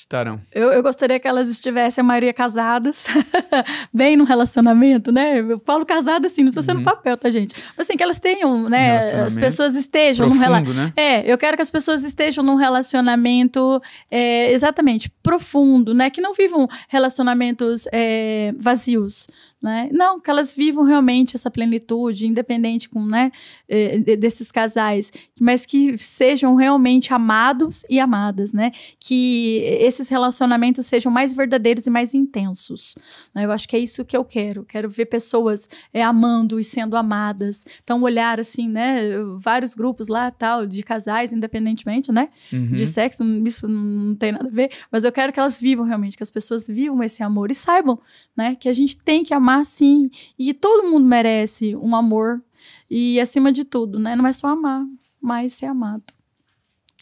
estarão? Eu, eu, gostaria que elas estivessem, a maioria casadas, bem no relacionamento, né? Eu falo casada assim, não precisa uhum. ser no uhum. papel, tá, gente? Mas assim, que elas tenham, né? as pessoas estejam profundo, num relacionamento. Né? É, eu quero que as pessoas estejam num relacionamento é, exatamente profundo, né? Que não vivam relacionamentos é, vazios, né? Não, que elas vivam realmente essa plenitude, independente com, né, eh, desses casais, mas que sejam realmente amados e amadas, né? Que esses relacionamentos sejam mais verdadeiros e mais intensos. Né? Eu acho que é isso que eu quero. Quero ver pessoas é, amando e sendo amadas. Então, olhar assim, né? Vários grupos lá, tal, de casais, independentemente, né? Uhum. De sexo, isso não tem nada a ver. Mas eu quero que elas vivam realmente, que as pessoas vivam esse amor e saibam, né? Que a gente tem que amar amar sim. E todo mundo merece um amor. E acima de tudo, né? Não é só amar, mas ser amado.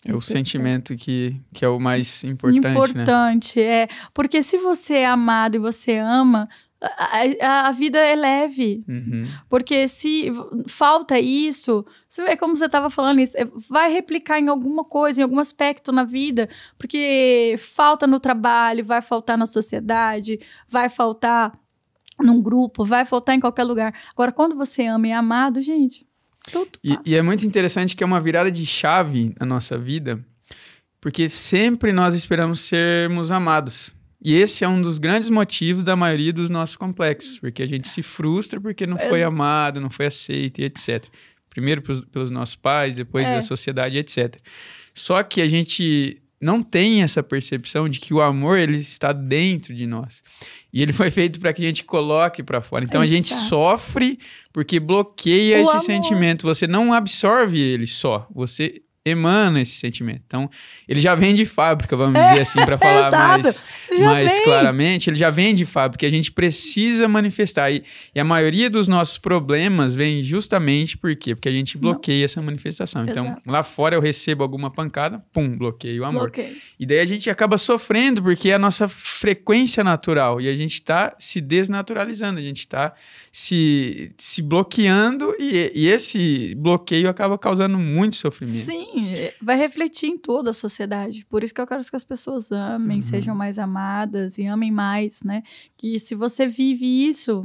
É o sentimento que, que é o mais importante. Né? Importante, né? é. Porque se você é amado e você ama, a, a, a vida é leve. Uhum. Porque se falta isso, é como você estava falando, isso, é, vai replicar em alguma coisa, em algum aspecto na vida. Porque falta no trabalho, vai faltar na sociedade, vai faltar num grupo, vai faltar em qualquer lugar. Agora, quando você ama e é amado, gente, tudo e, e, é muito interessante que é uma virada de chave na nossa vida, porque sempre nós esperamos sermos amados. E esse é um dos grandes motivos da maioria dos nossos complexos, porque a gente se frustra porque não foi amado, não foi aceito e etc. Primeiro pelos nossos pais, depois é. da sociedade, etc. Só que a gente não tem essa percepção de que o amor ele está dentro de nós. E ele foi feito para que a gente coloque para fora. Então Exato. a gente sofre porque bloqueia o esse amor. sentimento. Você não absorve ele só. Você emana esse sentimento. Então, ele já vem de fábrica, vamos dizer assim, para é, falar mais, mais claramente. Ele já vem de fábrica, a gente precisa manifestar. E, e, a maioria dos nossos problemas vem justamente por quê? Porque a gente bloqueia Não. essa manifestação. Então, Exato. lá fora eu recebo alguma pancada, pum, bloqueio o amor. Bloqueio. E daí a gente acaba sofrendo porque é a nossa frequência natural e a gente está se desnaturalizando, a gente está se, se bloqueando e, e esse bloqueio acaba causando muito sofrimento. Sim. É, vai refletir em toda a sociedade. Por isso que eu quero que as pessoas amem, uhum. sejam mais amadas e amem mais, né? Que se você vive isso,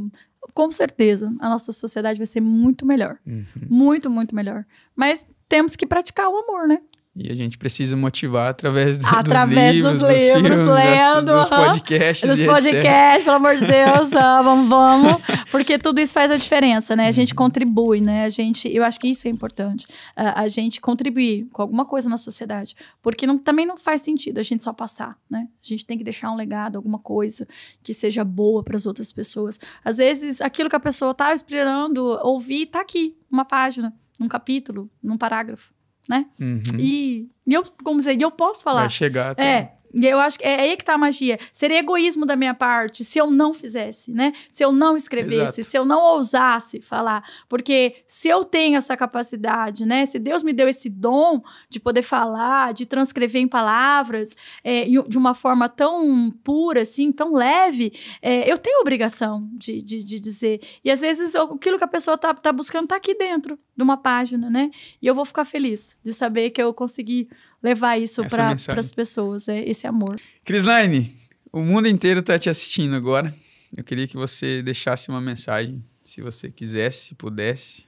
com certeza a nossa sociedade vai ser muito melhor. Uhum. Muito, muito melhor. Mas temos que praticar o amor, né? E a gente precisa motivar através, do, através dos, livros, dos livros, dos filmes, lendo, das, dos podcasts. Dos podcasts, pelo amor de Deus, ah, vamos, vamos. Porque tudo isso faz a diferença, né? A gente uhum. contribui, né? A gente, eu acho que isso é importante. A, a gente contribuir com alguma coisa na sociedade. Porque não, também não faz sentido a gente só passar, né? A gente tem que deixar um legado, alguma coisa que seja boa para as outras pessoas. Às vezes, aquilo que a pessoa tá esperando ouvir tá aqui, uma página, num capítulo, num parágrafo né? Uhum. E, e eu, como dizer, eu posso falar. Vai chegar, tá? É, e eu acho que é, é aí que tá a magia. Seria egoísmo da minha parte se eu não fizesse, né? Se eu não escrevesse, Exato. se eu não ousasse falar. Porque se eu tenho essa capacidade, né? Se Deus me deu esse dom de poder falar, de transcrever em palavras, é, de uma forma tão pura, assim, tão leve, é, eu tenho obrigação de, de, de, dizer. E às vezes aquilo que a pessoa tá, tá buscando tá aqui dentro de uma página, né? E eu vou ficar feliz de saber que eu consegui levar isso para as pessoas, é, esse amor. Crislaine, o mundo inteiro está te assistindo agora. Eu queria que você deixasse uma mensagem, se você quisesse, se pudesse,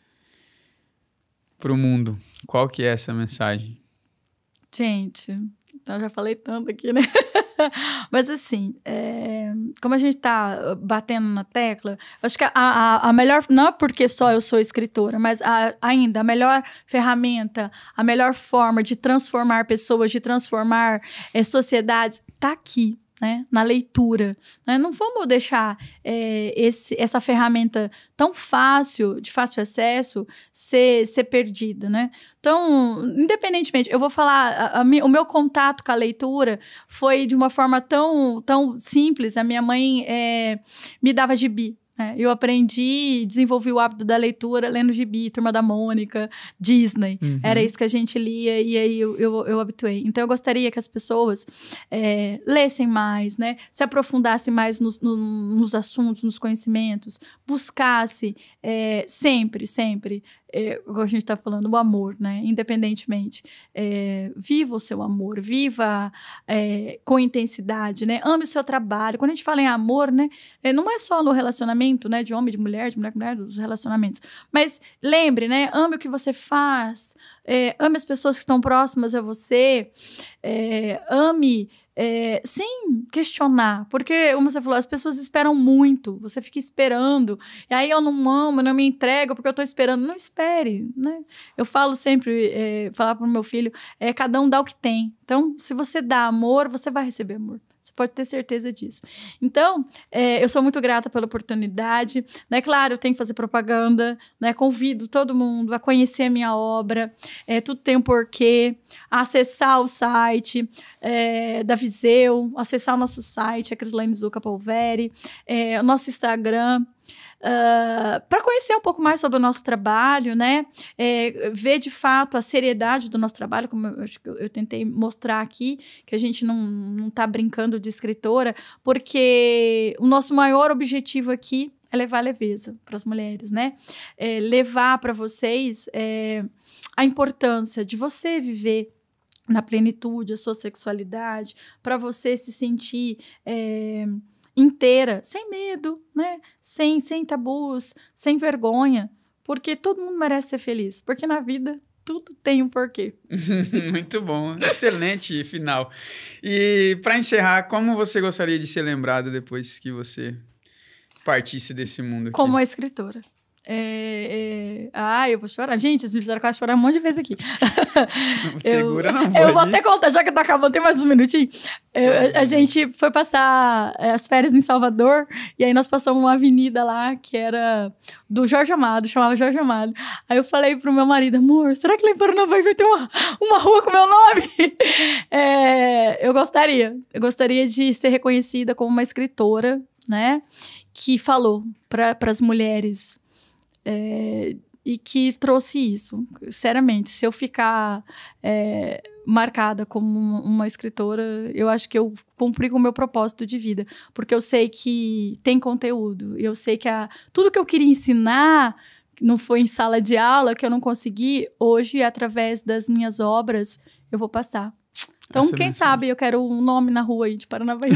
para o mundo. Qual que é essa mensagem? Gente, então já falei tanto aqui, né? Mas assim, é, como a gente tá ah, batendo na tecla, acho que a, a, a melhor, não é porque só eu sou escritora, mas a, ainda a melhor ferramenta, a melhor forma de transformar pessoas, de transformar é, sociedades, tá aqui né, na leitura. Né? Não vamos deixar é, esse, essa ferramenta tão fácil, de fácil acesso, ser, ser perdida. Né? Então, independentemente, eu vou falar, a, a, o meu contato com a leitura foi de uma forma tão, tão simples. A minha mãe é, me dava gibi é, eu aprendi, desenvolvi o hábito da leitura lendo Gibi, Turma da Mônica, Disney. Uhum. Era isso que a gente lia e aí eu, eu, eu habituei. Então eu gostaria que as pessoas é, lessem mais, né? Se aprofundassem mais nos, no, nos assuntos, nos conhecimentos, buscasse é, sempre, sempre é, a gente está falando, o amor, né? Independentemente. É, viva o seu amor, viva é, com intensidade, né? Ame o seu trabalho. Quando a gente fala em amor, né? É, não é só no relacionamento, né? De homem, de mulher, de mulher com mulher, dos relacionamentos. Mas lembre, né? Ame o que você faz. É, ame as pessoas que estão próximas a você. É, ame é, sem questionar, porque, como você falou, as pessoas esperam muito, você fica esperando, e aí eu não amo, eu não me entrego porque eu tô esperando. Não espere, né? Eu falo sempre, é, falar pro meu filho, é, cada um dá o que tem. Então, se você dá amor, você vai receber amor. Você pode ter certeza disso. Então, é, eu sou muito grata pela oportunidade. Né? Claro, eu tenho que fazer propaganda. Né? Convido todo mundo a conhecer a minha obra. É, tudo tem um porquê. A acessar o site é, da Viseu, acessar o nosso site, a Crislane Zuca Polveri, é, o nosso Instagram uh, ah, para conhecer um pouco mais sobre o nosso trabalho, né? É, ver de fato a seriedade do nosso trabalho, como eu, eu, eu tentei mostrar aqui, que a gente não, não tá brincando de escritora, porque o nosso maior objetivo aqui é levar leveza para as mulheres, né? É levar para vocês é, a importância de você viver na plenitude a sua sexualidade, para você se sentir. É inteira, sem medo, né? Sem, sem tabus, sem vergonha. Porque todo mundo merece ser feliz. Porque na vida tudo tem um porquê. Muito bom, excelente final. E para encerrar, como você gostaria de ser lembrada depois que você partisse desse mundo? Aqui? Como escritora. É, é... Ah, eu vou chorar. Gente, vocês me fizeram quase chorar um monte de vezes aqui. segura eu, não, Eu vou né? até contar, já que tá acabando, tem mais uns minutinhos. Eu, é, a, gente foi passar é, as férias em Salvador, e aí nós passamos uma avenida lá que era do Jorge Amado, chamava Jorge Amado. Aí eu falei pro meu marido, amor, será que lá em Paraná vai ter uma, uma rua com meu nome? É, eu gostaria. Eu gostaria de ser reconhecida como uma escritora, né? Que falou para as mulheres é, e que trouxe isso. Seriamente, se eu ficar é, marcada como uma escritora, eu acho que eu cumpri com o meu propósito de vida, porque eu sei que tem conteúdo, eu sei que a, tudo que eu queria ensinar não foi em sala de aula que eu não consegui, hoje, através das minhas obras, eu vou passar. Então, quem né? sabe eu quero um nome na rua aí de Paranavaí.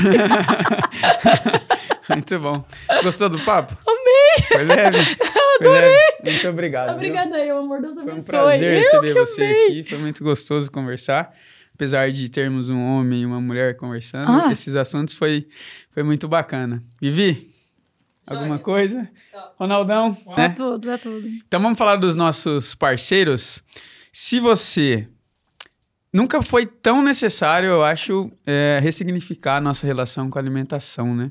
Muito bom. Gostou do papo? Amei! Foi leve. Foi Adorei! Muito obrigado. Obrigada aí, amor. Deus abençoe. Foi um prazer receber você amei. aqui. Foi muito gostoso conversar apesar de termos um homem e uma mulher conversando, ah. esses assuntos foi, foi muito bacana. Vivi, Joia. alguma coisa? Ronaldão? Né? É tudo, é tudo. Então vamos falar dos nossos parceiros. Se você nunca foi tão necessário, eu acho, é, ressignificar a nossa relação com a alimentação, né?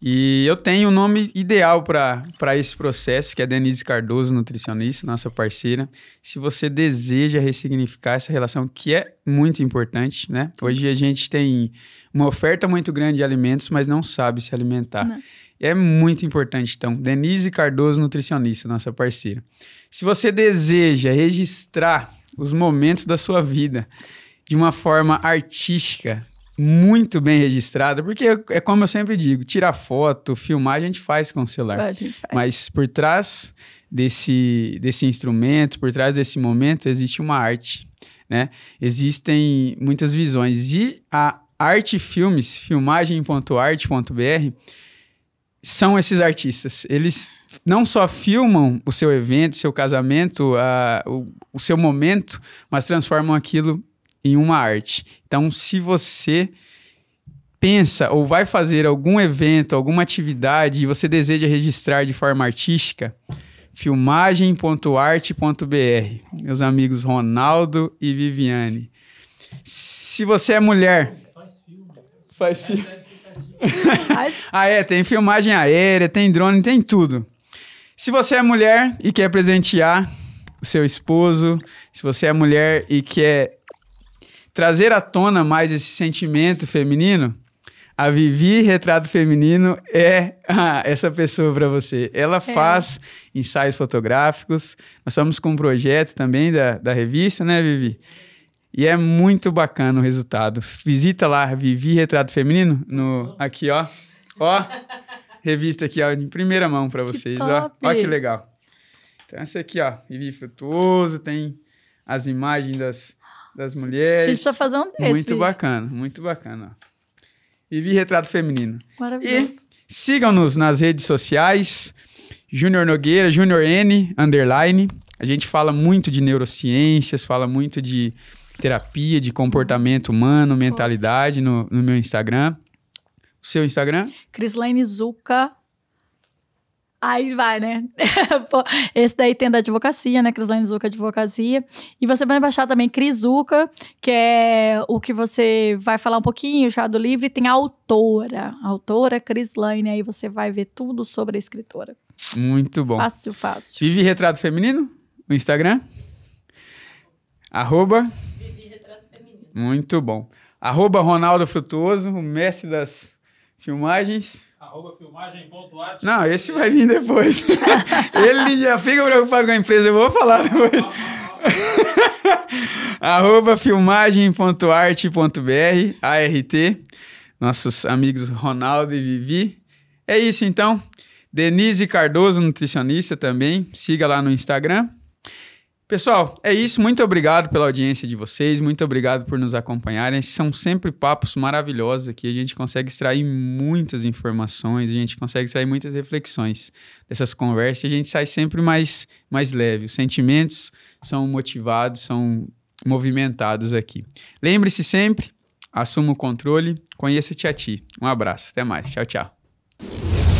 E eu tenho um nome ideal para esse processo, que é Denise Cardoso, nutricionista, nossa parceira. Se você deseja ressignificar essa relação, que é muito importante, né? Hoje a gente tem uma oferta muito grande de alimentos, mas não sabe se alimentar. Não. É muito importante, então. Denise Cardoso, nutricionista, nossa parceira. Se você deseja registrar os momentos da sua vida de uma forma artística, muito bem registrada, porque é como eu sempre digo, tirar foto, filmar, a gente faz com o celular. faz. Mas por trás desse, desse instrumento, por trás desse momento, existe uma arte, né? Existem muitas visões. E a Arte Filmes, filmagem.arte.br, são esses artistas. Eles não só filmam o seu evento, seu casamento, o, o seu momento, mas transformam aquilo em uma arte. Então, se você pensa ou vai fazer algum evento, alguma atividade e você deseja registrar de forma artística, filmagem.arte.br. Meus amigos Ronaldo e Viviane. Se você é mulher, faz filme. Faz filme. É, ah, é, tem filmagem aérea, tem drone, tem tudo. Se você é mulher e quer presentear o seu esposo, se você é mulher e quer trazer à tona mais esse sentimento feminino, a Vivi Retrato Feminino é ah, essa pessoa para você. Ela é. faz ensaios fotográficos. Nós estamos com um projeto também da, da revista, né, Vivi? E é muito bacana o resultado. Visita lá, Vivi Retrato Feminino, no, aqui, ó. Ó, revista aqui, ó, em primeira mão para vocês, ó. Ó que legal. Então, essa aqui, ó, Vivi Frutuoso, tem as imagens das, das mulheres. A gente está fazer um desse. Muito Vivi. bacana, muito bacana. Ó. Vivi Retrato Feminino. Maravilhoso. E sigam-nos nas redes sociais, Júnior Nogueira, Júnior N, underline. A gente fala muito de neurociências, fala muito de terapia, de comportamento humano, mentalidade no, no meu Instagram. O seu Instagram? Crislaine Zuca. Aí vai, né? Esse daí tem da advocacia, né? Crislaine Zuca Advocacia. E você vai baixar também Crisuca, que é o que você vai falar um pouquinho já do livro. E tem a autora, a autora Crislaine. Aí você vai ver tudo sobre a escritora. Muito bom. Fácil, fácil. Vive Retrato Feminino no Instagram. Arroba. Muito bom. Arroba Ronaldo Frutuoso, o mestre das filmagens. Arroba filmagem.art. Não, esse vai vir depois. Ele já fica preocupado com a empresa, eu vou falar depois. Arroba filmagem.art.br, ART. Nossos amigos Ronaldo e Vivi. É isso então. Denise Cardoso, nutricionista também. Siga lá no Instagram. Pessoal, é isso. Muito obrigado pela audiência de vocês. Muito obrigado por nos acompanharem. São sempre papos maravilhosos aqui. A gente consegue extrair muitas informações, a gente consegue extrair muitas reflexões dessas conversas. A gente sai sempre mais, mais leve. Os sentimentos são motivados, são movimentados aqui. Lembre-se sempre, assuma o controle, conheça-te a ti. Um abraço, até mais. Tchau, tchau.